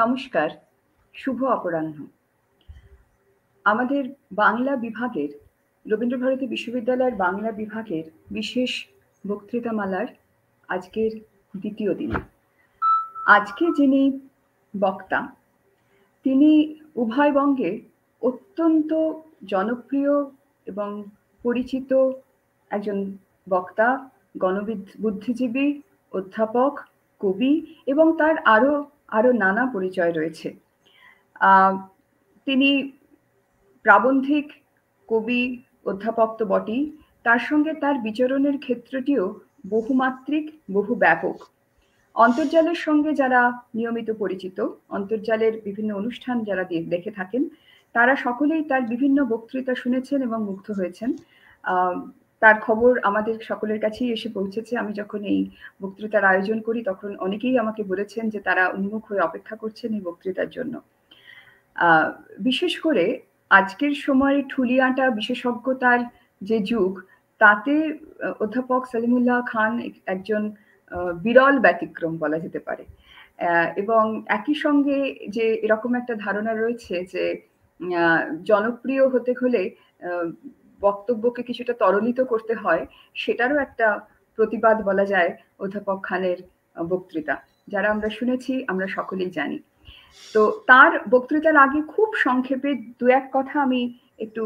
নমস্কার শুভ অপরাহ্ন আমাদের বাংলা বিভাগের রবীন্দ্রভারতী বিশ্ববিদ্যালয়ের বাংলা বিভাগের বিশেষ বক্তৃতামালার আজকের দ্বিতীয় দিন আজকে যিনি বক্তা তিনি উভয়বঙ্গে অত্যন্ত জনপ্রিয় এবং পরিচিত একজন বক্তা গণবিদ বুদ্ধিজীবী অধ্যাপক কবি এবং তার আরও আরও নানা পরিচয় রয়েছে তিনি প্রাবন্ধিক কবি অধ্যাপক তো বটেই তার সঙ্গে তার বিচরণের ক্ষেত্রটিও বহুমাত্রিক বহু ব্যাপক অন্তর্জালের সঙ্গে যারা নিয়মিত পরিচিত অন্তর্জালের বিভিন্ন অনুষ্ঠান যারা দেখে থাকেন তারা সকলেই তার বিভিন্ন বক্তৃতা শুনেছেন এবং মুগ্ধ হয়েছেন তার খবর আমাদের সকলের কাছেই এসে পৌঁছেছে আমি যখন এই বক্তৃতার আয়োজন করি তখন অনেকেই আমাকে বলেছেন যে তারা উন্মুখ হয়ে অপেক্ষা করছেন এই বক্তৃতার জন্য বিশেষ করে আজকের সময় ঠুলিয়াটা বিশেষজ্ঞতার যে যুগ তাতে অধ্যাপক সালিমুল্লাহ খান একজন বিরল ব্যতিক্রম বলা যেতে পারে এবং একই সঙ্গে যে এরকম একটা ধারণা রয়েছে যে জনপ্রিয় হতে হলে বক্তব্যকে কিছুটা তরলিত করতে হয় সেটারও একটা প্রতিবাদ বলা যায় অধ্যাপক খানের বক্তৃতা যারা আমরা শুনেছি আমরা সকলেই জানি তো তার বক্তৃতার আগে খুব সংক্ষেপে দু এক কথা আমি একটু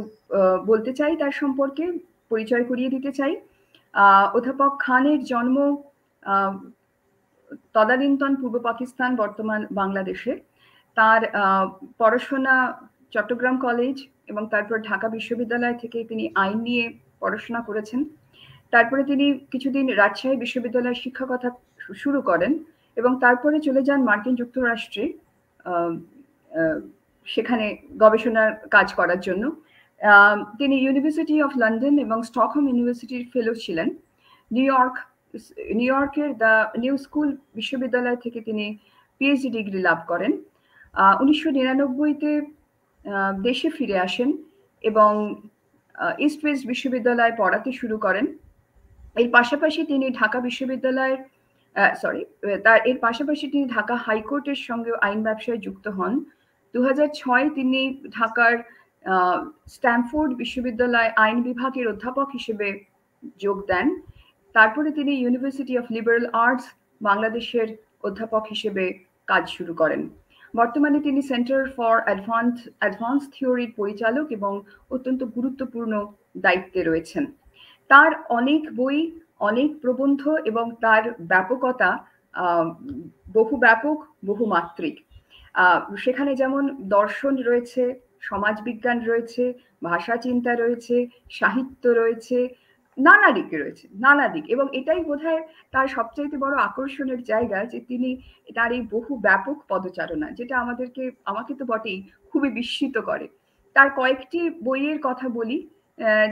বলতে চাই তার সম্পর্কে পরিচয় করিয়ে দিতে চাই অধ্যাপক খানের জন্ম তদানীন্তন পূর্ব পাকিস্তান বর্তমান বাংলাদেশে তার পড়াশোনা চট্টগ্রাম কলেজ এবং তারপর ঢাকা বিশ্ববিদ্যালয় থেকে তিনি আইন নিয়ে পড়াশোনা করেছেন তারপরে তিনি কিছুদিন রাজশাহী বিশ্ববিদ্যালয়ের শিক্ষকতা শুরু করেন এবং তারপরে চলে যান মার্কিন যুক্তরাষ্ট্রে সেখানে গবেষণার কাজ করার জন্য তিনি ইউনিভার্সিটি অফ লন্ডন এবং স্টকহোম ইউনিভার্সিটির ফেলো ছিলেন নিউ ইয়র্ক নিউ ইয়র্কের দ্য নিউ স্কুল বিশ্ববিদ্যালয় থেকে তিনি পিএইচডি ডিগ্রি লাভ করেন উনিশশো নিরানব্বইতে দেশে ফিরে আসেন এবং ইস্ট ওয়েস্ট বিশ্ববিদ্যালয়ে পড়াতে শুরু করেন এর পাশাপাশি তিনি ঢাকা বিশ্ববিদ্যালয়ের সরি তার এর পাশাপাশি তিনি ঢাকা হাইকোর্টের সঙ্গে আইন ব্যবসায় যুক্ত হন দু তিনি ঢাকার স্ট্যামফোর্ড বিশ্ববিদ্যালয় আইন বিভাগের অধ্যাপক হিসেবে যোগ দেন তারপরে তিনি ইউনিভার্সিটি অফ লিবারেল আর্টস বাংলাদেশের অধ্যাপক হিসেবে কাজ শুরু করেন বর্তমানে তিনি সেন্টার ফর অ্যাডভান্স অ্যাডভান্স থিওরির পরিচালক এবং অত্যন্ত গুরুত্বপূর্ণ দায়িত্বে রয়েছেন তার অনেক বই অনেক প্রবন্ধ এবং তার ব্যাপকতা বহু ব্যাপক বহুমাত্রিক সেখানে যেমন দর্শন রয়েছে সমাজবিজ্ঞান রয়েছে ভাষা চিন্তা রয়েছে সাহিত্য রয়েছে নানা দিকে রয়েছে নানা দিক এবং এটাই বোধ তার সবচাইতে বড় আকর্ষণের জায়গা যে তিনি তার এই বহু ব্যাপক পদচারণা যেটা আমাদেরকে আমাকে তো বটেই খুবই বিস্মিত করে তার কয়েকটি বইয়ের কথা বলি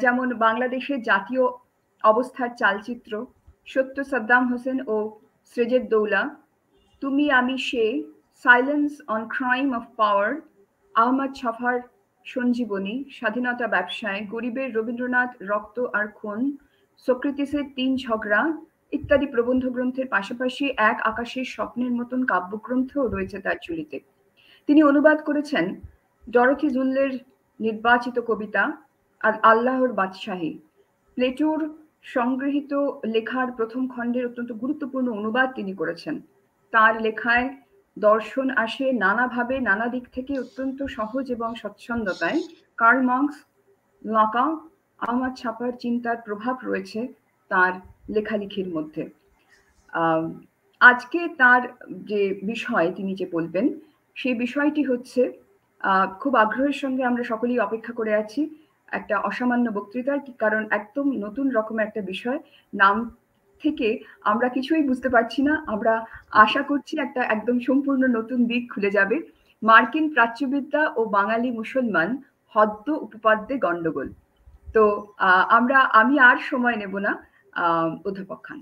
যেমন বাংলাদেশের জাতীয় অবস্থার চালচিত্র সত্য সাদ্দাম হোসেন ও সৃজের দৌলা তুমি আমি সে silence on crime of power Ahmad সফার সঞ্জীবনী স্বাধীনতা ব্যবসায় গরিবের রবীন্দ্রনাথ রক্ত আর খুন সোক্রেটিসের তিন ঝগড়া ইত্যাদি প্রবন্ধ গ্রন্থের পাশাপাশি এক আকাশের স্বপ্নের মতন কাব্যগ্রন্থও রয়েছে তার চুলিতে তিনি অনুবাদ করেছেন ডরথি জুল্লের নির্বাচিত কবিতা আর আল্লাহর বাদশাহী প্লেটোর সংগৃহীত লেখার প্রথম খণ্ডের অত্যন্ত গুরুত্বপূর্ণ অনুবাদ তিনি করেছেন তার লেখায় দর্শন আসে নানাভাবে নানা দিক থেকে অত্যন্ত সহজ এবং স্বচ্ছন্দতায় কার্ল মার্কস লাকা আমার ছাপার চিন্তার প্রভাব রয়েছে তার লেখালেখির মধ্যে আজকে তার যে বিষয় তিনি যে বলবেন সেই বিষয়টি হচ্ছে খুব আগ্রহের সঙ্গে আমরা সকলেই অপেক্ষা করে আছি একটা অসামান্য বক্তৃতার কারণ একদম নতুন রকমের একটা বিষয় নাম থেকে আমরা কিছুই বুঝতে পারছি না আমরা আশা করছি একটা একদম সম্পূর্ণ নতুন দিক খুলে যাবে মার্কিন প্রাচ্যবিদ্যা ও বাঙালি মুসলমান হদ্য উপপাদ্যে গণ্ডগোল তো আমরা আমি আর সময় নেব না অধ্যাপক খান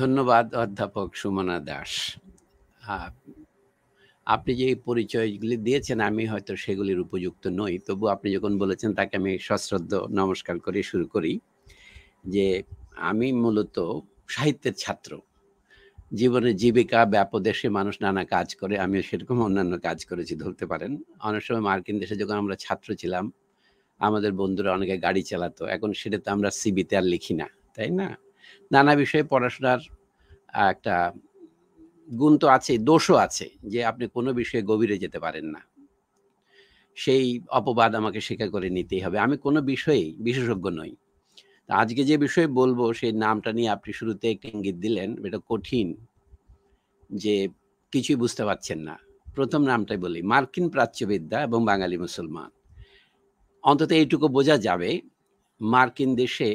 ধন্যবাদ অধ্যাপক সুমনা দাস আপনি যে পরিচয়গুলি দিয়েছেন আমি হয়তো সেগুলির উপযুক্ত নই তবু আপনি যখন বলেছেন তাকে আমি সশ্রদ্ধ নমস্কার করে শুরু করি যে আমি মূলত সাহিত্যের ছাত্র জীবনে জীবিকা ব্যাপদেশে মানুষ নানা কাজ করে আমিও সেরকম অন্যান্য কাজ করেছি ধরতে পারেন অনেক সময় মার্কিন দেশে যখন আমরা ছাত্র ছিলাম আমাদের বন্ধুরা অনেকে গাড়ি চালাতো এখন সেটা তো আমরা সিবিতে আর লিখি না তাই না নানা বিষয়ে পড়াশোনার একটা গুণ তো আছে দোষও আছে যে আপনি কোনো বিষয়ে গভীরে যেতে পারেন না সেই অপবাদ আমাকে স্বীকার করে নিতেই হবে আমি কোনো বিষয়েই বিশেষজ্ঞ নই আজকে যে বিষয়ে বলবো সেই নামটা নিয়ে আপনি শুরুতে একটি ইঙ্গিত দিলেন এটা কঠিন যে কিছুই বুঝতে পারছেন না প্রথম নামটাই বলি মার্কিন প্রাচ্যবিদ্যা এবং বাঙালি মুসলমান অন্তত এইটুকু বোঝা যাবে মার্কিন দেশে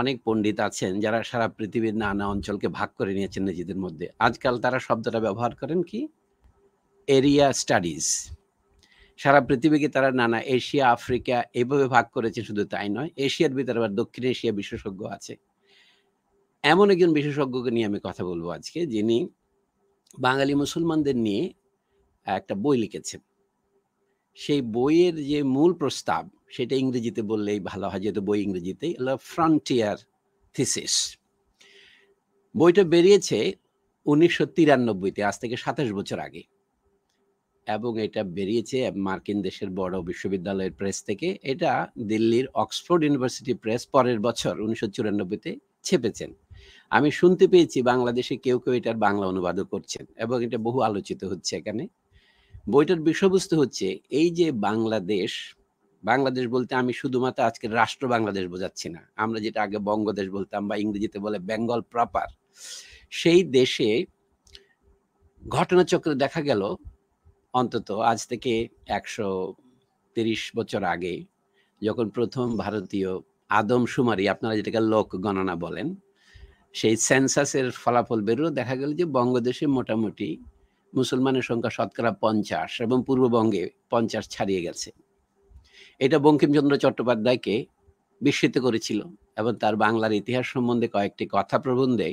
অনেক পণ্ডিত আছেন যারা সারা পৃথিবীর নানা অঞ্চলকে ভাগ করে নিয়েছেন নিজেদের মধ্যে আজকাল তারা শব্দটা ব্যবহার করেন কি এরিয়া স্টাডিজ সারা পৃথিবীকে তারা নানা এশিয়া আফ্রিকা এভাবে ভাগ করেছে শুধু তাই নয় এশিয়ার ভিতরে আবার দক্ষিণ এশিয়া বিশেষজ্ঞ আছে এমন একজন বিশেষজ্ঞকে নিয়ে আমি কথা বলবো আজকে যিনি বাঙালি মুসলমানদের নিয়ে একটা বই লিখেছেন সেই বইয়ের যে মূল প্রস্তাব সেটা ইংরেজিতে বললেই ভালো হয় যেহেতু বই ইংরেজিতে ফ্রন্টিয়ার থিসিস বইটা বেরিয়েছে উনিশশো তিরানব্বইতে আজ থেকে সাতাশ বছর আগে এবং এটা বেরিয়েছে মার্কিন দেশের বড় বিশ্ববিদ্যালয়ের প্রেস থেকে এটা দিল্লির অক্সফোর্ড ইউনিভার্সিটি প্রেস পরের বছর উনিশশো চুরানব্বইতে ছেপেছেন আমি শুনতে পেয়েছি বাংলাদেশে কেউ কেউ এটার বাংলা অনুবাদও করছেন এবং এটা বহু আলোচিত হচ্ছে এখানে বইটার বিষয়বস্তু হচ্ছে এই যে বাংলাদেশ বাংলাদেশ বলতে আমি শুধুমাত্র আজকে রাষ্ট্র বাংলাদেশ বোঝাচ্ছি না আমরা যেটা আগে বঙ্গদেশ বলতাম বা ইংরেজিতে বলে বেঙ্গল প্রপার সেই দেশে ঘটনাচক্রে দেখা গেল অন্তত আজ থেকে একশো তিরিশ বছর আগে যখন প্রথম ভারতীয় আদমশুমারি আপনারা যেটাকে লোক গণনা বলেন সেই সেন্সাসের ফলাফল বেরো দেখা গেল যে বঙ্গদেশে মোটামুটি মুসলমানের সংখ্যা শতকরা পঞ্চাশ এবং পূর্ববঙ্গে পঞ্চাশ ছাড়িয়ে গেছে এটা বঙ্কিমচন্দ্র চট্টোপাধ্যায়কে বিস্মিত করেছিল এবং তার বাংলার ইতিহাস সম্বন্ধে কয়েকটি কথা প্রবন্ধে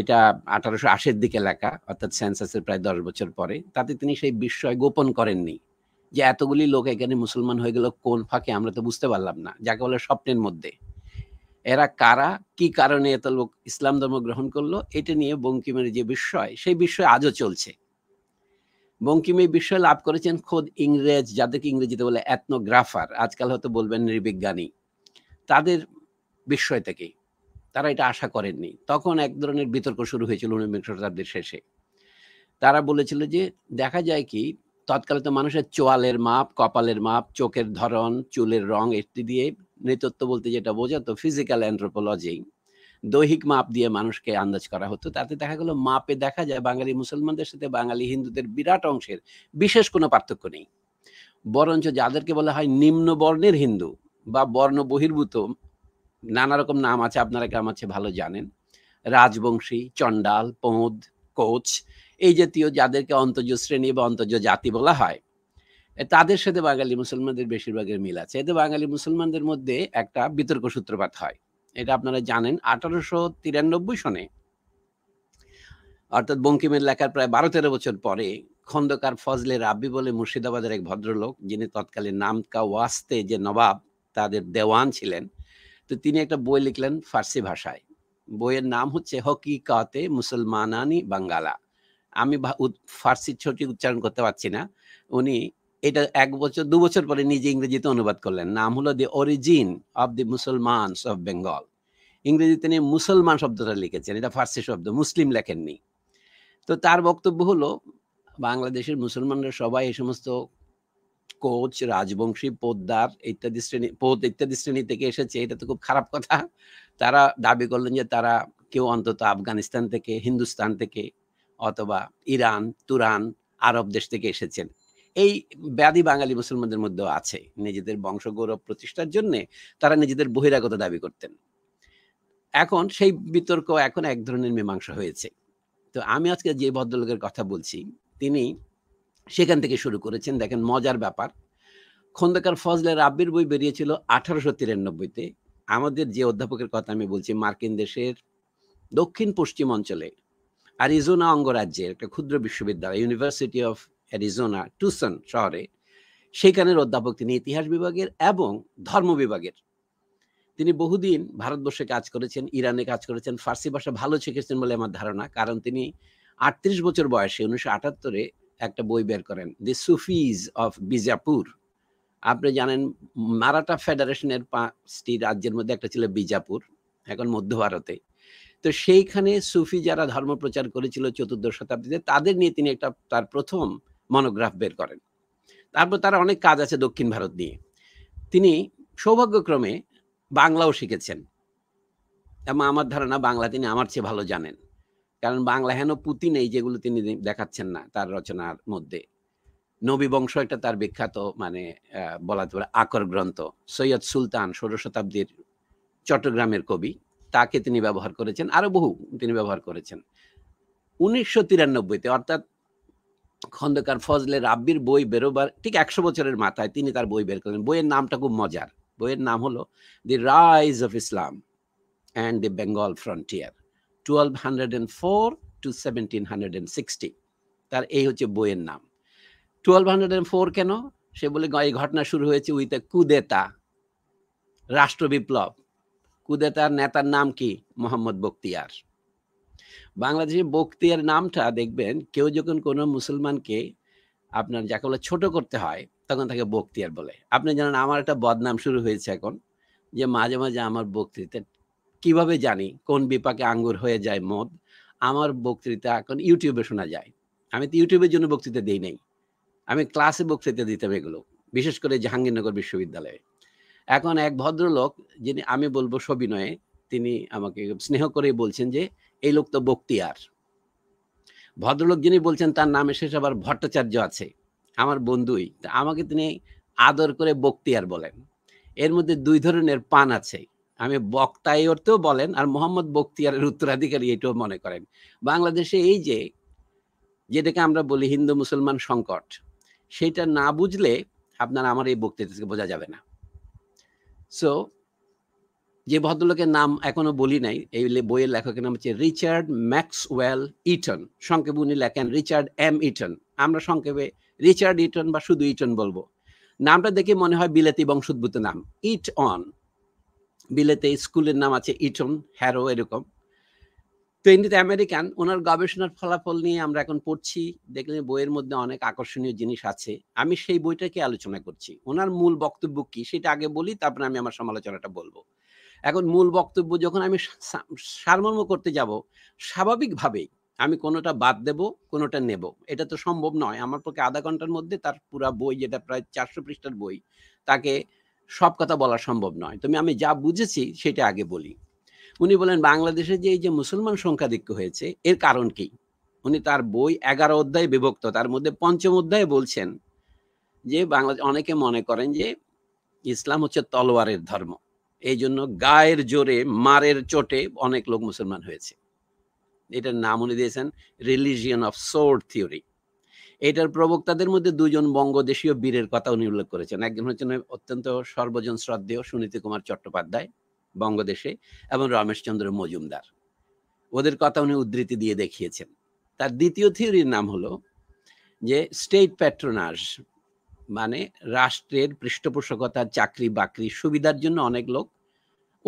এটা আঠারোশো আশের দিকে লেখা অর্থাৎ সেন্সাসের প্রায় দশ বছর পরে তাতে তিনি সেই বিস্ময় গোপন করেননি যে এতগুলি লোক এখানে মুসলমান হয়ে গেল কোন ফাঁকে আমরা তো বুঝতে পারলাম না যাকে বলে স্বপ্নের মধ্যে এরা কারা কি কারণে এত লোক ইসলাম ধর্ম গ্রহণ করলো এটা নিয়ে বঙ্কিমের যে বিস্ময় সেই বিষয় আজও চলছে বঙ্কিম এই বিষয় লাভ করেছেন খোদ ইংরেজ যাদেরকে ইংরেজিতে বলে এতনোগ্রাফার আজকাল হয়তো বলবেন নির্বিজ্ঞানী তাদের বিস্ময় থেকেই তারা এটা আশা করেননি তখন এক ধরনের বিতর্ক শুরু হয়েছিল ঊনবিংশ শতাব্দীর শেষে তারা বলেছিল যে দেখা যায় কি তৎকালে তো মানুষের চোয়ালের মাপ কপালের মাপ চোখের ধরন চুলের রং ইত্যাদি দিয়ে নেতৃত্ব বলতে যেটা বোঝাতো ফিজিক্যাল অ্যান্থ্রোপোলজি দৈহিক মাপ দিয়ে মানুষকে আন্দাজ করা হতো তাতে দেখা গেল মাপে দেখা যায় বাঙালি মুসলমানদের সাথে বাঙালি হিন্দুদের বিরাট অংশের বিশেষ কোনো পার্থক্য নেই বরঞ্চ যাদেরকে বলা হয় নিম্ন বর্ণের হিন্দু বা বর্ণ বহির্ভূত নানা রকম নাম আছে আপনারা গ্রাম আছে ভালো জানেন রাজবংশী চণ্ডাল পোঁদ কোচ এই জাতীয় যাদেরকে অন্তর্য শ্রেণী বা অন্তর্য জাতি বলা হয় তাদের সাথে বাঙালি মুসলমানদের বেশিরভাগের মিল আছে এতে বাঙালি মুসলমানদের মধ্যে একটা বিতর্ক সূত্রপাত হয় এটা আপনারা জানেন আঠারোশো তিরানব্বই সনে অর্থাৎ বঙ্কিমের লেখার প্রায় বারো তেরো বছর পরে খন্দকার ফজলে রাব্বি বলে মুর্শিদাবাদের এক ভদ্রলোক যিনি তৎকালীন নামকা ওয়াস্তে যে নবাব তাদের দেওয়ান ছিলেন তো তিনি একটা বই লিখলেন ফার্সি ভাষায় বইয়ের নাম হচ্ছে হকিকাতে মুসলমানানি বাঙ্গালা আমি ফার্সি ছটি উচ্চারণ করতে পারছি না উনি এটা এক বছর দু বছর পরে নিজে ইংরেজিতে অনুবাদ করলেন নাম হলো the origin of the Musalmans of Bengal ইংরেজিতে তিনি মুসলমান শব্দটা লিখেছেন এটা ফার্সি শব্দ মুসলিম লেখেননি তো তার বক্তব্য হলো বাংলাদেশের মুসলমানরা সবাই এই সমস্ত কোচ রাজবংশী পোদ্দার ইত্যাদি শ্রেণী পোদ ইত্যাদি শ্রেণী থেকে এসেছে এটা তো খুব খারাপ কথা তারা দাবি করলেন যে তারা কেউ অন্তত আফগানিস্তান থেকে হিন্দুস্তান থেকে অথবা ইরান তুরান আরব দেশ থেকে এসেছেন এই ব্যাধি বাঙালি মুসলমানদের মধ্যেও আছে নিজেদের বংশগৌরব প্রতিষ্ঠার জন্য তারা নিজেদের বহিরাগত দাবি করতেন এখন সেই বিতর্ক এখন এক ধরনের মীমাংসা হয়েছে তো আমি আজকে যে ভদ্রলোকের কথা বলছি তিনি সেখান থেকে শুরু করেছেন দেখেন মজার ব্যাপার খন্দকার ফজলের রাব্বির বই বেরিয়েছিল আঠারোশো তিরানব্বইতে আমাদের যে অধ্যাপকের কথা আমি বলছি মার্কিন দেশের দক্ষিণ পশ্চিম অঞ্চলে অ্যারিজোনা অঙ্গরাজ্যের একটা ক্ষুদ্র বিশ্ববিদ্যালয় ইউনিভার্সিটি অফ অ্যারিজোনা টুসন শহরে সেখানের অধ্যাপক তিনি ইতিহাস বিভাগের এবং ধর্ম বিভাগের তিনি বহুদিন ভারতবর্ষে কাজ করেছেন ইরানে কাজ করেছেন ফার্সি ভাষা ভালো শিখেছেন বলে আমার ধারণা কারণ তিনি আটত্রিশ বছর বয়সে উনিশশো আটাত্তরে একটা বই বের করেন দি সুফিজ অফ বিজাপুর আপনি জানেন মারাঠা ফেডারেশনের পাঁচটি রাজ্যের মধ্যে একটা ছিল বিজাপুর এখন মধ্য ভারতে তো সেইখানে সুফি যারা ধর্ম প্রচার করেছিল চতুর্দশ শতাব্দীতে তাদের নিয়ে তিনি একটা তার প্রথম মনোগ্রাফ বের করেন তারপর তারা অনেক কাজ আছে দক্ষিণ ভারত নিয়ে তিনি সৌভাগ্যক্রমে বাংলাও শিখেছেন এবং আমার ধারণা বাংলা তিনি আমার চেয়ে ভালো জানেন কারণ বাংলা হেন পুঁতি নেই যেগুলো তিনি দেখাচ্ছেন না তার রচনার মধ্যে নবী বংশ একটা তার বিখ্যাত মানে বলাতে পারে আকর গ্রন্থ সৈয়দ সুলতান ষোড়শ শতাব্দীর চট্টগ্রামের কবি তাকে তিনি ব্যবহার করেছেন আরও বহু তিনি ব্যবহার করেছেন উনিশশো তিরানব্বইতে অর্থাৎ খন্দকার ফজলে রাব্বির বই বেরোবার ঠিক একশো বছরের মাথায় তিনি তার বই বের করলেন বইয়ের নামটা খুব মজার বইয়ের নাম হলো the rise of Islam and the Bengal frontier twelve hundred and four to hundred sixty তার এই হচ্ছে বইয়ের নাম টুয়েলভ হান্ড্রেড ফোর কেন সে বলে এই ঘটনা শুরু হয়েছে উইথ এ কুদেতা রাষ্ট্র বিপ্লব কুদেতার নেতার নাম কি মোহাম্মদ বক্তিয়ার বাংলাদেশে বক্তিয়ার নামটা দেখবেন কেউ যখন কোনো মুসলমানকে আপনার যাকে বলে ছোট করতে হয় তখন তাকে বক্তিয়ার বলে আপনি জানেন আমার একটা বদনাম শুরু হয়েছে এখন যে মাঝে মাঝে আমার বক্তৃতা কিভাবে জানি কোন বিপাকে আঙ্গুর হয়ে যায় মদ আমার বক্তৃতা এখন ইউটিউবে শোনা যায় আমি তো ইউটিউবের জন্য বক্তৃতা দিই নাই আমি ক্লাসে বক্তৃতা দিতাম এগুলো বিশেষ করে জাহাঙ্গীরনগর বিশ্ববিদ্যালয়ে এখন এক ভদ্রলোক যিনি আমি বলবো সবিনয়ে তিনি আমাকে স্নেহ করে বলছেন যে এই লোক তো বক্তিয়ার ভদ্রলোক যিনি বলছেন তার নামে শেষ আবার ভট্টাচার্য আছে আমার বন্ধুই আমাকে তিনি আদর করে বক্তিয়ার বলেন এর মধ্যে দুই ধরনের পান আছে আমি বক্তা এই অর্থেও বলেন আর মোহাম্মদ বক্তিয়ারের উত্তরাধিকারী এটাও মনে করেন বাংলাদেশে এই যে যেটাকে আমরা বলি হিন্দু মুসলমান সংকট সেটা না বুঝলে আপনার আমার এই বক্তৃতা থেকে বোঝা যাবে না সো যে ভদ্রলোকের নাম এখনো বলি নাই এই বইয়ের লেখকের নাম হচ্ছে রিচার্ড ম্যাক্সওয়েল ইটন সংক্ষেপে উনি লেখেন রিচার্ড এম ইটন আমরা সংক্ষেপে রিচার্ড ইটন বা শুধু ইটন বলবো নামটা দেখে মনে হয় বিলাতি বংশোদ্ভূত নাম ইট অন বিলেতে স্কুলের নাম আছে ইটন হ্যারো এরকম তো এমনিতে আমেরিকান ওনার গবেষণার ফলাফল নিয়ে আমরা এখন পড়ছি দেখলেন বইয়ের মধ্যে অনেক আকর্ষণীয় জিনিস আছে আমি সেই বইটাকে আলোচনা করছি ওনার মূল বক্তব্য কি সেটা আগে বলি তারপরে আমি আমার সমালোচনাটা বলবো এখন মূল বক্তব্য যখন আমি সারমর্ম করতে যাব স্বাভাবিকভাবেই আমি কোনোটা বাদ দেব কোনোটা নেব এটা তো সম্ভব নয় আমার পক্ষে আধা ঘন্টার মধ্যে তার পুরা বই যেটা প্রায় চারশো পৃষ্ঠার বই তাকে সব কথা বলা সম্ভব নয় তুমি আমি যা বুঝেছি সেটা আগে বলি উনি বলেন বাংলাদেশে যে এই যে মুসলমান সংখ্যাধিক্য হয়েছে এর কারণ কি উনি তার বই এগারো অধ্যায় বিভক্ত তার মধ্যে পঞ্চম অধ্যায়ে বলছেন যে বাংলাদেশ অনেকে মনে করেন যে ইসলাম হচ্ছে তলোয়ারের ধর্ম এই জন্য গায়ের জোরে মারের চোটে অনেক লোক মুসলমান হয়েছে এটার নাম উনি দিয়েছেন রিলিজিয়ন অফ সোর্ড থিওরি এটার প্রবক্তাদের মধ্যে দুজন বঙ্গদেশীয় বীরের কথা উনি উল্লেখ করেছেন একজন হচ্ছেন অত্যন্ত সর্বজন শ্রদ্ধেয় সুনীতি কুমার চট্টোপাধ্যায় বঙ্গদেশে এবং রমেশচন্দ্র মজুমদার ওদের কথা উনি উদ্ধৃতি দিয়ে দেখিয়েছেন তার দ্বিতীয় থিওরির নাম হলো যে স্টেট প্যাট্রোনার্স মানে রাষ্ট্রের পৃষ্ঠপোষকতার চাকরি বাকরি সুবিধার জন্য অনেক লোক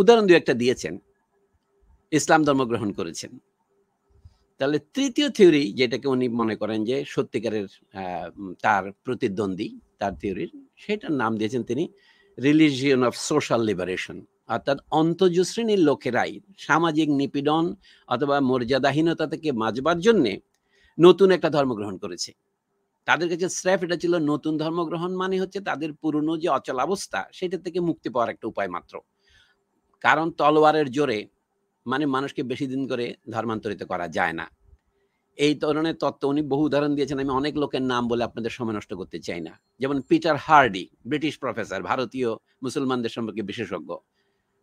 উদাহরণ দু একটা দিয়েছেন ইসলাম ধর্ম গ্রহণ করেছেন তাহলে তৃতীয় থিওরি যেটাকে উনি মনে করেন যে সত্যিকারের তার প্রতিদ্বন্দ্বী তার থিওরির সেটার নাম দিয়েছেন তিনি রিলিজিয়ন অফ সোশ্যাল লিবারেশন অর্থাৎ অন্তজ শ্রেণীর লোকেরাই সামাজিক নিপীড়ন অথবা মর্যাদাহীনতা থেকে বাঁচবার জন্যে নতুন একটা ধর্ম গ্রহণ করেছে তাদের কাছে স্রেফ এটা ছিল নতুন ধর্ম গ্রহণ মানে হচ্ছে তাদের পুরনো যে অচলাবস্থা সেটা থেকে মুক্তি পাওয়ার একটা উপায় মাত্র কারণ তলোয়ারের জোরে মানে মানুষকে বেশি দিন করে ধর্মান্তরিত করা যায় না এই ধরনের তত্ত্ব উনি বহু উদাহরণ দিয়েছেন আমি অনেক লোকের নাম বলে আপনাদের সময় নষ্ট করতে চাই না যেমন পিটার হার্ডি ব্রিটিশ প্রফেসর ভারতীয় মুসলমানদের সম্পর্কে বিশেষজ্ঞ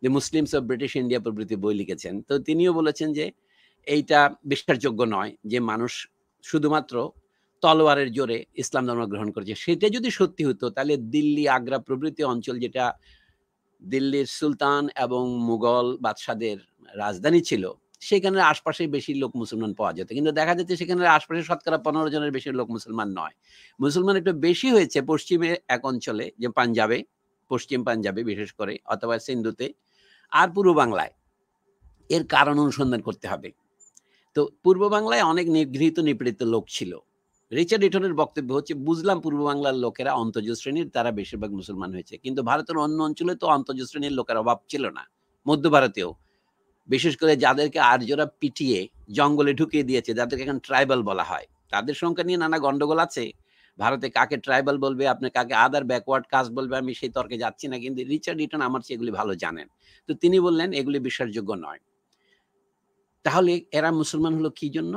যে মুসলিমস অফ ব্রিটিশ ইন্ডিয়া প্রভৃতি বই লিখেছেন তো তিনিও বলেছেন যে এইটা বিশ্বাসযোগ্য নয় যে মানুষ শুধুমাত্র তলোয়ারের জোরে ইসলাম ধর্ম গ্রহণ করেছে সেটা যদি সত্যি হতো তাহলে দিল্লি আগ্রা প্রভৃতি অঞ্চল যেটা দিল্লির সুলতান এবং মুঘল বাদশাদের রাজধানী ছিল সেখানে আশপাশে বেশি লোক মুসলমান পাওয়া যেত কিন্তু দেখা যাচ্ছে সেখানে আশপাশে শতকরা পনেরো জনের বেশি লোক মুসলমান নয় মুসলমান একটু বেশি হয়েছে পশ্চিমে এক অঞ্চলে যে পাঞ্জাবে পশ্চিম পাঞ্জাবে বিশেষ করে অথবা সিন্ধুতে আর পূর্ব বাংলায় এর কারণ অনুসন্ধান করতে হবে তো পূর্ব বাংলায় অনেক নিগৃহীত নিপীড়িত লোক ছিল রিচার্ড ইটনের বক্তব্য হচ্ছে বুঝলাম পূর্ব বাংলার লোকেরা অন্তজ শ্রেণীর তারা বেশিরভাগ মুসলমান হয়েছে কিন্তু ভারতের অন্য অঞ্চলে তো অন্তজ শ্রেণীর লোকের অভাব ছিল না মধ্য ভারতেও বিশেষ করে যাদেরকে আর্যরা পিটিয়ে জঙ্গলে ঢুকিয়ে দিয়েছে যাদেরকে এখন ট্রাইবাল বলা হয় তাদের সংখ্যা নিয়ে নানা গন্ডগোল আছে ভারতে কাকে ট্রাইবাল বলবে আপনি কাকে আদার ব্যাকওয়ার্ড কাজ বলবে আমি সেই তর্কে যাচ্ছি না কিন্তু রিচার্ড ইটন আমার চেয়ে এগুলি ভালো জানেন তো তিনি বললেন এগুলি বিশ্বাসযোগ্য নয় তাহলে এরা মুসলমান হলো কি জন্য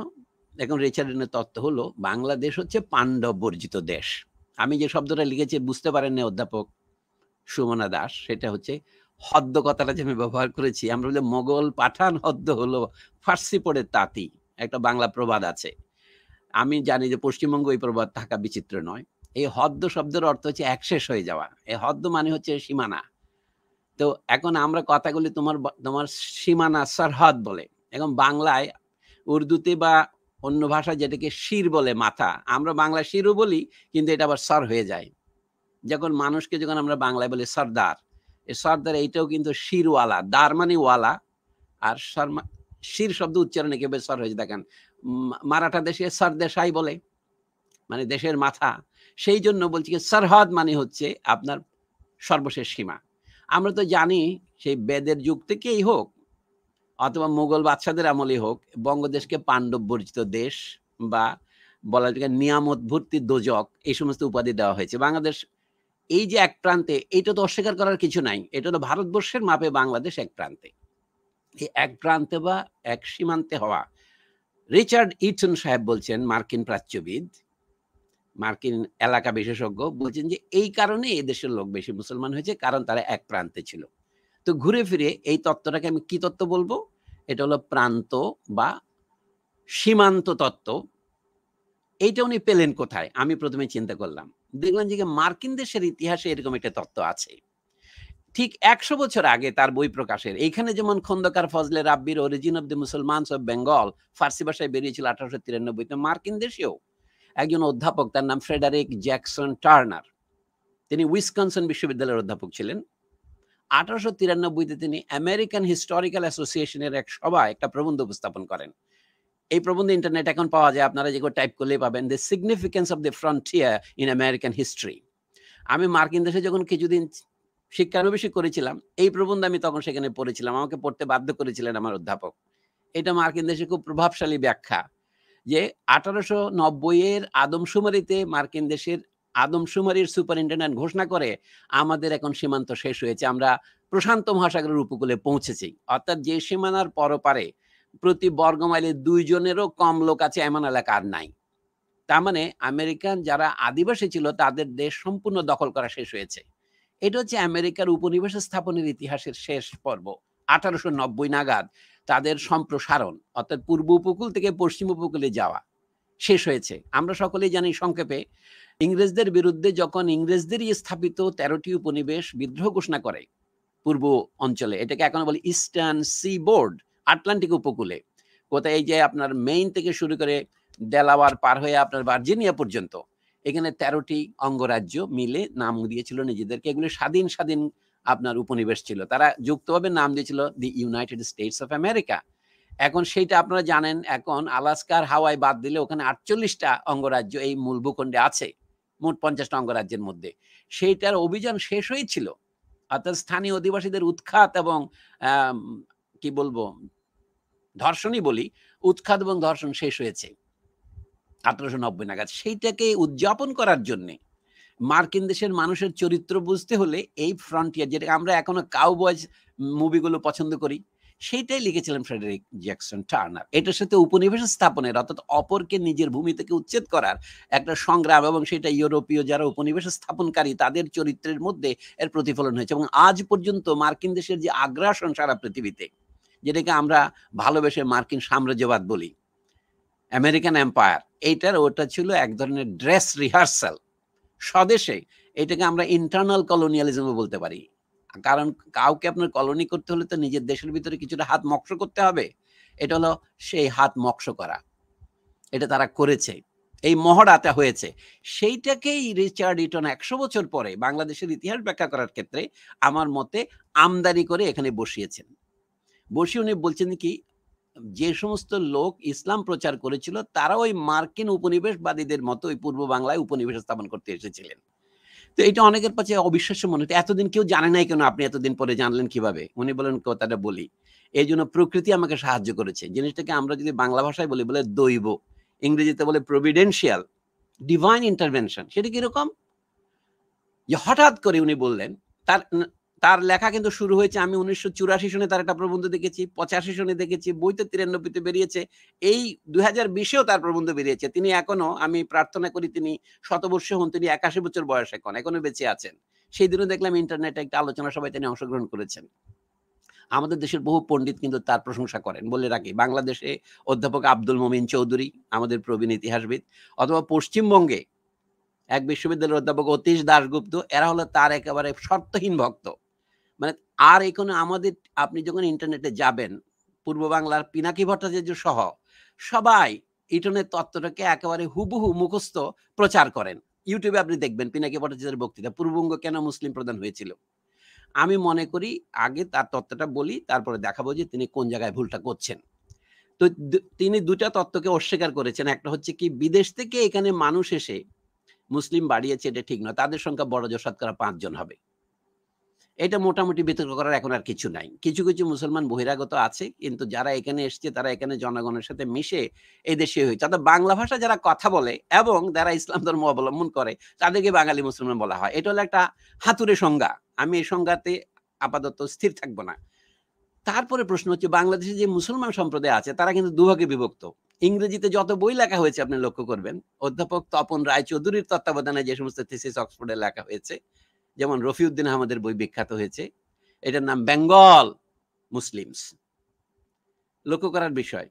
এখন রিচার্ড ইটনের তত্ত্ব হলো বাংলাদেশ হচ্ছে পাণ্ডব বর্জিত দেশ আমি যে শব্দটা লিখেছি বুঝতে পারেন না অধ্যাপক সুমনা দাস সেটা হচ্ছে হদ্দ কথাটা যে আমি ব্যবহার করেছি আমরা বলি মোগল পাঠান হদ্দ হলো ফার্সি পড়ে তাঁতি একটা বাংলা প্রবাদ আছে আমি জানি যে পশ্চিমবঙ্গ এই প্রবাদ থাকা বিচিত্র নয় এই হদ্দ শব্দের অর্থ হচ্ছে একশেষ হয়ে যাওয়া এই হদ্দ মানে হচ্ছে সীমানা তো এখন আমরা কথাগুলি তোমার তোমার সীমানা সরহদ বলে এখন বাংলায় উর্দুতে বা অন্য ভাষা যেটাকে শির বলে মাথা আমরা বাংলা শিরও বলি কিন্তু এটা আবার সর হয়ে যায় যখন মানুষকে যখন আমরা বাংলায় বলি সর্দার সর্দার এইটাও কিন্তু শিরওয়ালা দার মানে ওয়ালা আর শর্মা শির শব্দ উচ্চারণে কেউ সর হয়েছে দেখেন মারাঠা দেশে সর দেশাই বলে মানে দেশের মাথা সেই জন্য বলছি কি সরহদ মানে হচ্ছে আপনার সর্বশেষ সীমা আমরা তো জানি সেই বেদের যুগ থেকেই হোক অথবা মুঘল বাচ্চাদের আমলেই হোক বঙ্গদেশকে পাণ্ডব বর্জিত দেশ বা বলা যায় নিয়ামত ভর্তি দোজক এই সমস্ত উপাধি দেওয়া হয়েছে বাংলাদেশ এই যে এক প্রান্তে এটা তো অস্বীকার করার কিছু নাই এটা তো ভারতবর্ষের মাপে বাংলাদেশ এক প্রান্তে এই এক প্রান্তে বা এক সীমান্তে হওয়া রিচার্ড ইটসন সাহেব বলছেন মার্কিন প্রাচ্যবিদ মার্কিন এলাকা বিশেষজ্ঞ বলছেন যে এই কারণে এদেশের লোক বেশি মুসলমান হয়েছে কারণ তারা এক প্রান্তে ছিল তো ঘুরে ফিরে এই তত্ত্বটাকে আমি কি তত্ত্ব বলবো এটা হলো প্রান্ত বা সীমান্ত তত্ত্ব এইটা উনি পেলেন কোথায় আমি প্রথমে চিন্তা করলাম দেখলাম যে মার্কিন দেশের ইতিহাসে এরকম একটা তত্ত্ব আছে ঠিক একশো বছর আগে তার বই প্রকাশের এইখানে যেমন খন্দকার ফজলে রাব্বির origin of the Musalmans of Bengal Farsi ভাষায় বেরিয়েছিল আঠারোশো তিরানব্বইতে মার্কিন দেশেও একজন অধ্যাপক তার নাম ফ্রেডারিক জ্যাকসন টার্নার তিনি উইসকনসন বিশ্ববিদ্যালয়ের অধ্যাপক ছিলেন আঠারোশো তিরানব্বইতে তিনি আমেরিকান হিস্টোরিক্যাল অ্যাসোসিয়েশনের এক সভায় একটা প্রবন্ধ উপস্থাপন করেন এই প্রবন্ধ ইন্টারনেট এখন পাওয়া যায় আপনারা যেগুলো টাইপ করলেই পাবেন the significance of the frontier in American history আমি মার্কিন দেশে যখন কিছুদিন শিক্ষানবিষে করেছিলাম এই প্রবন্ধ আমি তখন সেখানে পড়েছিলাম আমাকে পড়তে বাধ্য করেছিলেন আমার অধ্যাপক এটা মার্কিন দেশে খুব প্রভাবশালী ব্যাখ্যা যে আঠারোশো নব্বইয়ের আদমশুমারিতে মার্কিন দেশের আদমশুমারির সুপারিনটেন্ডেন্ট ঘোষণা করে আমাদের এখন সীমান্ত শেষ হয়েছে আমরা প্রশান্ত মহাসাগরের উপকূলে পৌঁছেছি অর্থাৎ যে সীমানার পরপারে প্রতি বর্গ মাইলে দুইজনেরও কম লোক আছে এমন এলাকা আর নাই তার মানে আমেরিকান যারা আদিবাসী ছিল তাদের দেশ সম্পূর্ণ দখল করা শেষ হয়েছে এটা হচ্ছে আমেরিকার উপনিবেশ স্থাপনের ইতিহাসের শেষ পর্ব আঠারোশো নব্বই নাগাদ তাদের সম্প্রসারণ অর্থাৎ পূর্ব উপকূল থেকে পশ্চিম উপকূলে যাওয়া শেষ হয়েছে আমরা সকলেই জানি সংক্ষেপে ইংরেজদের বিরুদ্ধে যখন ইংরেজদেরই স্থাপিত তেরোটি উপনিবেশ বিদ্রোহ ঘোষণা করে পূর্ব অঞ্চলে এটাকে এখন বলে ইস্টার্ন সি বোর্ড আটলান্টিক উপকূলে কোথায় এই যে আপনার মেইন থেকে শুরু করে ডেলাওয়ার পার হয়ে আপনার ভার্জিনিয়া পর্যন্ত এখানে তেরোটি অঙ্গরাজ্য মিলে নাম দিয়েছিল নিজেদেরকে এগুলো স্বাধীন স্বাধীন আপনার উপনিবেশ ছিল তারা যুক্তভাবে নাম দিয়েছিল the United States of America এখন সেইটা আপনারা জানেন এখন আলাস্কার হাওয়াই বাদ দিলে ওখানে আটচল্লিশটা অঙ্গরাজ্য এই মূল ভূখণ্ডে আছে মোট পঞ্চাশটা অঙ্গরাজ্যের মধ্যে সেইটার অভিযান শেষ হয়েছিল অর্থাৎ স্থানীয় অধিবাসীদের উৎখাত এবং কি বলবো ধর্ষণই বলি উৎখাত এবং ধর্ষণ শেষ হয়েছে আঠারোশো নব্বই নাগাদ সেইটাকে উদযাপন করার জন্যে মার্কিন দেশের মানুষের চরিত্র বুঝতে হলে এই ফ্রন্টিয়ার যেটা আমরা এখনো কাউবয়েজ মুভিগুলো পছন্দ করি সেইটাই লিখেছিলেন ফ্রেডারিক জ্যাকসন টার্নার এটার সাথে উপনিবেশ স্থাপনের অর্থাৎ অপরকে নিজের ভূমি থেকে উচ্ছেদ করার একটা সংগ্রাম এবং সেটা ইউরোপীয় যারা উপনিবেশ স্থাপনকারী তাদের চরিত্রের মধ্যে এর প্রতিফলন হয়েছে এবং আজ পর্যন্ত মার্কিন দেশের যে আগ্রাসন সারা পৃথিবীতে যেটাকে আমরা ভালোবেসে মার্কিন সাম্রাজ্যবাদ বলি আমেরিকান এম্পায়ার এইটার ওটা ছিল এক ধরনের ড্রেস রিহার্সাল স্বদেশে এটাকে আমরা ইন্টারনাল কলোনিয়ালিজমও বলতে পারি কারণ কাউকে আপনার কলোনি করতে হলে তো নিজের দেশের ভিতরে কিছুটা হাত মক্স করতে হবে এটা হলো সেই হাত মক্স করা এটা তারা করেছে এই মহড়াটা হয়েছে সেইটাকেই রিচার্ড ইটন একশো বছর পরে বাংলাদেশের ইতিহাস ব্যাখ্যা করার ক্ষেত্রে আমার মতে আমদানি করে এখানে বসিয়েছেন বসি উনি বলছেন কি যে সমস্ত লোক ইসলাম প্রচার করেছিল তারা ওই মার্কিন উপনিবেশবাদীদের মতো ওই পূর্ব বাংলায় উপনিবেশ স্থাপন করতে এসেছিলেন তো এটা অনেকের কাছে অবিশ্বাস্য মনে হতো এতদিন কেউ জানে নাই কেন আপনি এতদিন পরে জানলেন কিভাবে উনি বলেন কথাটা বলি এই জন্য প্রকৃতি আমাকে সাহায্য করেছে জিনিসটাকে আমরা যদি বাংলা ভাষায় বলি বলে দৈব ইংরেজিতে বলে প্রভিডেন্সিয়াল ডিভাইন ইন্টারভেনশন সেটা কিরকম যে হঠাৎ করে উনি বললেন তার তার লেখা কিন্তু শুরু হয়েছে আমি উনিশশো চুরাশি সনে তার একটা প্রবন্ধ দেখেছি পঁচাশি সনে দেখেছি বইতে তিরানব্বইতে বেরিয়েছে এই দুই হাজার বিশেও তার প্রবন্ধ বেরিয়েছে তিনি এখনো আমি প্রার্থনা করি তিনি শতবর্ষ হন তিনি একাশি বছর বয়স এখন এখনো বেঁচে আছেন সেই দিনও দেখলাম ইন্টারনেটে একটা আলোচনা সবাই তিনি অংশগ্রহণ করেছেন আমাদের দেশের বহু পণ্ডিত কিন্তু তার প্রশংসা করেন বলে রাখি বাংলাদেশে অধ্যাপক আব্দুল মমিন চৌধুরী আমাদের প্রবীণ ইতিহাসবিদ অথবা পশ্চিমবঙ্গে এক বিশ্ববিদ্যালয়ের অধ্যাপক অতীশ দাশগুপ্ত এরা হলো তার একেবারে শর্তহীন ভক্ত মানে আর এখানে আমাদের আপনি যখন ইন্টারনেটে যাবেন পূর্ব বাংলার পিনাকি ভট্টাচার্য সহ সবাই ইটনের তত্ত্বটাকে একেবারে হুবহু মুখস্থ প্রচার করেন ইউটিউবে আপনি দেখবেন পিনাকি ভট্টাচার্যের বক্তৃতা পূর্ববঙ্গ কেন মুসলিম প্রধান হয়েছিল আমি মনে করি আগে তার তত্ত্বটা বলি তারপরে দেখাবো যে তিনি কোন জায়গায় ভুলটা করছেন তো তিনি দুটা তত্ত্বকে অস্বীকার করেছেন একটা হচ্ছে কি বিদেশ থেকে এখানে মানুষ এসে মুসলিম বাড়িয়েছে এটা ঠিক নয় তাদের সংখ্যা বড় জোর শতকরা পাঁচজন হবে এটা মোটামুটি বিতর্ক করার এখন আর কিছু নাই কিছু কিছু মুসলমান বহিরাগত আছে কিন্তু যারা এখানে এসছে তারা এখানে জনগণের সাথে মিশে এদেশীয় হয়েছে অর্থাৎ বাংলা ভাষা যারা কথা বলে এবং যারা ইসলাম ধর্ম অবলম্বন করে তাদেরকে বাঙালি মুসলমান বলা হয় এটা হলো একটা হাতুরে সংজ্ঞা আমি এই সংজ্ঞাতে আপাতত স্থির থাকবো না তারপরে প্রশ্ন হচ্ছে বাংলাদেশে যে মুসলমান সম্প্রদায় আছে তারা কিন্তু দুভাগে বিভক্ত ইংরেজিতে যত বই লেখা হয়েছে আপনি লক্ষ্য করবেন অধ্যাপক তপন রায়চৌধুরীর তত্ত্বাবধানে যে সমস্ত থিসিস অক্সফোর্ডে লেখা হয়েছে যেমন রফিউদ্দিন আহমদের বই বিখ্যাত হয়েছে এটার নাম বেঙ্গল মুসলিমস লক্ষ্য করার বিষয়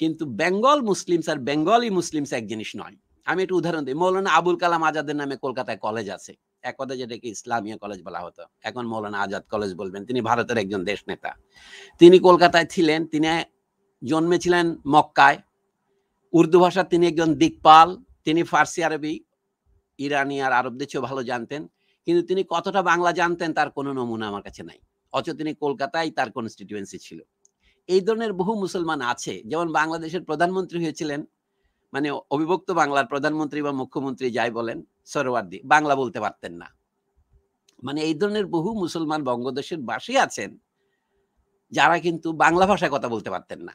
কিন্তু বেঙ্গল মুসলিমস আর বেঙ্গলি মুসলিমস এক জিনিস নয় আমি একটু উদাহরণ দিই মৌলানা আবুল কালাম আজাদের নামে কলকাতায় কলেজ আছে এক কথা যেটাকে ইসলামিয়া কলেজ বলা হতো এখন মৌলানা আজাদ কলেজ বলবেন তিনি ভারতের একজন দেশ নেতা তিনি কলকাতায় ছিলেন তিনি জন্মেছিলেন মক্কায় উর্দু ভাষা তিনি একজন দিকপাল তিনি ফার্সি আরবি ইরানি আর আরবদের চেয়েও ভালো জানতেন কিন্তু তিনি কতটা বাংলা জানতেন তার কোনো নমুনা আমার কাছে নাই অচ তিনি কলকাতায় তার কনস্টিটিউয়েন্সি ছিল এই ধরনের বহু মুসলমান আছে যেমন বাংলাদেশের প্রধানমন্ত্রী হয়েছিলেন মানে অবিভক্ত বাংলার প্রধানমন্ত্রী বা মুখ্যমন্ত্রী যাই বলেন সরোয়ার্দি বাংলা বলতে পারতেন না মানে এই ধরনের বহু মুসলমান বঙ্গদেশের বাসী আছেন যারা কিন্তু বাংলা ভাষায় কথা বলতে পারতেন না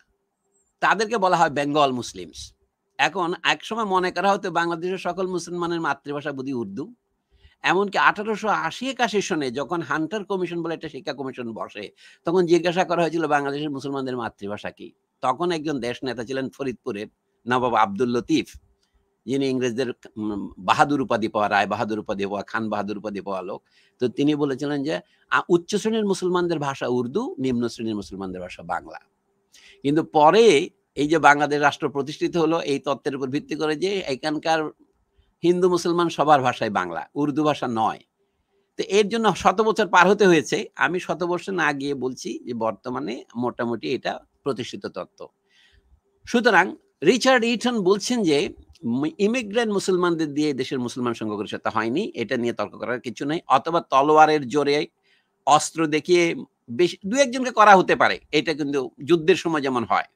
তাদেরকে বলা হয় বেঙ্গল মুসলিমস এখন একসময় মনে করা হতো বাংলাদেশের সকল মুসলমানের মাতৃভাষা বুধি উর্দু এমনকি আঠারোশো আশি একাশি সনে যখন হান্টার কমিশন বলে একটা শিক্ষা কমিশন বসে তখন জিজ্ঞাসা করা হয়েছিল বাংলাদেশের মুসলমানদের মাতৃভাষা কি তখন একজন দেশ নেতা ছিলেন ফরিদপুরের নবাব আব্দুল লতিফ যিনি ইংরেজদের বাহাদুর উপাধি পাওয়া রায় বাহাদুর উপাধি পাওয়া খান বাহাদুর উপাধি পাওয়া লোক তো তিনি বলেছিলেন যে উচ্চ শ্রেণীর মুসলমানদের ভাষা উর্দু নিম্ন শ্রেণীর মুসলমানদের ভাষা বাংলা কিন্তু পরে এই যে বাংলাদেশ রাষ্ট্র প্রতিষ্ঠিত হলো এই তত্ত্বের উপর ভিত্তি করে যে এখানকার হিন্দু মুসলমান সবার ভাষায় বাংলা উর্দু ভাষা নয় তো এর জন্য শত বছর পার হতে হয়েছে আমি শত বছর না গিয়ে বলছি যে বর্তমানে মোটামুটি এটা প্রতিষ্ঠিত তত্ত্ব সুতরাং রিচার্ড ইটন বলছেন যে ইমিগ্রেন্ট মুসলমানদের দিয়ে দেশের মুসলমান সংখ্যাগরিষ্ঠতা হয়নি এটা নিয়ে তর্ক করার কিছু নেই অথবা তলোয়ারের জোরে অস্ত্র দেখিয়ে বেশ দু একজনকে করা হতে পারে এটা কিন্তু যুদ্ধের সময় যেমন হয়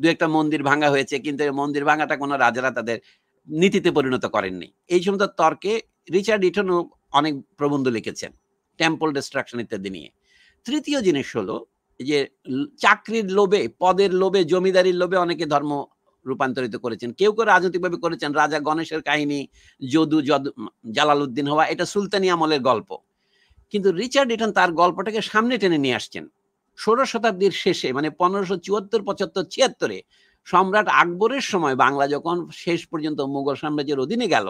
দু একটা মন্দির ভাঙা হয়েছে কিন্তু মন্দির ভাঙাটা কোনো রাজারা তাদের নীতিতে পরিণত করেননি এই সমস্ত তর্কে রিচার্ড ইটনও অনেক প্রবন্ধ লিখেছেন টেম্পল ডিস্ট্রাকশন ইত্যাদি নিয়ে তৃতীয় জিনিস হলো যে চাকরির লোভে পদের লোভে জমিদারির লোভে অনেকে ধর্ম রূপান্তরিত করেছেন কেউ কেউ রাজনৈতিকভাবে করেছেন রাজা গণেশের কাহিনী যদু জালালউদ্দিন হওয়া এটা সুলতানি আমলের গল্প কিন্তু রিচার্ড ইটন তার গল্পটাকে সামনে টেনে নিয়ে আসছেন ষোড়শ শতাব্দীর শেষে মানে পনেরোশো চুয়াত্তর পঁচাত্তর ছিয়াত্তরে সম্রাট আকবরের সময় বাংলা যখন শেষ পর্যন্ত মুঘল সাম্রাজ্যের অধীনে গেল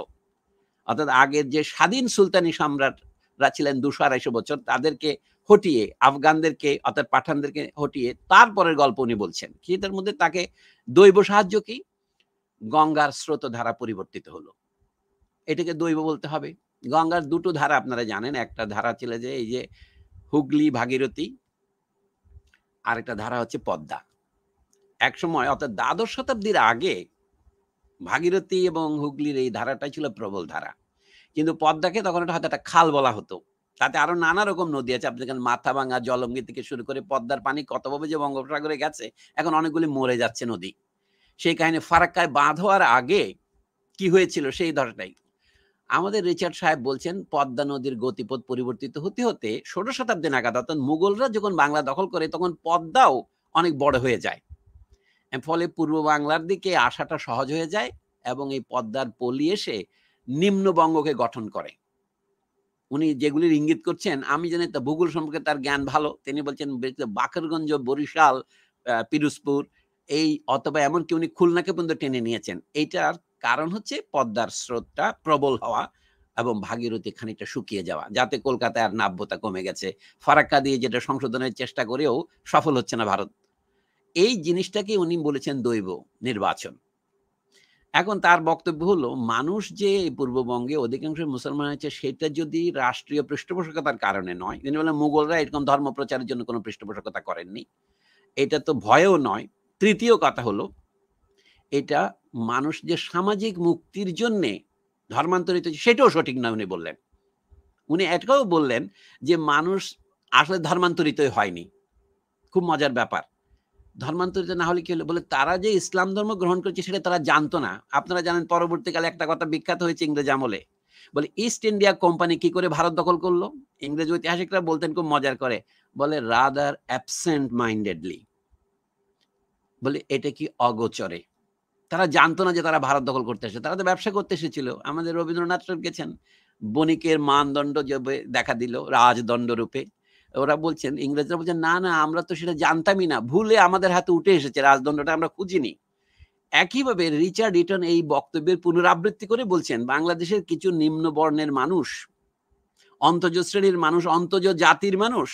অর্থাৎ আগের যে স্বাধীন সুলতানি সম্রাটরা ছিলেন দুশো আড়াইশো বছর তাদেরকে হটিয়ে আফগানদেরকে অর্থাৎ পাঠানদেরকে হটিয়ে তারপরের গল্প উনি বলছেন কি তার মধ্যে তাকে দৈব সাহায্য কি গঙ্গার স্রোত ধারা পরিবর্তিত হলো এটাকে দৈব বলতে হবে গঙ্গার দুটো ধারা আপনারা জানেন একটা ধারা ছিল যে এই যে হুগলি ভাগীরথী আর একটা ধারা হচ্ছে পদ্মা একসময় অর্থাৎ দ্বাদশ শতাব্দীর আগে ভাগীরথী এবং হুগলির এই ধারাটাই ছিল প্রবল ধারা কিন্তু পদ্মাকে তখন এটা হয়তো একটা খাল বলা হতো তাতে আরো নানা রকম নদী আছে আপনি মাথা ভাঙা জলঙ্গি থেকে শুরু করে পদ্মার পানি কতভাবে যে বঙ্গোপসাগরে গেছে এখন অনেকগুলি মরে যাচ্ছে নদী সেই কাহিনী ফারাক্কায় বাঁধ হওয়ার আগে কি হয়েছিল সেই ধরটাই আমাদের রিচার্ড সাহেব বলছেন পদ্মা নদীর গতিপথ পরিবর্তিত হতে হতে ষোড় শতাব্দী নাগাদ অর্থাৎ মুঘলরা যখন বাংলা দখল করে তখন পদ্মাও অনেক বড় হয়ে যায় ফলে পূর্ব বাংলার দিকে আসাটা সহজ হয়ে যায় এবং এই পদ্মার পলি এসে নিম্নবঙ্গকে গঠন করে উনি যেগুলির ইঙ্গিত করছেন আমি জানি তা ভূগোল সম্পর্কে তার জ্ঞান ভালো তিনি বলছেন বাকেরগঞ্জ বরিশাল পিরুজপুর এই অথবা এমনকি উনি খুলনাকে পর্যন্ত টেনে নিয়েছেন এইটার কারণ হচ্ছে পদ্মার স্রোতটা প্রবল হওয়া এবং ভাগীরথী খানিকটা শুকিয়ে যাওয়া যাতে কলকাতায় আর নাব্যতা কমে গেছে ফারাক্কা দিয়ে যেটা সংশোধনের চেষ্টা করেও সফল হচ্ছে না ভারত এই জিনিসটাকে উনি বলেছেন দৈব নির্বাচন এখন তার বক্তব্য হলো মানুষ যে পূর্ববঙ্গে অধিকাংশ মুসলমান আছে সেটা যদি রাষ্ট্রীয় পৃষ্ঠপোষকতার কারণে নয় তিনি বলেন মুঘলরা এরকম ধর্ম প্রচারের জন্য কোনো পৃষ্ঠপোষকতা করেননি এটা তো ভয়েও নয় তৃতীয় কথা হলো এটা মানুষ যে সামাজিক মুক্তির জন্যে ধর্মান্তরিত সেটাও সঠিক নয় উনি বললেন উনি এটাও বললেন যে মানুষ আসলে ধর্মান্তরিতই হয়নি খুব মজার ব্যাপার ধর্মান্তরিত না হলে কি হলো বলে তারা যে ইসলাম ধর্ম গ্রহণ করছে সেটা তারা জানতো না আপনারা জানেন পরবর্তীকালে একটা কথা বিখ্যাত হয়েছে ইংরেজ আমলে বলে ইস্ট ইন্ডিয়া কোম্পানি কি করে ভারত দখল করলো ইংরেজ ঐতিহাসিকরা বলতেন খুব মজার করে বলে রাদার অ্যাবসেন্ট মাইন্ডেডলি বলে এটা কি অগোচরে তারা জানতো না যে তারা ভারত দখল করতে এসেছে তারা তো ব্যবসা করতে এসেছিল আমাদের রবীন্দ্রনাথ গেছেন বণিকের মানদণ্ড যে দেখা দিল রাজদণ্ড রূপে ওরা বলছেন ইংরেজরা বলছেন না না আমরা তো সেটা জানতামই না ভুলে আমাদের হাতে উঠে এসেছে রাজদণ্ডটা আমরা খুঁজিনি একইভাবে রিচার্ড ইটন এই বক্তব্যের পুনরাবৃত্তি করে বলছেন বাংলাদেশের কিছু নিম্ন বর্ণের মানুষ অন্তজ শ্রেণীর মানুষ অন্তজ জাতির মানুষ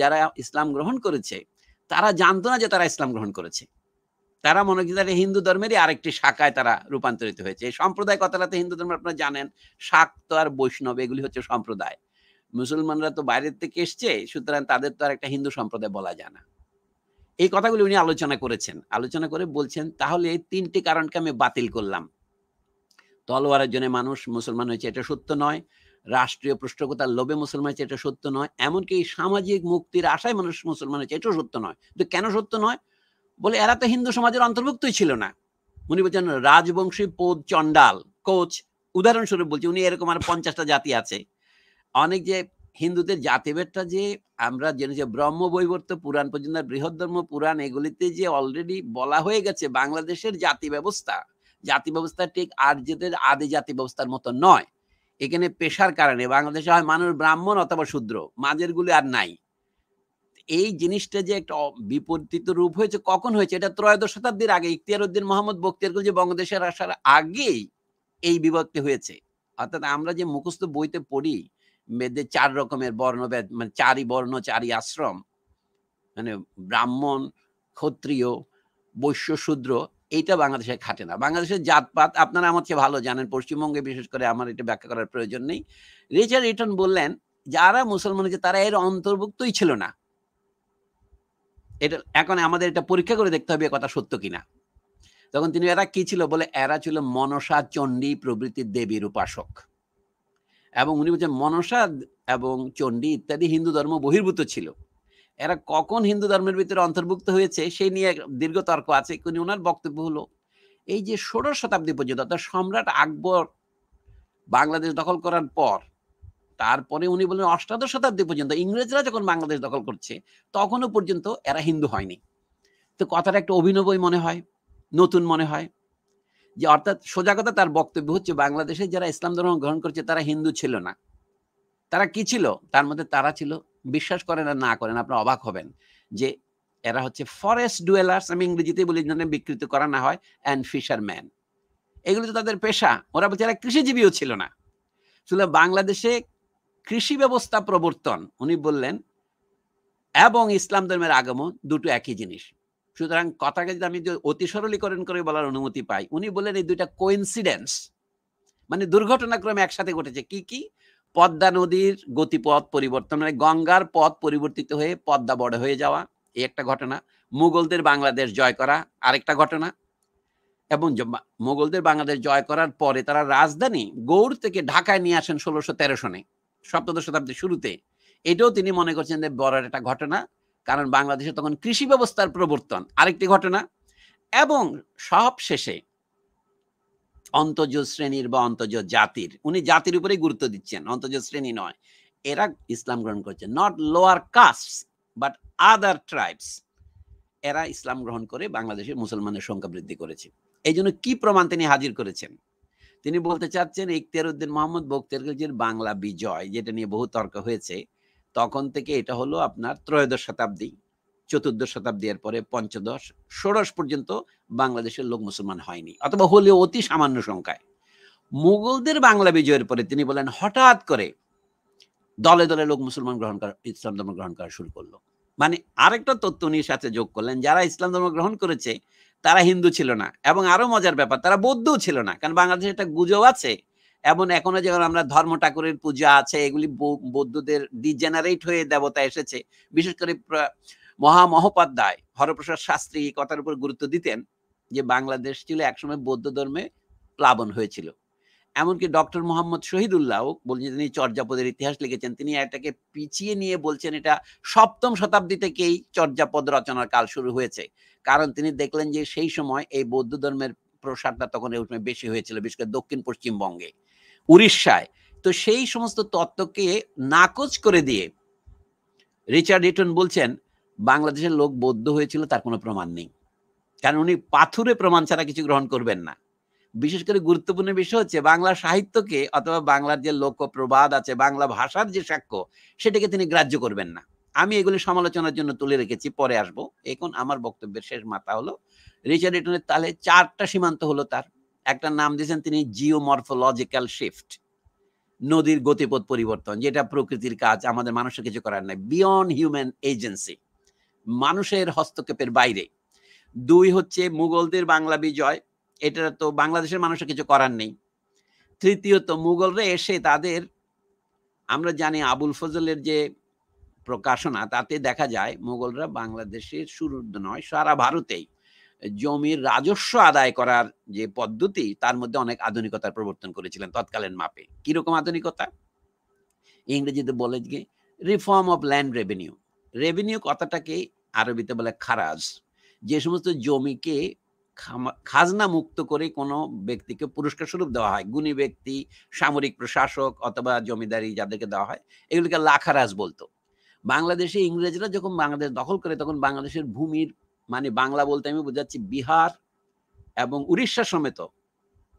যারা ইসলাম গ্রহণ করেছে তারা জানতো না যে তারা ইসলাম গ্রহণ করেছে তারা মনে করছে হিন্দু ধর্মেরই আরেকটি শাখায় তারা রূপান্তরিত হয়েছে এই সম্প্রদায় কথাটা হিন্দু ধর্ম আপনারা জানেন শাক্ত আর বৈষ্ণব এগুলি হচ্ছে সম্প্রদায় মুসলমানরা তো বাইরের থেকে এসছে সুতরাং তাদের তো আর একটা হিন্দু সম্প্রদায় বলা যায় না এই কথাগুলি উনি আলোচনা করেছেন আলোচনা করে বলছেন তাহলে এই তিনটি কারণকে আমি বাতিল করলাম তলোয়ারের জন্য মানুষ মুসলমান হয়েছে এটা সত্য নয় রাষ্ট্রীয় পৃষ্ঠকতার লোভে মুসলমান হয়েছে এটা সত্য নয় এমনকি সামাজিক মুক্তির আশায় মানুষ মুসলমান হয়েছে এটাও সত্য নয় কিন্তু কেন সত্য নয় বলে এরা তো হিন্দু সমাজের অন্তর্ভুক্তই ছিল না উনি বলছেন রাজবংশী পদ চন্ডাল কোচ উদাহরণস্বরূপ বলছি উনি এরকম আর পঞ্চাশটা জাতি আছে অনেক যে হিন্দুদের জাতিভেদটা যে আমরা জেনে যে ব্রহ্ম বৈবর্ত পুরাণ পর্যন্ত বৃহদ্ধর্ম পুরাণ এগুলিতে যে অলরেডি বলা হয়ে গেছে বাংলাদেশের জাতি ব্যবস্থা জাতি ব্যবস্থা ঠিক আর্যদের আদি জাতি ব্যবস্থার মতো নয় এখানে পেশার কারণে বাংলাদেশে হয় মানুষ ব্রাহ্মণ অথবা শূদ্র মাঝেরগুলি আর নাই এই জিনিসটা যে একটা বিপরীত রূপ হয়েছে কখন হয়েছে এটা ত্রয়োদশ শতাব্দীর আগে ইখতিয়ার উদ্দিন মোহাম্মদ বক্তিয়ার যে বঙ্গদেশের আসার আগেই এই বিভক্তি হয়েছে অর্থাৎ আমরা যে মুখস্থ বইতে পড়ি মেয়েদের চার রকমের বেদ মানে চারি বর্ণ চারি আশ্রম মানে ব্রাহ্মণ ক্ষত্রিয় বৈশ্য শূদ্র এইটা বাংলাদেশে খাটে না বাংলাদেশের জাতপাত আপনারা আমার চেয়ে ভালো জানেন পশ্চিমবঙ্গে বিশেষ করে আমার এটা ব্যাখ্যা করার প্রয়োজন নেই রিচার্ড রিটন বললেন যারা মুসলমান হয়েছে তারা এর অন্তর্ভুক্তই ছিল না এটা এখন আমাদের এটা পরীক্ষা করে দেখতে হবে কথা সত্য কিনা তখন তিনি এরা কি ছিল বলে এরা ছিল মনসা চণ্ডী প্রভৃতি দেবীর উপাসক এবং উনি বলছেন মনসাদ এবং চণ্ডী ইত্যাদি হিন্দু ধর্ম বহির্ভূত ছিল এরা কখন হিন্দু ধর্মের ভিতরে অন্তর্ভুক্ত হয়েছে সেই নিয়ে দীর্ঘ তর্ক আছে কিন্তু ওনার বক্তব্য হলো এই যে ষোড়শ শতাব্দী পর্যন্ত অর্থাৎ সম্রাট আকবর বাংলাদেশ দখল করার পর তারপরে উনি বলেন অষ্টাদশ শতাব্দী পর্যন্ত ইংরেজরা যখন বাংলাদেশ দখল করছে তখনও পর্যন্ত এরা হিন্দু হয়নি তো কথাটা একটা অভিনবই মনে হয় নতুন মনে হয় যে অর্থাৎ সোজা কথা তার বক্তব্য হচ্ছে বাংলাদেশে যারা ইসলাম ধর্ম গ্রহণ করছে তারা হিন্দু ছিল না তারা কি ছিল তার মধ্যে তারা ছিল বিশ্বাস করেন আর না করেন আপনার অবাক হবেন যে এরা হচ্ছে ফরেস্ট ডুয়েলার্স আমি ইংরেজিতে বলি যেন বিকৃত করা না হয় অ্যান্ড ফিশারম্যান এগুলো তো তাদের পেশা ওরা বলছে এরা কৃষিজীবীও ছিল না শুধু বাংলাদেশে কৃষি ব্যবস্থা প্রবর্তন উনি বললেন এবং ইসলাম ধর্মের আগমন দুটো একই জিনিস সুতরাং কথাকে যদি আমি অতি সরলীকরণ করে বলার অনুমতি পাই উনি বলেন এই দুইটা কোইন্সিডেন্স মানে দুর্ঘটনাক্রমে একসাথে ঘটেছে কি কি পদ্মা নদীর গতিপথ পরিবর্তন মানে গঙ্গার পথ পরিবর্তিত হয়ে পদ্মা বড় হয়ে যাওয়া এই একটা ঘটনা মুঘলদের বাংলাদেশ জয় করা আরেকটা ঘটনা এবং মুঘলদের বাংলাদেশ জয় করার পরে তারা রাজধানী গৌড় থেকে ঢাকায় নিয়ে আসেন ষোলোশো তেরো সনে সপ্তদশ শতাব্দীর শুরুতে এটাও তিনি মনে করছেন যে বড় একটা ঘটনা কারণ বাংলাদেশে তখন কৃষি ব্যবস্থার প্রবর্তন আরেকটি ঘটনা এবং সব শেষে অন্তজ শ্রেণীর বা অন্তজ জাতির উনি জাতির উপরেই গুরুত্ব দিচ্ছেন অন্তজ শ্রেণী নয় এরা ইসলাম গ্রহণ করছে not lower caste but other tribes এরা ইসলাম গ্রহণ করে বাংলাদেশে মুসলমানের সংখ্যা বৃদ্ধি করেছে এই জন্য কি প্রমাণ তিনি হাজির করেছেন তিনি বলতে চাচ্ছেন ইখতিয়ার উদ্দিন মোহাম্মদ বক্তিয়ার বাংলা বিজয় যেটা নিয়ে বহু তর্ক হয়েছে তখন থেকে এটা হলো আপনার ত্রয়োদশ শতাব্দী চতুর্দশ শতাব্দী এর পরে পঞ্চদশ ষোড়শ পর্যন্ত বাংলাদেশের লোক মুসলমান হয়নি অথবা হলেও অতি সামান্য সংখ্যায় মুঘলদের বাংলা বিজয়ের পরে তিনি বলেন হঠাৎ করে দলে দলে লোক মুসলমান গ্রহণ করা ইসলাম ধর্ম গ্রহণ করা শুরু করলো মানে আরেকটা তথ্য উনি সাথে যোগ করলেন যারা ইসলাম ধর্ম গ্রহণ করেছে তারা হিন্দু ছিল না এবং আরো মজার ব্যাপার তারা বৌদ্ধও ছিল না কারণ বাংলাদেশে একটা গুজব আছে এবং এখনো যেমন আমরা ধর্ম ঠাকুরের পূজা আছে এগুলি বৌদ্ধদের ডিজেনারেট হয়ে দেবতা এসেছে বিশেষ করে মহামহোপাধ্যায় হরপ্রসাদ শাস্ত্রী এই কথার উপর গুরুত্ব দিতেন যে বাংলাদেশ ছিল একসময় বৌদ্ধ ধর্মে প্লাবন হয়েছিল এমনকি ডক্টর মোহাম্মদ শহীদুল্লাহ বলছেন তিনি চর্যাপদের ইতিহাস লিখেছেন তিনি এটাকে পিছিয়ে নিয়ে বলছেন এটা সপ্তম শতাব্দী থেকেই চর্যাপদ রচনার কাল শুরু হয়েছে কারণ তিনি দেখলেন যে সেই সময় এই বৌদ্ধ ধর্মের প্রসারটা তখন এই বেশি হয়েছিল বিশেষ করে দক্ষিণ পশ্চিমবঙ্গে উড়িষ্যায় তো সেই সমস্ত তত্ত্বকে নাকচ করে দিয়ে রিচার্ড ইটন বলছেন বাংলাদেশের লোক বৌদ্ধ হয়েছিল তার কোনো প্রমাণ নেই কারণ উনি পাথুরে প্রমাণ ছাড়া কিছু গ্রহণ করবেন না বিশেষ করে গুরুত্বপূর্ণ বিষয় হচ্ছে বাংলা সাহিত্যকে অথবা বাংলার যে লোক প্রবাদ আছে বাংলা ভাষার যে সাক্ষ্য সেটাকে তিনি গ্রাহ্য করবেন না আমি এগুলি সমালোচনার জন্য তুলে রেখেছি পরে আসব এখন আমার বক্তব্যের শেষ মাথা হলো রিচার্ড ইটনের তালে চারটা সীমান্ত হলো তার একটা নাম দিয়েছেন তিনি জিওমরফোলজিক্যাল শিফট নদীর গতিপথ পরিবর্তন যেটা প্রকৃতির কাজ আমাদের মানুষের কিছু করার নাই বিয়ন্ড হিউম্যান এজেন্সি মানুষের হস্তক্ষেপের বাইরে দুই হচ্ছে মুঘলদের বাংলা বিজয় এটা তো বাংলাদেশের মানুষের কিছু করার নেই তৃতীয়ত মুঘলরা এসে তাদের আমরা জানি আবুল ফজলের যে প্রকাশনা তাতে দেখা যায় মুঘলরা বাংলাদেশের শুরু নয় সারা ভারতেই জমির রাজস্ব আদায় করার যে পদ্ধতি তার মধ্যে অনেক আধুনিকতার প্রবর্তন করেছিলেন তৎকালীন মাপে কিরকম আধুনিকতা ইংরেজিতে বলে যে reform of land revenue revenue কথাটাকে আরবিতে বলে খারাজ যে সমস্ত জমিকে খাজনা মুক্ত করে কোনো ব্যক্তিকে পুরস্কার স্বরূপ দেওয়া হয় গুণী ব্যক্তি সামরিক প্রশাসক অথবা জমিদারি যাদেরকে দেওয়া হয় এগুলিকে লাখারাজ বলতো বাংলাদেশে ইংরেজরা যখন বাংলাদেশ দখল করে তখন বাংলাদেশের ভূমির মানে বাংলা বলতে আমি বোঝাচ্ছি বিহার এবং উড়িষ্যা সমেত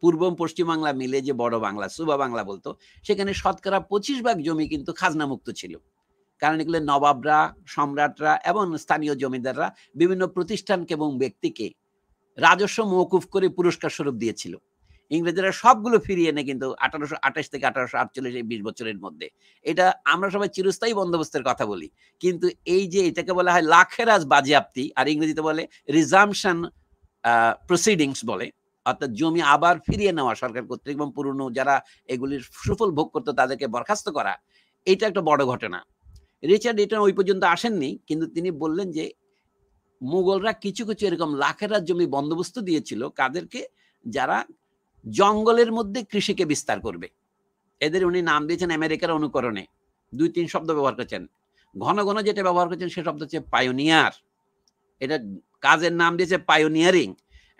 পূর্ব পশ্চিমবাংলা মিলে যে বড় বাংলা সুবা বাংলা বলতো সেখানে শতকরা পঁচিশ ভাগ জমি কিন্তু খাজনামুক্ত ছিল কারণ এগুলো নবাবরা সম্রাটরা এবং স্থানীয় জমিদাররা বিভিন্ন প্রতিষ্ঠানকে এবং ব্যক্তিকে রাজস্ব মৌকুফ করে পুরস্কার স্বরূপ দিয়েছিল ইংরেজরা সবগুলো ফিরিয়ে এনে কিন্তু আঠারোশো আঠাশ থেকে আঠারোশো আটচল্লিশ এই বিশ বছরের মধ্যে এটা আমরা সবাই চিরস্থায়ী বন্দোবস্তের কথা বলি কিন্তু এই যে এটাকে বলা হয় লাখেরাজ বাজেয়াপ্তি আর ইংরেজিতে বলে রিজামশন প্রসিডিংস বলে অর্থাৎ জমি আবার ফিরিয়ে নেওয়া সরকার কর্তৃক এবং পুরনো যারা এগুলির সুফল ভোগ করতো তাদেরকে বরখাস্ত করা এটা একটা বড় ঘটনা রিচার্ড এটা ওই পর্যন্ত আসেননি কিন্তু তিনি বললেন যে মুঘলরা কিছু কিছু এরকম লাখেরাজ জমি বন্দোবস্ত দিয়েছিল কাদেরকে যারা জঙ্গলের মধ্যে কৃষিকে বিস্তার করবে এদের উনি নাম দিয়েছেন আমেরিকার অনুকরণে দুই তিন শব্দ ব্যবহার করছেন ঘন ঘন যেটা ব্যবহার করছেন সে শব্দ হচ্ছে পায়োনিয়ার এটা কাজের নাম দিয়েছে পায়োনিয়ারিং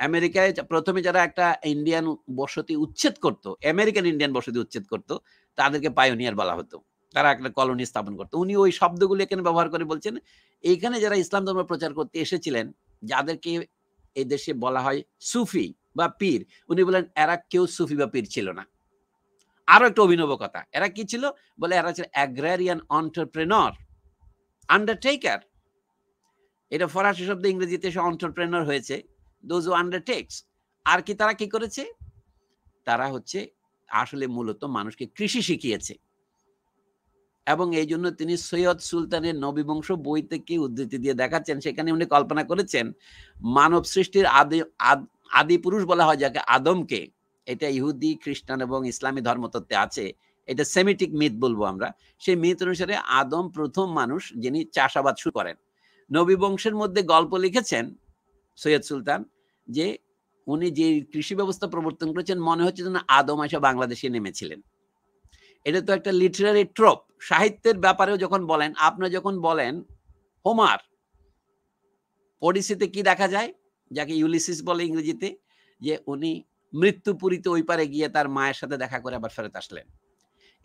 আমেরিকায় প্রথমে যারা একটা ইন্ডিয়ান বসতি উচ্ছেদ করত আমেরিকান ইন্ডিয়ান বসতি উচ্ছেদ করত তাদেরকে পায়োনিয়ার বলা হতো তারা একটা কলোনি স্থাপন করতো উনি ওই শব্দগুলো এখানে ব্যবহার করে বলছেন এইখানে যারা ইসলাম ধর্ম প্রচার করতে এসেছিলেন যাদেরকে এই দেশে বলা হয় সুফি বা পীর উনি বলেন এরা কেউ সুফি বা পীর ছিল না আরো একটা অভিনব কথা এরা কি ছিল বলে এরা ছিল অ্যাগ্রারিয়ান অন্টারপ্রেনর আন্ডারটেকার এটা ফরাসি শব্দ ইংরেজিতে সে অন্টারপ্রেনর হয়েছে দোজ ও আন্ডারটেক্স আর কি তারা কি করেছে তারা হচ্ছে আসলে মূলত মানুষকে কৃষি শিখিয়েছে এবং এই জন্য তিনি সৈয়দ সুলতানের নবীবংশ বই থেকে উদ্ধৃতি দিয়ে দেখাচ্ছেন সেখানে উনি কল্পনা করেছেন মানব সৃষ্টির আদি আদি পুরুষ বলা হয় যাকে আদমকে এটা ইহুদি খ্রিস্টান এবং ইসলামী ধর্মতত্ত্বে আছে এটা সেমিটিক মিথ বলবো আমরা সেই মিথ অনুসারে আদম প্রথম মানুষ যিনি চাষাবাদ শুরু করেন নবী বংশের মধ্যে গল্প লিখেছেন সৈয়দ সুলতান যে উনি যে কৃষি ব্যবস্থা প্রবর্তন করেছেন মনে হচ্ছে যেন আদম আসা বাংলাদেশে নেমেছিলেন এটা তো একটা লিটারারি ট্রপ সাহিত্যের ব্যাপারেও যখন বলেন আপনি যখন বলেন হোমার পরিস্থিতি কি দেখা যায় যাকে ইউলিসিস বলে ইংরেজিতে যে উনি মৃত্যুপুরিত ওই পারে গিয়ে তার মায়ের সাথে দেখা করে আবার ফেরত আসলেন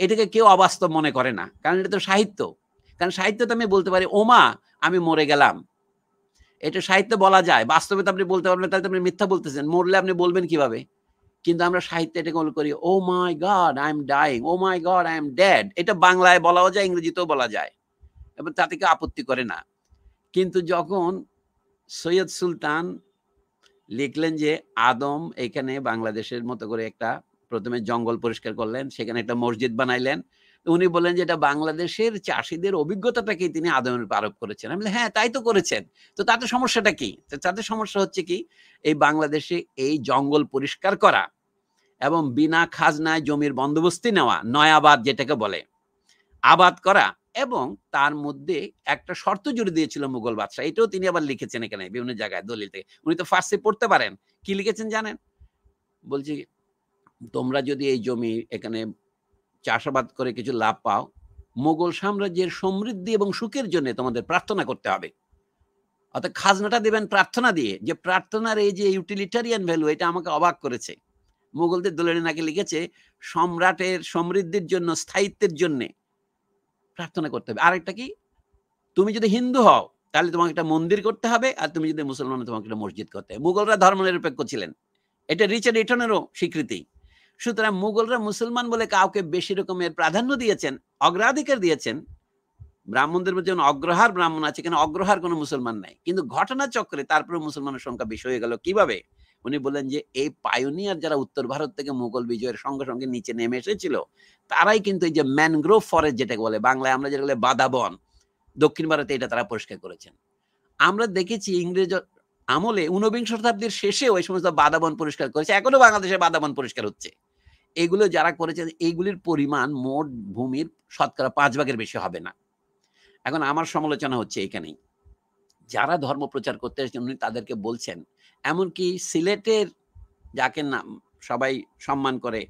এটাকে কেউ অবাস্তব মনে করে না কারণ এটা তো সাহিত্য কারণ সাহিত্য তো আমি বলতে পারি ওমা আমি মরে গেলাম এটা সাহিত্য বলা যায় বাস্তবে তো আপনি বলতে পারবেন তাহলে আপনি মিথ্যা বলতেছেন মরলে আপনি বলবেন কিভাবে কিন্তু আমরা সাহিত্যে এটাকে করি oh my god I am dying oh my god I am dead এটা বাংলায় বলাও যায় ইংরেজিতেও বলা যায় এবং তাতে কেউ আপত্তি করে না কিন্তু যখন সৈয়দ সুলতান লিখলেন যে আদম এখানে বাংলাদেশের মতো করে একটা প্রথমে জঙ্গল পরিষ্কার করলেন সেখানে একটা মসজিদ বানাইলেন উনি বলেন যে এটা বাংলাদেশের চাষিদের অভিজ্ঞতাটাকেই তিনি আদমের আরোপ করেছেন আমি হ্যাঁ তাই তো করেছেন তো তাতে সমস্যাটা কি তাতে সমস্যা হচ্ছে কি এই বাংলাদেশে এই জঙ্গল পরিষ্কার করা এবং বিনা খাজনায় জমির বন্দোবস্তি নেওয়া নয়াবাদ যেটাকে বলে আবাদ করা এবং তার মধ্যে একটা শর্ত জুড়ে দিয়েছিল মুঘল বাদশাহ এটাও তিনি আবার লিখেছেন এখানে বিভিন্ন জায়গায় দলিল থেকে উনি তো ফার্সি পড়তে পারেন কি লিখেছেন জানেন বলছি তোমরা যদি এই জমি এখানে চাষাবাদ করে কিছু লাভ পাও মোগল সাম্রাজ্যের সমৃদ্ধি এবং সুখের জন্য তোমাদের প্রার্থনা করতে হবে অর্থাৎ খাজনাটা দেবেন প্রার্থনা দিয়ে যে প্রার্থনার এই যে ইউটিলিটারিয়ান ভ্যালু এটা আমাকে অবাক করেছে মোগলদের দলের নাকি লিখেছে সম্রাটের সমৃদ্ধির জন্য স্থায়িত্বের জন্যে প্রার্থনা করতে হবে আরেকটা কি তুমি যদি হিন্দু হও তাহলে তোমাকে একটা মন্দির করতে হবে আর তুমি যদি মুসলমান তোমাকে একটা মসজিদ করতে হবে মুঘলরা ধর্ম নিরপেক্ষ ছিলেন এটা রিচার্ড ইটনেরও স্বীকৃতি সুতরাং মুঘলরা মুসলমান বলে কাউকে বেশি রকমের প্রাধান্য দিয়েছেন অগ্রাধিকার দিয়েছেন ব্রাহ্মণদের মধ্যে অগ্রহার ব্রাহ্মণ আছে কেন অগ্রহার কোনো মুসলমান নাই কিন্তু ঘটনা চক্রে তারপরে মুসলমানের সংখ্যা বেশি হয়ে গেল কিভাবে উনি বললেন যে এই পায়োনিয়ার যারা উত্তর ভারত থেকে মুঘল বিজয়ের সঙ্গে সঙ্গে নিচে নেমে এসেছিল তারাই কিন্তু এই যে ম্যানগ্রোভ ফরেস্ট যেটাকে বলে বাংলায় আমরা যেটা বলে বাদাবন দক্ষিণ ভারতে এটা তারা পরিষ্কার করেছেন আমরা দেখেছি ইংরেজ আমলে ঊনবিংশ শতাব্দীর শেষে ওই সমস্ত বাদাবন পরিষ্কার করেছে এখনো বাংলাদেশে বাদাবন পরিষ্কার হচ্ছে এগুলো যারা করেছে এইগুলির পরিমাণ মোট ভূমির শতকরা পাঁচ ভাগের বেশি হবে না এখন আমার সমালোচনা হচ্ছে এখানেই যারা ধর্ম প্রচার করতে এসেছেন উনি তাদেরকে বলছেন এমনকি সিলেটের যাকে নাম সবাই সম্মান করে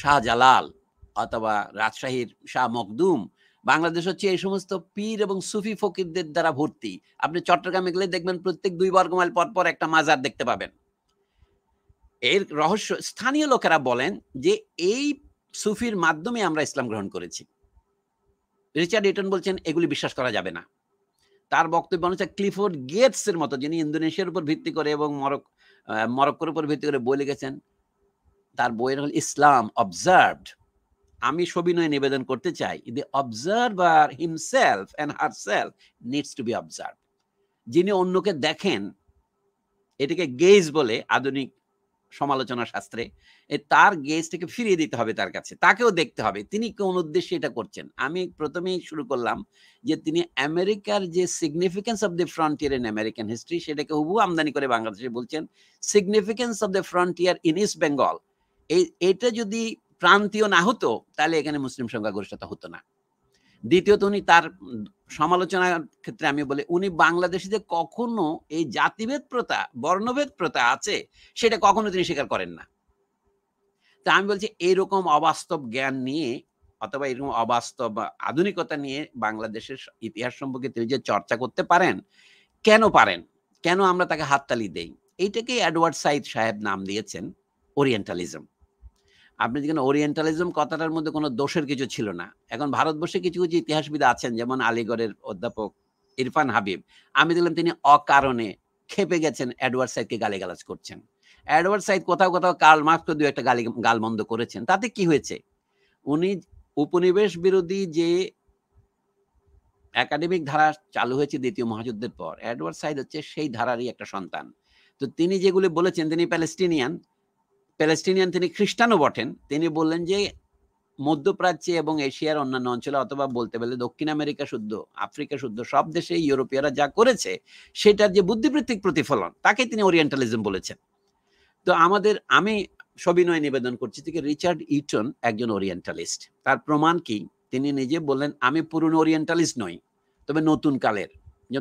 শাহজালাল অথবা রাজশাহীর শাহ মকদুম বাংলাদেশ হচ্ছে এই সমস্ত পীর এবং সুফি ফকিরদের দ্বারা ভর্তি আপনি চট্টগ্রামে গেলে দেখবেন প্রত্যেক দুই বর্গ মাইল পর পর একটা মাজার দেখতে পাবেন এর রহস্য স্থানীয় লোকেরা বলেন যে এই সুফির মাধ্যমে আমরা ইসলাম গ্রহণ করেছি রিচার্ড ইটন বলছেন এগুলি বিশ্বাস করা যাবে না তার বক্তব্য হচ্ছে ক্লিফোর্ড গেটস এর মতো যিনি ইন্দোনেশিয়ার উপর ভিত্তি করে এবং মরক মরক্কোর উপর ভিত্তি করে বই লিখেছেন তার বইয়ের হল ইসলাম অবজার্ভড আমি সবিনয় নিবেদন করতে চাই the observer himself and self needs to be observe যিনি অন্যকে দেখেন এটাকে গেজ বলে আধুনিক সমালোচনা শাস্ত্রে তার গেজটাকে ফিরিয়ে দিতে হবে তার কাছে তাকেও দেখতে হবে তিনি কোন উদ্দেশ্যে এটা করছেন আমি প্রথমেই শুরু করলাম যে তিনি আমেরিকার যে significance of the frontier in American history সেটাকে হুবু আমদানি করে বাংলাদেশে বলছেন significance of the frontier in East Bengal এই এটা যদি প্রান্তীয় না হতো তাহলে এখানে মুসলিম সংখ্যাগরিষ্ঠতা হতো না দ্বিতীয়ত উনি তার সমালোচনার ক্ষেত্রে আমি বলি উনি বাংলাদেশে যে কখনো এই জাতিভেদ প্রথা বর্ণভেদ প্রথা আছে সেটা কখনো তিনি স্বীকার করেন না তা আমি বলছি এইরকম অবাস্তব জ্ঞান নিয়ে অথবা এরকম অবাস্তব আধুনিকতা নিয়ে বাংলাদেশের ইতিহাস সম্পর্কে তিনি যে চর্চা করতে পারেন কেন পারেন কেন আমরা তাকে হাততালি দেই এইটাকেই অ্যাডওয়ার্ড সাইদ সাহেব নাম দিয়েছেন ওরিয়েন্টালিজম আপনি যেখানে ওরিয়েন্টালিজম কথাটার মধ্যে কোনো দোষের কিছু ছিল না এখন ভারতবর্ষে কিছু কিছু ইতিহাসবিদ আছেন যেমন আলিগড়ের অধ্যাপক ইরফান হাবিব আমি দেখলাম তিনি অকারণে খেপে গেছেন অ্যাডওয়ার্ড সাইদকে গালিগালাজ করছেন অ্যাডওয়ার্ড সাইড কোথাও কোথাও কার্ল মার্কসকে দু একটা গালি গালমন্দ করেছেন তাতে কি হয়েছে উনি উপনিবেশ বিরোধী যে একাডেমিক ধারা চালু হয়েছে দ্বিতীয় মহাযুদ্ধের পর অ্যাডওয়ার্ড সাইড হচ্ছে সেই ধারারই একটা সন্তান তো তিনি যেগুলি বলেছেন তিনি প্যালেস্টিনিয়ান প্যালেস্টিনিয়ান তিনি খ্রিস্টানও বটেন তিনি বললেন যে মধ্যপ্রাচ্যে এবং এশিয়ার অন্যান্য অঞ্চলে অথবা বলতে পারলে দক্ষিণ আমেরিকা শুদ্ধ আফ্রিকা শুদ্ধ সব দেশে ইউরোপীয়রা যা করেছে সেটার যে বুদ্ধিবৃত্তিক প্রতিফলন তাকে তিনি ওরিয়েন্টালিজম বলেছেন তো আমাদের আমি সবিনয় নিবেদন করছি থেকে রিচার্ড ইটন একজন ওরিয়েন্টালিস্ট তার প্রমাণ কি তিনি নিজে বললেন আমি পুরনো ওরিয়েন্টালিস্ট নই তবে নতুন কালের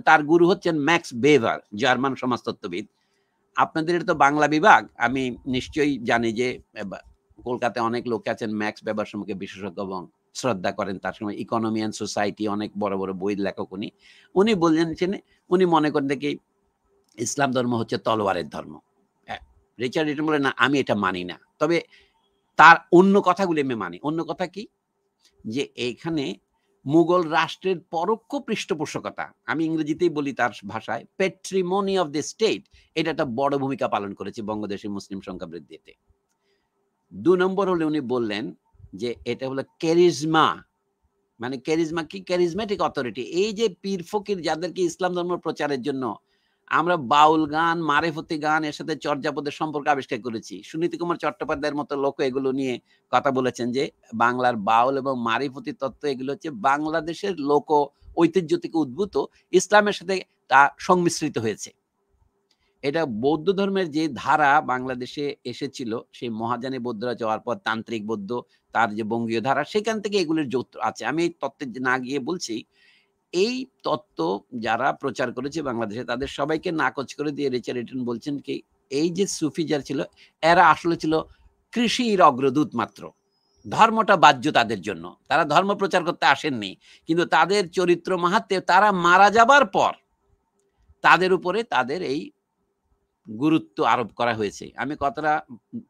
তার গুরু হচ্ছেন ম্যাক্স বেভার জার্মান সমাজতত্ত্ববিদ আপনাদের এটা তো বাংলা বিভাগ আমি নিশ্চয়ই জানি যে কলকাতায় অনেক লোক আছেন ম্যাক্স ব্যবহার সম্পর্কে বিশেষজ্ঞ এবং শ্রদ্ধা করেন তার সময় ইকোনমি অ্যান্ড সোসাইটি অনেক বড় বড় বই লেখক উনি উনি বলছেন উনি মনে করেন দেখি ইসলাম ধর্ম হচ্ছে তলোয়ারের ধর্ম রিচার্ড রিটন বলে না আমি এটা মানি না তবে তার অন্য কথাগুলি আমি মানি অন্য কথা কি যে এখানে মুঘল রাষ্ট্রের পরোক্ষ পৃষ্ঠপোষকতা আমি ইংরেজিতেই বলি তার ভাষায় প্যাট্রিমনি অফ দ্য স্টেট এটা একটা বড় ভূমিকা পালন করেছে বঙ্গদেশের মুসলিম সংখ্যা বৃদ্ধিতে দু নম্বর হলে উনি বললেন যে এটা হলো ক্যারিজমা মানে ক্যারিজমা কি ক্যারিজমেটিক অথরিটি এই যে পীর ফকির যাদেরকে ইসলাম ধর্ম প্রচারের জন্য আমরা বাউল গান মারেফতি গান এর সাথে চর্যাপদের সম্পর্ক আবিষ্কার করেছি সুনীতি কুমার চট্টোপাধ্যায়ের মতো লোক এগুলো নিয়ে কথা বলেছেন যে বাংলার বাউল এবং মারেফতি তত্ত্ব এগুলো হচ্ছে বাংলাদেশের লোক ঐতিহ্য থেকে উদ্ভূত ইসলামের সাথে তা সংমিশ্রিত হয়েছে এটা বৌদ্ধ ধর্মের যে ধারা বাংলাদেশে এসেছিল সেই মহাজানে বৌদ্ধরা যাওয়ার পর তান্ত্রিক বৌদ্ধ তার যে বঙ্গীয় ধারা সেখান থেকে এগুলোর যৌত্র আছে আমি এই তত্ত্বে না গিয়ে বলছি এই তত্ত্ব যারা প্রচার করেছে বাংলাদেশে তাদের সবাইকে নাকচ করে দিয়ে রেচার রিটন বলছেন কি এই যে সুফি যার ছিল এরা আসলে ছিল কৃষির অগ্রদূত মাত্র ধর্মটা বাহ্য তাদের জন্য তারা ধর্ম প্রচার করতে আসেননি কিন্তু তাদের চরিত্র মাহাত্মে তারা মারা যাবার পর তাদের উপরে তাদের এই গুরুত্ব আরোপ করা হয়েছে আমি কতটা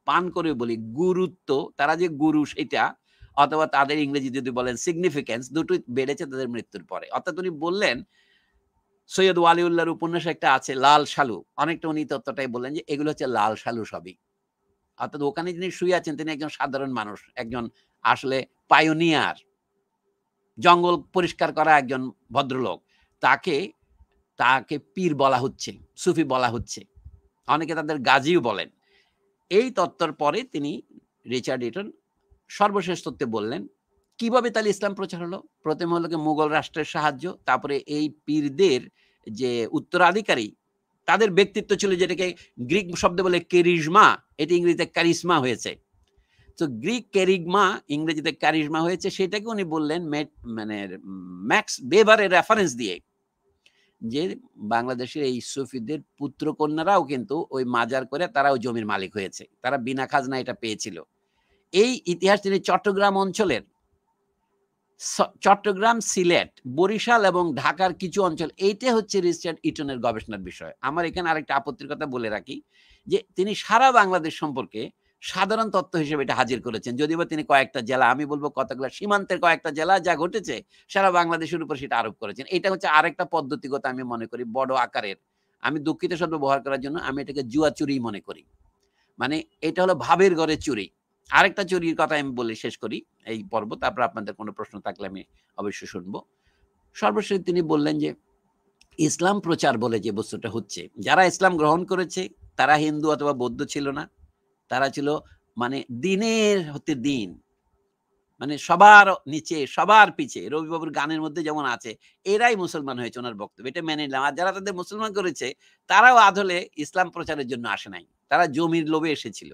পান করে বলি গুরুত্ব তারা যে গুরু সেটা অথবা তাদের ইংরেজি যদি বলেন সিগনিফিকেন্স দুটোই বেড়েছে তাদের মৃত্যুর পরে অর্থাৎ উনি বললেন সৈয়দ ওয়ালিউল্লাহর উপন্যাস একটা আছে লাল শালু অনেকটা উনি তত্ত্বটাই বললেন যে এগুলো হচ্ছে লাল শালু সবই অর্থাৎ ওখানে যিনি শুয়ে আছেন তিনি একজন সাধারণ মানুষ একজন আসলে পায়োনিয়ার জঙ্গল পরিষ্কার করা একজন ভদ্রলোক তাকে তাকে পীর বলা হচ্ছে সুফি বলা হচ্ছে অনেকে তাদের গাজিও বলেন এই তত্ত্বর পরে তিনি রিচার্ড ইটন সর্বশেষ তত্ত্বে বললেন কিভাবে তাহলে ইসলাম প্রচার হলো প্রথমে হলো মুঘল রাষ্ট্রের সাহায্য তারপরে এই পীরদের যে উত্তরাধিকারী তাদের ব্যক্তিত্ব ছিল যেটাকে গ্রিক শব্দে বলে কেরিজমা এটি ইংরেজিতে ক্যারিজমা হয়েছে তো গ্রিক ক্যারিগমা ইংরেজিতে ক্যারিজমা হয়েছে সেটাকে উনি বললেন মানে ম্যাক্স বেভারের রেফারেন্স দিয়ে যে বাংলাদেশের এই সুফিদের পুত্র কন্যারাও কিন্তু ওই মাজার করে তারাও জমির মালিক হয়েছে তারা বিনা খাজনা এটা পেয়েছিল এই ইতিহাস তিনি চট্টগ্রাম অঞ্চলের চট্টগ্রাম সিলেট বরিশাল এবং ঢাকার কিছু অঞ্চল এইটা হচ্ছে রিচার্ড ইটনের গবেষণার বিষয় আমার এখানে আরেকটা আপত্তির কথা বলে রাখি যে তিনি সারা বাংলাদেশ সম্পর্কে সাধারণ তত্ত্ব হিসেবে এটা হাজির করেছেন যদিও বা তিনি কয়েকটা জেলা আমি বলবো কতগুলো সীমান্তের কয়েকটা জেলা যা ঘটেছে সারা বাংলাদেশের উপর সেটা আরোপ করেছেন এটা হচ্ছে আরেকটা পদ্ধতিগত আমি মনে করি বড় আকারের আমি দুঃখিত শব্দ ব্যবহার করার জন্য আমি এটাকে জুয়া চুরি মনে করি মানে এটা হলো ভাবের ঘরে চুরি আরেকটা চুরির কথা আমি বলে শেষ করি এই পর্ব তারপর আপনাদের কোনো প্রশ্ন থাকলে আমি অবশ্যই শুনব সর্বশেষ তিনি বললেন যে ইসলাম প্রচার বলে যে বস্তুটা হচ্ছে যারা ইসলাম গ্রহণ করেছে তারা হিন্দু অথবা বৌদ্ধ ছিল না তারা ছিল মানে দিনের হতে দিন মানে সবার নিচে সবার পিছে রবিবাবুর গানের মধ্যে যেমন আছে এরাই মুসলমান হয়েছে ওনার বক্তব্য এটা মেনে নিলাম আর যারা তাদের মুসলমান করেছে তারাও আধলে ইসলাম প্রচারের জন্য আসে নাই তারা জমির লোভে এসেছিল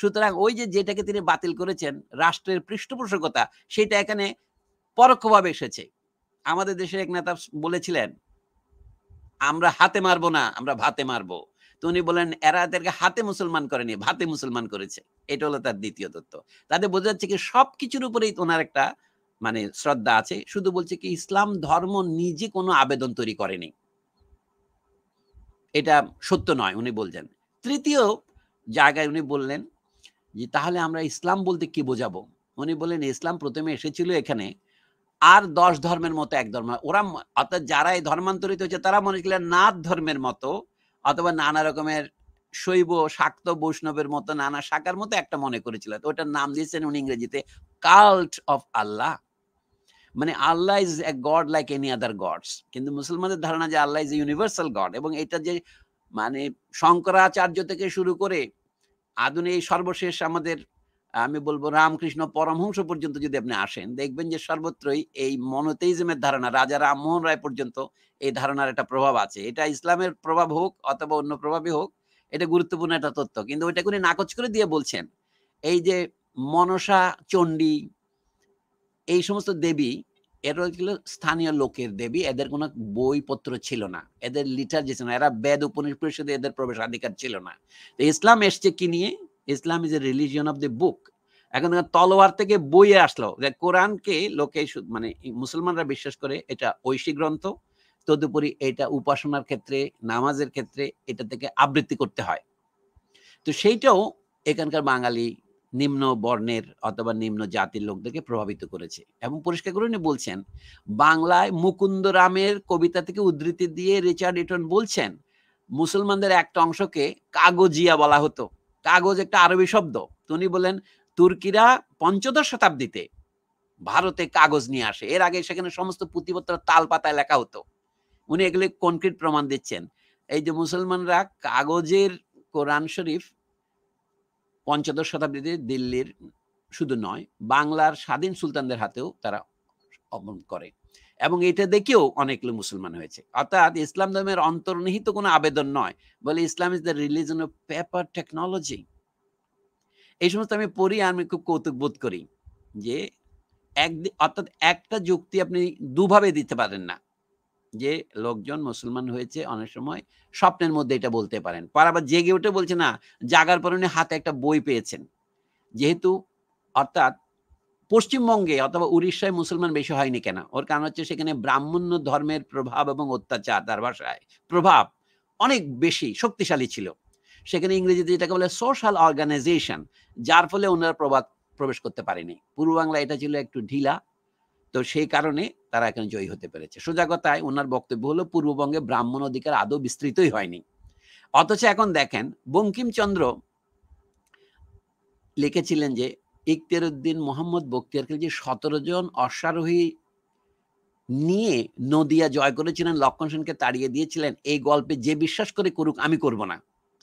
সুতরাং ওই যে যেটাকে তিনি বাতিল করেছেন রাষ্ট্রের পৃষ্ঠপোষকতা সেটা এখানে পরোক্ষভাবে এসেছে আমাদের দেশের এক নেতা বলেছিলেন আমরা হাতে মারবো না আমরা ভাতে মারবো তো উনি বলেন এরা এদেরকে হাতে মুসলমান করেনি ভাতে মুসলমান করেছে এটা হলো তার দ্বিতীয় তত্ত্ব তাতে বোঝা যাচ্ছে কি সবকিছুর উপরেই ওনার একটা মানে শ্রদ্ধা আছে শুধু বলছে কি ইসলাম ধর্ম নিজে কোনো আবেদন তৈরি করেনি এটা সত্য নয় উনি বলছেন তৃতীয় জায়গায় উনি বললেন যে তাহলে আমরা ইসলাম বলতে কি বোঝাবো উনি বলেন ইসলাম প্রথমে এসেছিল এখানে আর দশ ধর্মের মতো এক ধর্ম ওরা অর্থাৎ যারা এই ধর্মান্তরিত হচ্ছে তারা মনে করলেন নাথ ধর্মের মতো অথবা নানা রকমের শৈব শাক্ত বৈষ্ণবের মতো নানা শাখার মতো একটা মনে করেছিল তো ওটার নাম দিয়েছেন উনি ইংরেজিতে কাল্ট অফ আল্লাহ মানে Allah is a god like any other gods কিন্তু মুসলমানদের ধারণা যে Allah is a universal god এবং এটা যে মানে শঙ্করাচার্য থেকে শুরু করে আধুনিক এই সর্বশেষ আমাদের আমি বলবো রামকৃষ্ণ পরমহংস পর্যন্ত যদি আপনি আসেন দেখবেন যে সর্বত্রই এই মনোতেইজমের ধারণা রাজা রামমোহন রায় পর্যন্ত এই ধারণার একটা প্রভাব আছে এটা ইসলামের প্রভাব হোক অথবা অন্য প্রভাবই হোক এটা গুরুত্বপূর্ণ একটা তথ্য কিন্তু ওইটা উনি নাকচ করে দিয়ে বলছেন এই যে মনসা চণ্ডী এই সমস্ত দেবী এরা ছিল স্থানীয় লোকের দেবী এদের কোনো বইপত্র ছিল না এদের লিটার যে না এরা বেদ উপনিষদে এদের প্রবেশাধিকার ছিল না তো ইসলাম এসছে কি নিয়ে Islam is a religion of the book এখন তলোয়ার থেকে বইয়ে আসলো যে কোরআনকে লোকে মানে মুসলমানরা বিশ্বাস করে এটা ঐশী গ্রন্থ তদুপরি এটা উপাসনার ক্ষেত্রে নামাজের ক্ষেত্রে এটা থেকে আবৃত্তি করতে হয় তো সেইটাও এখানকার বাঙালি নিম্ন বর্ণের অথবা নিম্ন জাতির লোকদেরকে প্রভাবিত করেছে এবং পরিষ্কার করে উনি বলছেন বাংলায় মুকুন্দরামের কবিতা থেকে উদ্ধৃতি দিয়ে রিচার্ড ইটন বলছেন মুসলমানদের একটা অংশকে কাগজিয়া বলা হতো কাগজ একটা আরবি শব্দ উনি বলেন তুর্কিরা পঞ্চদশ শতাব্দীতে ভারতে কাগজ নিয়ে আসে এর আগে সেখানে সমস্ত পুঁথিপত্র তাল পাতায় লেখা হতো উনি এগুলি কনক্রিট প্রমাণ দিচ্ছেন এই যে মুসলমানরা কাগজের কোরআন শরীফ পঞ্চদশ শতাব্দীতে দিল্লির শুধু নয় বাংলার স্বাধীন সুলতানদের হাতেও তারা অবন করে এবং এটা দেখেও অনেকগুলো মুসলমান হয়েছে অর্থাৎ ইসলাম ধর্মের অন্তর্নিহিত কোনো আবেদন নয় বলে Islam is the religion of paper technology এই সমস্ত আমি পড়ি আমি খুব কৌতুক বোধ করি যে এক অর্থাৎ একটা যুক্তি আপনি দুভাবে দিতে পারেন না যে লোকজন মুসলমান হয়েছে অনেক সময় স্বপ্নের মধ্যে এটা বলতে পারেন পর আবার জেগে উঠে বলছে না জাগার পর উনি হাতে একটা বই পেয়েছেন যেহেতু অর্থাৎ পশ্চিমবঙ্গে অথবা উড়িষ্যায় মুসলমান বেশি হয়নি কেন ওর কারণ হচ্ছে সেখানে ব্রাহ্মণ্য ধর্মের প্রভাব এবং অত্যাচার তার ভাষায় প্রভাব অনেক বেশি শক্তিশালী ছিল সেখানে ইংরেজিতে যেটাকে বলে সোশ্যাল অর্গানাইজেশন যার ফলে ওনারা প্রভাব প্রবেশ করতে পারেনি পূর্ব বাংলা এটা ছিল একটু ঢিলা তো সেই কারণে তারা এখানে জয়ী হতে পেরেছে সোজাগতায় ওনার বক্তব্য হলো পূর্ববঙ্গে ব্রাহ্মণ অধিকার আদৌ বিস্তৃতই হয়নি অথচ এখন দেখেন বঙ্কিমচন্দ্র লিখেছিলেন যে ইকতেরুদ্দিন মোহাম্মদ বক্তিয়ারকে যে সতেরো জন অশ্বারোহী নিয়ে নদিয়া জয় করেছিলেন লক্ষণ সেনকে তাড়িয়ে দিয়েছিলেন এই গল্পে যে বিশ্বাস করে করুক আমি করব না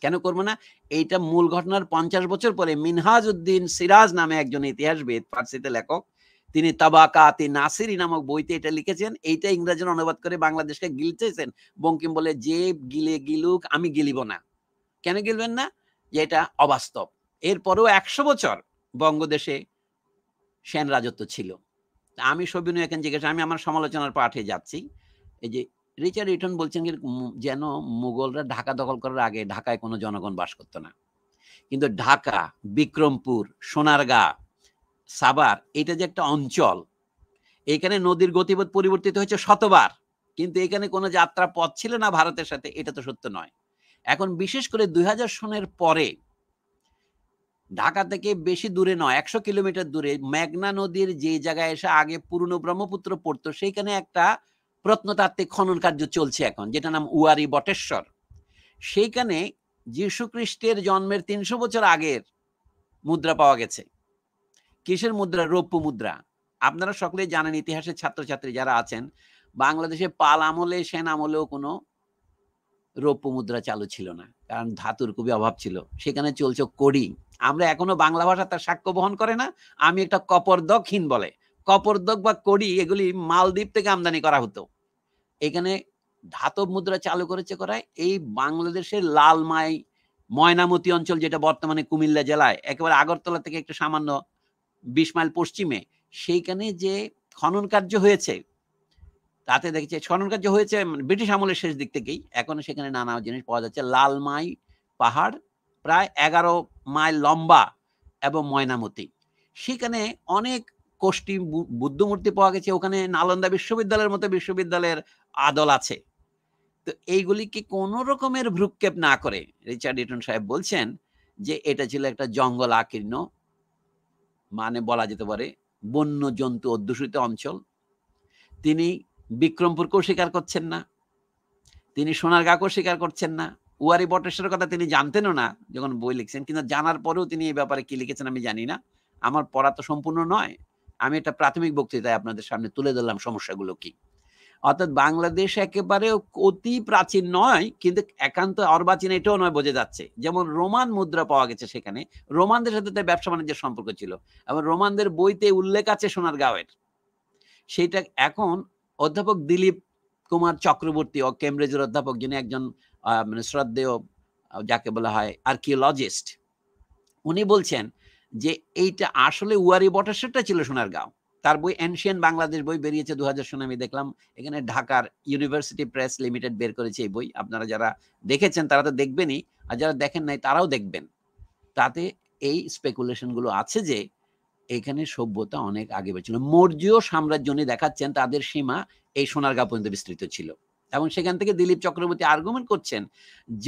কেন করব না এইটা মূল ঘটনার পঞ্চাশ বছর পরে মিনহাজ উদ্দিন সিরাজ নামে একজন ইতিহাসবিদ ফার্সিতে লেখক তিনি তাবাকাতি নাসিরি নামক বইতে এটা লিখেছেন এইটা ইংরেজির অনুবাদ করে বাংলাদেশকে গিলতেছেন বঙ্কিম বলে যে গিলে গিলুক আমি গিলিব না কেন গিলবেন না যে এটা অবাস্তব এরপরেও একশো বছর বঙ্গদেশে সেন রাজত্ব ছিল আমি সবিনয় এখন জিজ্ঞাসা আমি আমার সমালোচনার পাঠে যাচ্ছি এই যে রিচার্ড রিটন বলছেন যেন মুঘলরা ঢাকা দখল করার আগে ঢাকায় কোনো জনগণ বাস করতো না কিন্তু ঢাকা বিক্রমপুর সোনারগাঁ সাবার এটা যে একটা অঞ্চল এখানে নদীর গতিপথ পরিবর্তিত হয়েছে শতবার কিন্তু এখানে কোনো যাত্রা পথ ছিল না ভারতের সাথে এটা তো সত্য নয় এখন বিশেষ করে দুই সনের পরে ঢাকা থেকে বেশি দূরে নয় একশো কিলোমিটার দূরে মেঘনা নদীর যে জায়গায় এসে আগে পুরনো ব্রহ্মপুত্র পড়তো সেইখানে একটা প্রত্নতাত্ত্বিক খনন কার্য চলছে এখন যেটা নাম উয়ারি বটেশ্বর সেইখানে যীশুখ্রিস্টের জন্মের তিনশো বছর আগের মুদ্রা পাওয়া গেছে কিসের মুদ্রা রৌপ্য মুদ্রা আপনারা সকলে জানেন ইতিহাসের ছাত্রছাত্রী যারা আছেন বাংলাদেশে পাল আমলে সেন আমলেও কোনো রৌপ্য মুদ্রা চালু ছিল না কারণ ধাতুর খুবই অভাব ছিল সেখানে চলছে কড়ি আমরা এখনো বাংলা ভাষা তার সাক্ষ্য বহন করে না আমি একটা দক্ষিণ বলে কপরদক বা কড়ি এগুলি মালদ্বীপ থেকে আমদানি করা হতো এখানে ধাতব মুদ্রা চালু করেছে করায় এই বাংলাদেশের লালমাই ময়নামতি অঞ্চল যেটা বর্তমানে কুমিল্লা জেলায় একেবারে আগরতলা থেকে একটু সামান্য বিশ মাইল পশ্চিমে সেইখানে যে খনন কার্য হয়েছে তাতে দেখেছে খনন কার্য হয়েছে মানে ব্রিটিশ আমলের শেষ দিক থেকেই এখন সেখানে নানা জিনিস পাওয়া যাচ্ছে লালমাই পাহাড় প্রায় এগারো মাইল লম্বা এবং ময়নামতি সেখানে অনেক কোষ্ঠী বুদ্ধ মূর্তি পাওয়া গেছে ওখানে নালন্দা বিশ্ববিদ্যালয়ের মতো বিশ্ববিদ্যালয়ের আদল আছে তো এইগুলিকে কোনো রকমের ভ্রুক্ষেপ না করে রিচার্ড ইটন সাহেব বলছেন যে এটা ছিল একটা জঙ্গল আকীর্ণ মানে বলা যেতে পারে বন্য জন্তু অধ্যুষিত অঞ্চল তিনি বিক্রমপুরকেও স্বীকার করছেন না তিনি সোনারগাঁকেও স্বীকার করছেন না উয়ারি বটেশ্বরের কথা তিনি জানতেনও না যখন বই লিখছেন কিন্তু জানার পরেও তিনি এই ব্যাপারে কি লিখেছেন আমি জানি না আমার পড়া তো সম্পূর্ণ নয় আমি এটা প্রাথমিক বক্তৃতায় আপনাদের সামনে তুলে ধরলাম সমস্যাগুলো কি অর্থাৎ বাংলাদেশ একেবারে অতি প্রাচীন নয় কিন্তু একান্ত অর্বাচীন এটাও নয় বোঝা যাচ্ছে যেমন রোমান মুদ্রা পাওয়া গেছে সেখানে রোমানদের সাথে তার ব্যবসা বাণিজ্যের সম্পর্ক ছিল এবং রোমানদের বইতে উল্লেখ আছে সোনার গাঁয়ের সেটা এখন অধ্যাপক দিলীপ কুমার চক্রবর্তী ও কেমব্রিজের অধ্যাপক যিনি একজন মানে শ্রদ্ধেয় যাকে বলা হয় আর্কিওলজিস্ট উনি বলছেন যে এইটা আসলে বটার বটাসেরটা ছিল সোনার গাঁও তার বই এনশিয়ান বাংলাদেশ বই বেরিয়েছে দু হাজার আমি দেখলাম এখানে ঢাকার ইউনিভার্সিটি প্রেস লিমিটেড বের করেছে এই বই আপনারা যারা দেখেছেন তারা তো দেখবেনই আর যারা দেখেন নাই তারাও দেখবেন তাতে এই স্পেকুলেশনগুলো আছে যে এখানে সভ্যতা অনেক আগে বেছিল মৌর্য সাম্রাজ্য উনি দেখাচ্ছেন তাদের সীমা এই সোনারগাঁ পর্যন্ত বিস্তৃত ছিল এবং সেখান থেকে দিলীপ চক্রবর্তী আর্গুমেন্ট করছেন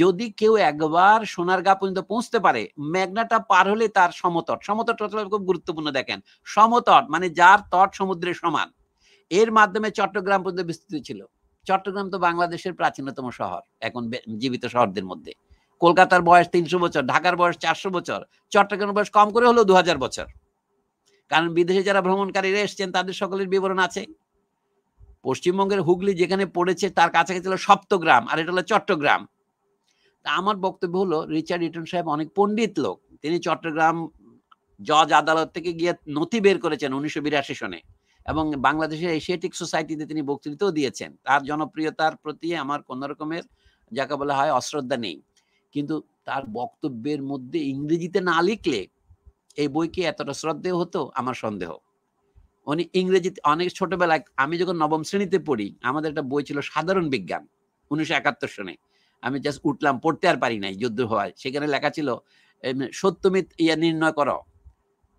যদি কেউ একবার সোনার গা পর্যন্ত পৌঁছতে পারে মেঘনাটা পার হলে তার সমতট সমতট খুব গুরুত্বপূর্ণ দেখেন সমতট মানে যার তট সমুদ্রের সমান এর মাধ্যমে চট্টগ্রাম পর্যন্ত বিস্তৃত ছিল চট্টগ্রাম তো বাংলাদেশের প্রাচীনতম শহর এখন জীবিত শহরদের মধ্যে কলকাতার বয়স তিনশো বছর ঢাকার বয়স চারশো বছর চট্টগ্রামের বয়স কম করে হলো দু বছর কারণ বিদেশে যারা ভ্রমণকারীরা এসছেন তাদের সকলের বিবরণ আছে পশ্চিমবঙ্গের হুগলি যেখানে পড়েছে তার কাছাকাছি ছিল সপ্তগ্রাম আর এটা হলো চট্টগ্রাম তা আমার বক্তব্য হলো রিচার্ড ইটন সাহেব অনেক পণ্ডিত লোক তিনি চট্টগ্রাম জজ আদালত থেকে গিয়ে নথি বের করেছেন উনিশশো বিরাশি সনে এবং বাংলাদেশের এশিয়াটিক সোসাইটিতে তিনি বক্তৃতাও দিয়েছেন তার জনপ্রিয়তার প্রতি আমার কোনো রকমের যাকে বলা হয় অশ্রদ্ধা নেই কিন্তু তার বক্তব্যের মধ্যে ইংরেজিতে না লিখলে এই বইকে এতটা শ্রদ্ধেয় হতো আমার সন্দেহ উনি ইংরেজিতে অনেক ছোটবেলায় আমি যখন নবম শ্রেণীতে পড়ি আমাদের একটা বই ছিল সাধারণ বিজ্ঞান উনিশশো একাত্তর সনে আমি জাস্ট উঠলাম পড়তে আর পারি নাই যুদ্ধ হওয়ায় সেখানে লেখা ছিল সত্যমিত ইয়া নির্ণয় করো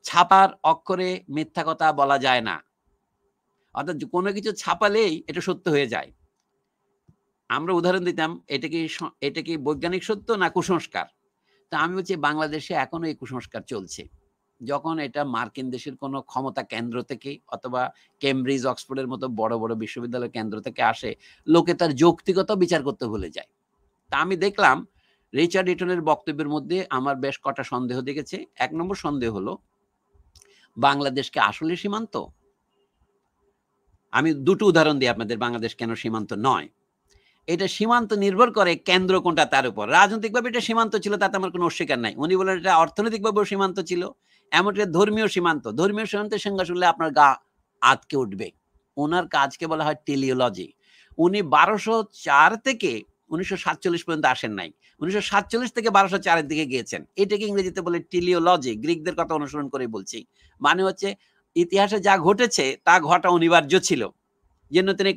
ছাপার অক্ষরে মিথ্যা কথা বলা যায় না অর্থাৎ কোনো কিছু ছাপালেই এটা সত্য হয়ে যায় আমরা উদাহরণ দিতাম এটা কি এটা কি বৈজ্ঞানিক সত্য না কুসংস্কার তা আমি বলছি বাংলাদেশে এখনো এই কুসংস্কার চলছে যখন এটা মার্কিন দেশের কোনো ক্ষমতা কেন্দ্র থেকে অথবা কেমব্রিজ অক্সফোর্ডের মতো বড় বড় বিশ্ববিদ্যালয় কেন্দ্র থেকে আসে লোকে তার যৌক্তিকতা বিচার করতে ভুলে যায় তা আমি দেখলাম রিচার্ড ইটনের বক্তব্যের মধ্যে আমার বেশ কটা সন্দেহ দেখেছে এক নম্বর সন্দেহ হলো বাংলাদেশকে আসলে সীমান্ত আমি দুটো উদাহরণ দিই আপনাদের বাংলাদেশ কেন সীমান্ত নয় এটা সীমান্ত নির্ভর করে কেন্দ্র কোনটা তার উপর রাজনৈতিকভাবে এটা সীমান্ত ছিল তাতে আমার কোনো অস্বীকার নাই উনি বলেন এটা অর্থনৈতিকভাবেও সীমান্ত ছিল এমনকি ধর্মীয় সীমান্ত ধর্মীয় সীমান্তের সংজ্ঞা শুনলে আপনার গা আতকে উঠবে ওনার কাজকে বলা হয় টেলিওলজি উনি বারোশো চার থেকে উনিশশো সাতচল্লিশ পর্যন্ত আসেন নাই উনিশশো সাতচল্লিশ থেকে বারোশো চারের দিকে গিয়েছেন এটাকে ইংরেজিতে বলে টিলিওলজি গ্রিকদের কথা অনুসরণ করে বলছি মানে হচ্ছে ইতিহাসে যা ঘটেছে তা ঘটা অনিবার্য ছিল যেন তিনি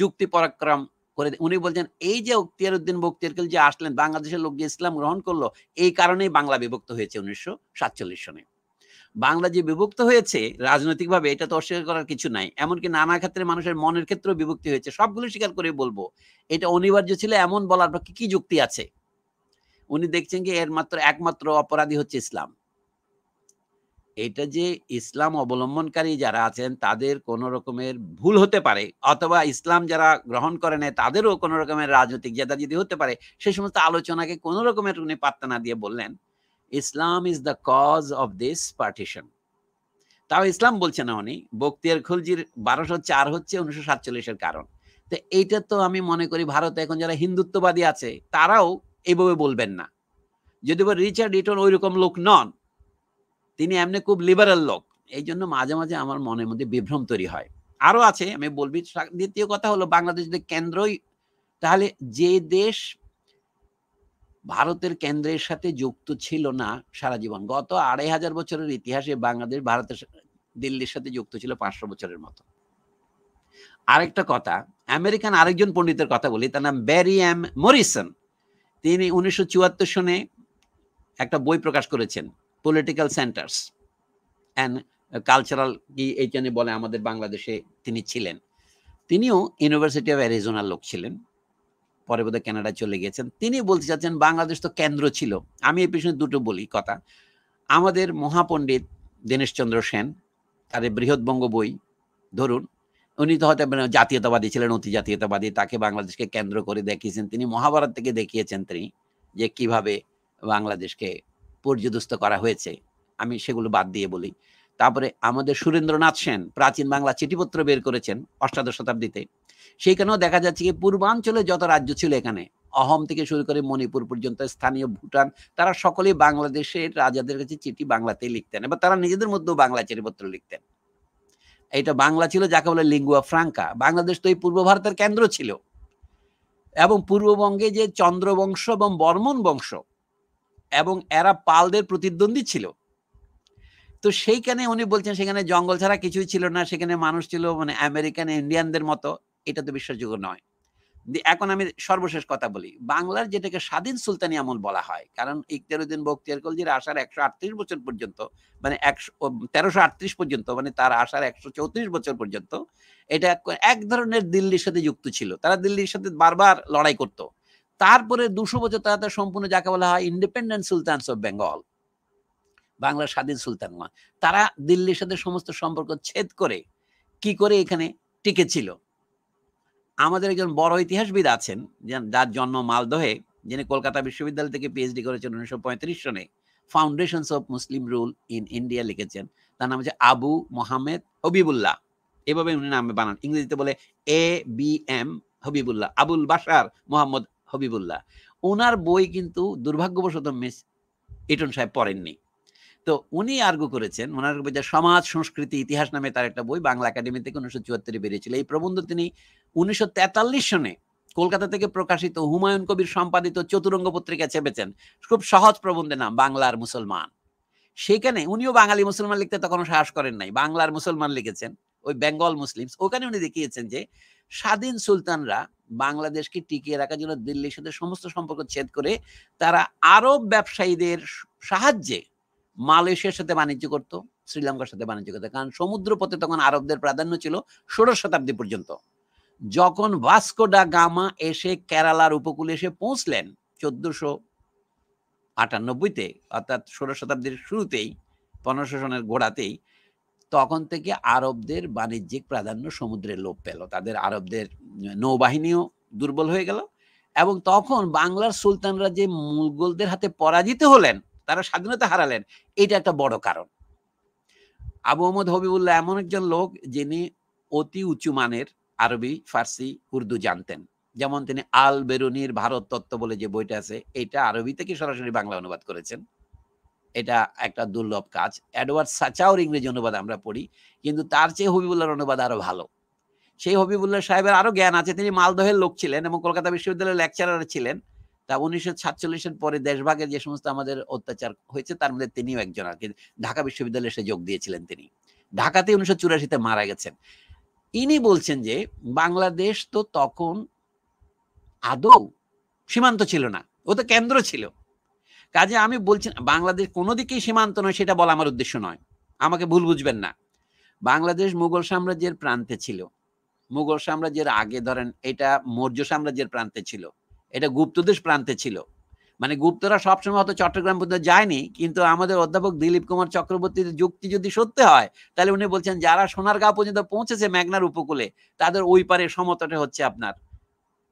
যুক্তি পরাক্রম করে উনি বলছেন এই যে অক্তিয়ার উদ্দিন বক্তিয়ারকেল যে আসলেন বাংলাদেশের লোক যে ইসলাম গ্রহণ করলো এই কারণেই বাংলা বিভক্ত হয়েছে উনিশশো সাতচল্লিশ সনে বাংলা যে বিভক্ত হয়েছে রাজনৈতিকভাবে এটা তো অস্বীকার করার কিছু নাই এমনকি নানা ক্ষেত্রে মানুষের মনের ক্ষেত্রেও বিভক্তি হয়েছে সবগুলো স্বীকার করে বলবো এটা অনিবার্য ছিল এমন বলার পক্ষে কি যুক্তি আছে উনি দেখছেন যে এর মাত্র একমাত্র অপরাধী হচ্ছে ইসলাম এটা যে ইসলাম অবলম্বনকারী যারা আছেন তাদের কোন রকমের ভুল হতে পারে অথবা ইসলাম যারা গ্রহণ করে নেয় তাদেরও কোনো রকমের রাজনৈতিক যদি হতে পারে সে সমস্ত আলোচনাকে কোন রকমের উনি পাত্তা না দিয়ে বললেন Islam is the cause of this partition তাও ইসলাম বলছে না উনি বক্তিয়ার খুলজির বারোশো চার হচ্ছে উনিশশো সাতচল্লিশের কারণ তো এইটা তো আমি মনে করি ভারতে এখন যারা হিন্দুত্ববাদী আছে তারাও এইভাবে বলবেন না যদি রিচার্ড ইটন ওই রকম লোক নন তিনি এমনি খুব লিবারাল লোক এই জন্য মাঝে মাঝে আমার মনের মধ্যে বিভ্রম তৈরি হয় আরো আছে আমি বলবি দ্বিতীয় কথা হলো বাংলাদেশ যদি কেন্দ্রই তাহলে যে দেশ ভারতের কেন্দ্রের সাথে যুক্ত ছিল না সারা জীবন গত আড়াই হাজার বছরের ইতিহাসে বাংলাদেশ ভারতের দিল্লির সাথে যুক্ত ছিল পাঁচশো বছরের মতো আরেকটা কথা আমেরিকান আরেকজন পণ্ডিতের কথা বলি তার নাম ব্যারি এম মরিসন তিনি উনিশশো চুয়াত্তর সনে একটা বই প্রকাশ করেছেন পলিটিক্যাল সেন্টার্স অ্যান্ড কালচারাল কি এই জন্য বলে আমাদের বাংলাদেশে তিনি ছিলেন তিনিও ইউনিভার্সিটি অফ অ্যারিজোনার লোক ছিলেন পরে বোধহয় ক্যানাডায় চলে গিয়েছেন তিনি বলতে চাচ্ছেন বাংলাদেশ তো কেন্দ্র ছিল আমি এই পিছনে দুটো বলি কথা আমাদের মহাপণ্ডিত দীনেশচন্দ্র সেন তার বৃহৎবঙ্গ বই ধরুন উনি তো হয়তো মানে জাতীয়তাবাদী ছিলেন অতি জাতীয়তাবাদী তাকে বাংলাদেশকে কেন্দ্র করে দেখিয়েছেন তিনি মহাভারত থেকে দেখিয়েছেন তিনি যে কিভাবে বাংলাদেশকে পর্যদস্ত করা হয়েছে আমি সেগুলো বাদ দিয়ে বলি তারপরে আমাদের সুরেন্দ্রনাথ সেন প্রাচীন বাংলা চিঠিপত্র বের করেছেন অষ্টাদশ শতাব্দীতে সেইখানেও দেখা যাচ্ছে কি পূর্বাঞ্চলে যত রাজ্য ছিল এখানে অহম থেকে শুরু করে মণিপুর পর্যন্ত স্থানীয় ভুটান তারা সকলেই বাংলাদেশের রাজাদের কাছে চিঠি বাংলাতেই লিখতেন এবার তারা নিজেদের মধ্যেও বাংলা চিঠিপত্র লিখতেন এটা বাংলা ছিল যাকে বলে লিঙ্গুয়া ফ্রাঙ্কা বাংলাদেশ তো এই পূর্ব ভারতের কেন্দ্র ছিল এবং পূর্ববঙ্গে যে চন্দ্রবংশ এবং বর্মন বংশ এবং এরা পালদের প্রতিদ্বন্দ্বী ছিল তো সেইখানে উনি বলছেন সেখানে জঙ্গল ছাড়া কিছুই ছিল না সেখানে মানুষ ছিল মানে আমেরিকান ইন্ডিয়ানদের মতো এটা তো বিশ্বাসযোগ্য নয় এখন আমি সর্বশেষ কথা বলি বাংলার যেটাকে স্বাধীন সুলতানি আমল বলা হয় কারণ ইকতারুদ্দিন বক্তিয়ার কলজির আসার একশো আটত্রিশ বছর পর্যন্ত মানে একশো তেরোশো আটত্রিশ পর্যন্ত মানে তার আসার একশো চৌত্রিশ বছর পর্যন্ত এটা এক ধরনের দিল্লির সাথে যুক্ত ছিল তারা দিল্লির সাথে বারবার লড়াই করতো তারপরে দুশো বছর তারা সম্পূর্ণ যাকে বলা হয় ইন্ডিপেন্ডেন্ট সুলতানস অফ বেঙ্গল বাংলার স্বাধীন সুলতানগণ তারা দিল্লির সাথে সমস্ত সম্পর্ক ছেদ করে কি করে এখানে টিকেছিল আমাদের একজন বড় ইতিহাসবিদ আছেন যার জন্ম মালদহে যিনি কলকাতা বিশ্ববিদ্যালয় থেকে পিএইচডি করেছেন উনিশশো পঁয়ত্রিশ সনে foundations of Muslim rule in India লিখেছেন তার নাম হচ্ছে আবু মোহাম্মেদ হবিবুল্লাহ এভাবে উনি নামে বানান ইংরেজিতে বলে A B M Habibullah Abul Basar Mohammad Habibullah ওনার বই কিন্তু দুর্ভাগ্যবশত মিস ইটন সাহেব পড়েননি তো উনি আর্গু করেছেন ওনার যে সমাজ সংস্কৃতি ইতিহাস নামে তার একটা বই বাংলা একাডেমি থেকে উনিশশো চুয়াত্তরে বেরিয়েছিল এই প্রবন্ধ তিনি উনিশশো তেতাল্লিশ সনে কলকাতা থেকে প্রকাশিত হুমায়ুন কবির সম্পাদিত চতুরঙ্গ পত্রিকা চেপেছেন খুব সহজ প্রবন্ধের নাম বাংলার মুসলমান সেখানে উনিও বাঙালি মুসলমান লিখতে তখন সাহস করেন নাই বাংলার মুসলমান লিখেছেন ওই বেঙ্গল মুসলিমস ওখানে উনি দেখিয়েছেন যে স্বাধীন সুলতানরা বাংলাদেশকে টিকিয়ে রাখার জন্য দিল্লির সাথে সমস্ত সম্পর্ক ছেদ করে তারা আরব ব্যবসায়ীদের সাহায্যে মালয়েশিয়ার সাথে বাণিজ্য করত শ্রীলঙ্কার সাথে বাণিজ্য করতো কারণ সমুদ্র পথে তখন আরবদের প্রাধান্য ছিল ষোড়শ শতাব্দী পর্যন্ত যখন ভাস্কো ডা গামা এসে কেরালার উপকূলে এসে পৌঁছলেন চোদ্দশো আটানব্বইতে অর্থাৎ ষোড়শ শতাব্দীর শুরুতেই পনেরোশো সনের গোড়াতেই তখন থেকে আরবদের বাণিজ্যিক প্রাধান্য সমুদ্রে লোপ পেল তাদের আরবদের নৌবাহিনীও দুর্বল হয়ে গেল এবং তখন বাংলার সুলতানরা যে মুঘলদের হাতে পরাজিত হলেন তারা স্বাধীনতা হারালেন এটা একটা বড় কারণ আবু মোহাম্মদ হবিবুল্লাহ এমন একজন লোক যিনি অতি উঁচু মানের আরবি ফার্সি উর্দু জানতেন যেমন তিনি আল বেরুনির ভারত তত্ত্ব বলে যে বইটা আছে এটা আরবি থেকে সরাসরি বাংলা অনুবাদ করেছেন এটা একটা দুর্লভ কাজ অ্যাডওয়ার্ড সাচাওর ইংরেজি অনুবাদ আমরা পড়ি কিন্তু তার চেয়ে হবিবুল্লার অনুবাদ আরও ভালো সেই হবিবুল্লাহ সাহেবের আরও জ্ঞান আছে তিনি মালদহের লোক ছিলেন এবং কলকাতা বিশ্ববিদ্যালয়ের লেকচারার ছিলেন তা উনিশশো সাতচল্লিশের পরে দেশভাগের যে সমস্ত আমাদের অত্যাচার হয়েছে তার মধ্যে তিনিও একজন আর কি ঢাকা বিশ্ববিদ্যালয়ে এসে যোগ দিয়েছিলেন তিনি ঢাকাতে উনিশশো চুরাশিতে মারা গেছেন ইনি বলছেন যে বাংলাদেশ তো তখন আদৌ সীমান্ত ছিল না ও তো কেন্দ্র ছিল কাজে আমি বলছি বাংলাদেশ কোনো দিকেই সীমান্ত নয় সেটা বলা আমার উদ্দেশ্য নয় আমাকে ভুল বুঝবেন না বাংলাদেশ মুঘল সাম্রাজ্যের প্রান্তে ছিল মুঘল সাম্রাজ্যের আগে ধরেন এটা মৌর্য সাম্রাজ্যের প্রান্তে ছিল এটা গুপ্তদেশ প্রান্তে ছিল মানে গুপ্তরা সবসময় হয়তো চট্টগ্রাম পর্যন্ত যায়নি কিন্তু আমাদের অধ্যাপক দিলীপ কুমার চক্রবর্তীর যুক্তি যদি সত্য হয় তাহলে উনি বলছেন যারা সোনার সোনারগাঁও পর্যন্ত পৌঁছেছে মেঘনার উপকূলে তাদের ওই পারে সমতটা হচ্ছে আপনার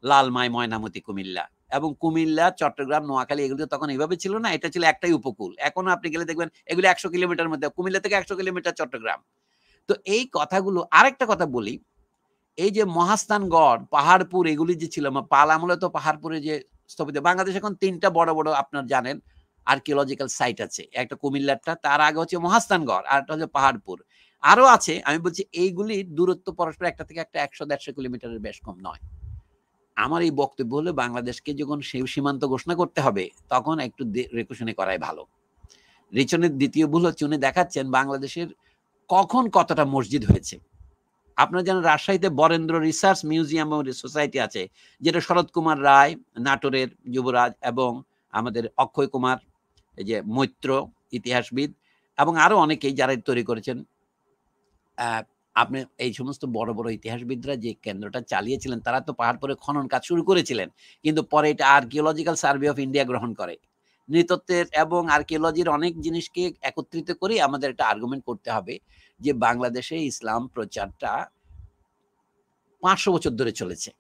লালমাই ময়নামতি কুমিল্লা এবং কুমিল্লা চট্টগ্রাম নোয়াখালী এগুলো তখন এইভাবে ছিল না এটা ছিল একটাই উপকূল এখন আপনি গেলে দেখবেন এগুলো একশো কিলোমিটার মধ্যে কুমিল্লা থেকে একশো কিলোমিটার চট্টগ্রাম তো এই কথাগুলো আরেকটা কথা বলি এই যে মহাস্থানগড় পাহাড়পুর এগুলি যে ছিল পাল আমলে তো পাহাড়পুরে যে স্থপিত বাংলাদেশ এখন তিনটা বড় বড় আপনার জানেন আর্কিওলজিক্যাল সাইট আছে একটা কুমিল্লারটা তার আগে হচ্ছে মহাস্থানগড় আর একটা হচ্ছে পাহাড়পুর আরও আছে আমি বলছি এইগুলি দূরত্ব পরস্পর একটা থেকে একটা একশো দেড়শো কিলোমিটারের বেশ কম নয় আমার এই বক্তব্য হলে বাংলাদেশকে যখন সেই সীমান্ত ঘোষণা করতে হবে তখন একটু রেকুশনে করাই ভালো রিচনের দ্বিতীয় ভুল হচ্ছে উনি দেখাচ্ছেন বাংলাদেশের কখন কতটা মসজিদ হয়েছে আপনার যেন রাজশাহীতে বরেন্দ্র রিসার্চ মিউজিয়াম সোসাইটি আছে যেটা শরৎ কুমার রায় নাটোরের যুবরাজ এবং আমাদের অক্ষয় কুমার এই যে মৈত্র ইতিহাসবিদ এবং আরও অনেকেই যারা তৈরি করেছেন আপনি এই সমস্ত বড় বড় ইতিহাসবিদরা যে কেন্দ্রটা চালিয়েছিলেন তারা তো পাহাড় পরে খনন কাজ শুরু করেছিলেন কিন্তু পরে এটা আর্কিওলজিক্যাল সার্ভে অফ ইন্ডিয়া গ্রহণ করে নৃতত্বের এবং আর্কিওলজির অনেক জিনিসকে একত্রিত করে আমাদের একটা আর্গুমেন্ট করতে হবে যে বাংলাদেশে ইসলাম প্রচারটা পাঁচশো বছর ধরে চলেছে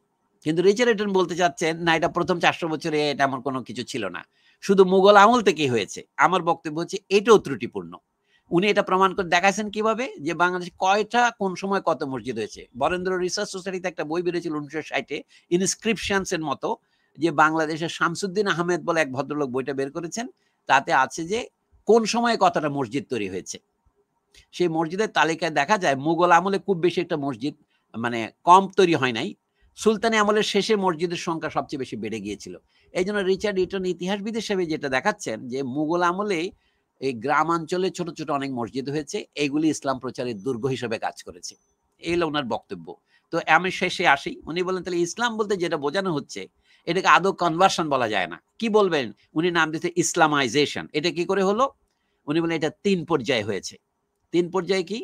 কিন্তু রিচার্ডন বলতে চাচ্ছেন না এটা প্রথম চারশো বছরে এটা আমার কোনো কিছু ছিল না শুধু মুঘল আমল থেকেই হয়েছে আমার বক্তব্য হচ্ছে এটাও ত্রুটিপূর্ণ উনি এটা প্রমাণ করে দেখাচ্ছেন কিভাবে যে বাংলাদেশে কয়টা কোন সময় কত মসজিদ হয়েছে বরেন্দ্র রিসার্চ সোসাইটিতে একটা বই বেরিয়েছিল উনিশশো ষাটে এর মতো যে বাংলাদেশের শামসুদ্দিন আহমেদ বলে এক ভদ্রলোক বইটা বের করেছেন তাতে আছে যে কোন সময়ে কতটা মসজিদ তৈরি হয়েছে সেই মসজিদের তালিকায় দেখা যায় মুঘল আমলে খুব বেশি একটা মসজিদ মানে কম তৈরি হয় নাই সুলতানি আমলের শেষে মসজিদের সংখ্যা সবচেয়ে বেশি বেড়ে গিয়েছিল এই জন্য রিচার্ড ইটন ইতিহাসবিদ হিসেবে যেটা দেখাচ্ছেন যে মুঘল আমলে এই গ্রামাঞ্চলে ছোট ছোট অনেক মসজিদ হয়েছে এগুলি ইসলাম প্রচারের দুর্গ হিসেবে কাজ করেছে এই হলো ওনার বক্তব্য তো আমি শেষে আসি উনি বলেন তাহলে ইসলাম বলতে যেটা বোঝানো হচ্ছে এটাকে আদৌ কনভার্সন বলা যায় না কি বলবেন উনি নাম দিতে ইসলামাইজেশন এটা কি করে হলো উনি বলেন এটা তিন পর্যায়ে হয়েছে তিন পর্যায়ে কি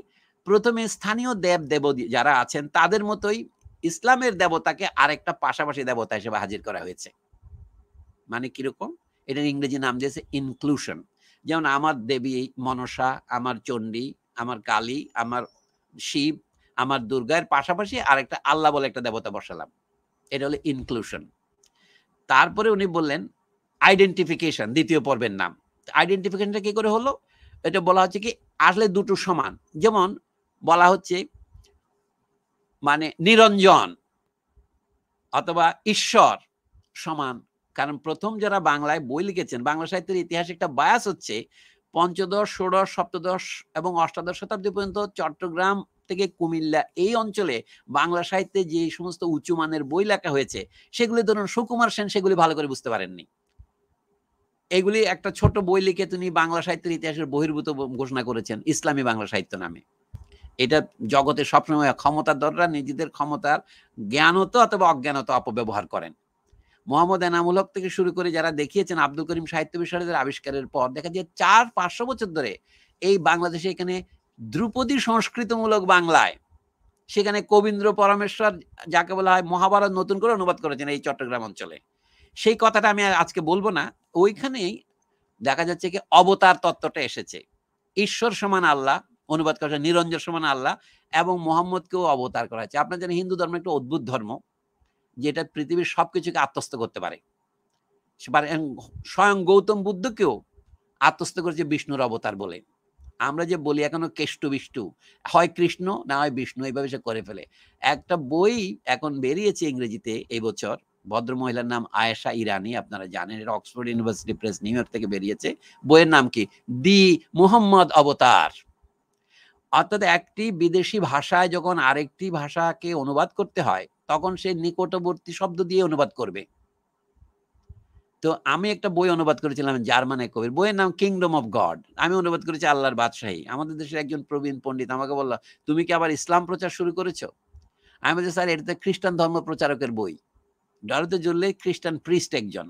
প্রথমে স্থানীয় দেব দেব যারা আছেন তাদের মতোই ইসলামের দেবতাকে আরেকটা পাশাপাশি দেবতা হিসেবে হাজির করা হয়েছে মানে কিরকম এটার ইংরেজি নাম দিয়েছে ইনক্লুশন যেমন আমার দেবী মনসা আমার চণ্ডী আমার কালী আমার শিব আমার দুর্গার পাশাপাশি আর একটা আল্লাহ বলে একটা দেবতা বসালাম এটা হলো ইনক্লুশন তারপরে উনি বললেন আইডেন্টিফিকেশন দ্বিতীয় পর্বের নাম আইডেন্টিফিকেশনটা কি করে হলো এটা বলা হচ্ছে কি আসলে দুটো সমান যেমন বলা হচ্ছে মানে নিরঞ্জন অথবা ঈশ্বর সমান কারণ প্রথম যারা বাংলায় বই লিখেছেন বাংলা সাহিত্যের ইতিহাসে একটা বায়াস হচ্ছে পঞ্চদশ ষোড়শ সপ্তদশ এবং অষ্টাদশ শতাব্দী পর্যন্ত চট্টগ্রাম থেকে কুমিল্লা এই অঞ্চলে বাংলা সাহিত্যে যে সমস্ত উঁচু মানের বই লেখা হয়েছে সেগুলি ধরুন সুকুমার সেন সেগুলি ভালো করে বুঝতে পারেননি এগুলি একটা ছোট বই লিখে তিনি বাংলা সাহিত্যের ইতিহাসের বহির্ভূত ঘোষণা করেছেন ইসলামী বাংলা সাহিত্য নামে এটা জগতে সবসময় দররা নিজেদের ক্ষমতার জ্ঞানত অথবা অজ্ঞানত অপব্যবহার করেন মোহাম্মদ এনামুল হক থেকে শুরু করে যারা দেখিয়েছেন আব্দুল করিম সাহিত্য বিশ্ববিদ্যালয়ের আবিষ্কারের পর দেখা যায় চার পাঁচশো বছর ধরে এই বাংলাদেশে এখানে ধ্রুপদী সংস্কৃতমূলক বাংলায় সেখানে কবীন্দ্র পরমেশ্বর যাকে বলা হয় মহাভারত নতুন করে অনুবাদ করেছেন এই চট্টগ্রাম অঞ্চলে সেই কথাটা আমি আজকে বলবো না ওইখানেই দেখা যাচ্ছে কি অবতার তত্ত্বটা এসেছে ঈশ্বর সমান আল্লাহ অনুবাদ করা নিরঞ্জন সমান আল্লাহ এবং মোহাম্মদকেও অবতার করা হয়েছে আপনার জানেন হিন্দু ধর্ম একটা অদ্ভুত ধর্ম যেটা পৃথিবীর সবকিছুকে আত্মস্থ করতে পারে স্বয়ং গৌতম বুদ্ধকেও আত্মস্থ করেছে বিষ্ণুর অবতার বলে আমরা যে বলি এখনো কেষ্টু বিষ্ণু হয় কৃষ্ণ না হয় বিষ্ণু এইভাবে সে করে ফেলে একটা বই এখন বেরিয়েছে ইংরেজিতে এই বছর ভদ্র মহিলার নাম আয়েশা ইরানি আপনারা জানেন এটা Oxford University Press New York থেকে বেরিয়েছে বইয়ের নাম কি দি মুহাম্মদ অবতার অর্থাৎ একটি বিদেশি ভাষায় যখন আরেকটি ভাষাকে অনুবাদ করতে হয় তখন সে নিকটবর্তী শব্দ দিয়ে অনুবাদ করবে তো আমি একটা বই অনুবাদ করেছিলাম জার্মান এক কবির বইয়ের নাম কিংডম অফ গড আমি অনুবাদ করেছি আল্লাহর বাদশাহী আমাদের দেশের একজন প্রবীণ পণ্ডিত আমাকে বলল তুমি কি আবার ইসলাম প্রচার শুরু করেছো আমি বলছি স্যার এটা তো খ্রিস্টান ধর্ম প্রচারকের বই ডরতে জুললে খ্রিস্টান প্রিস্ট একজন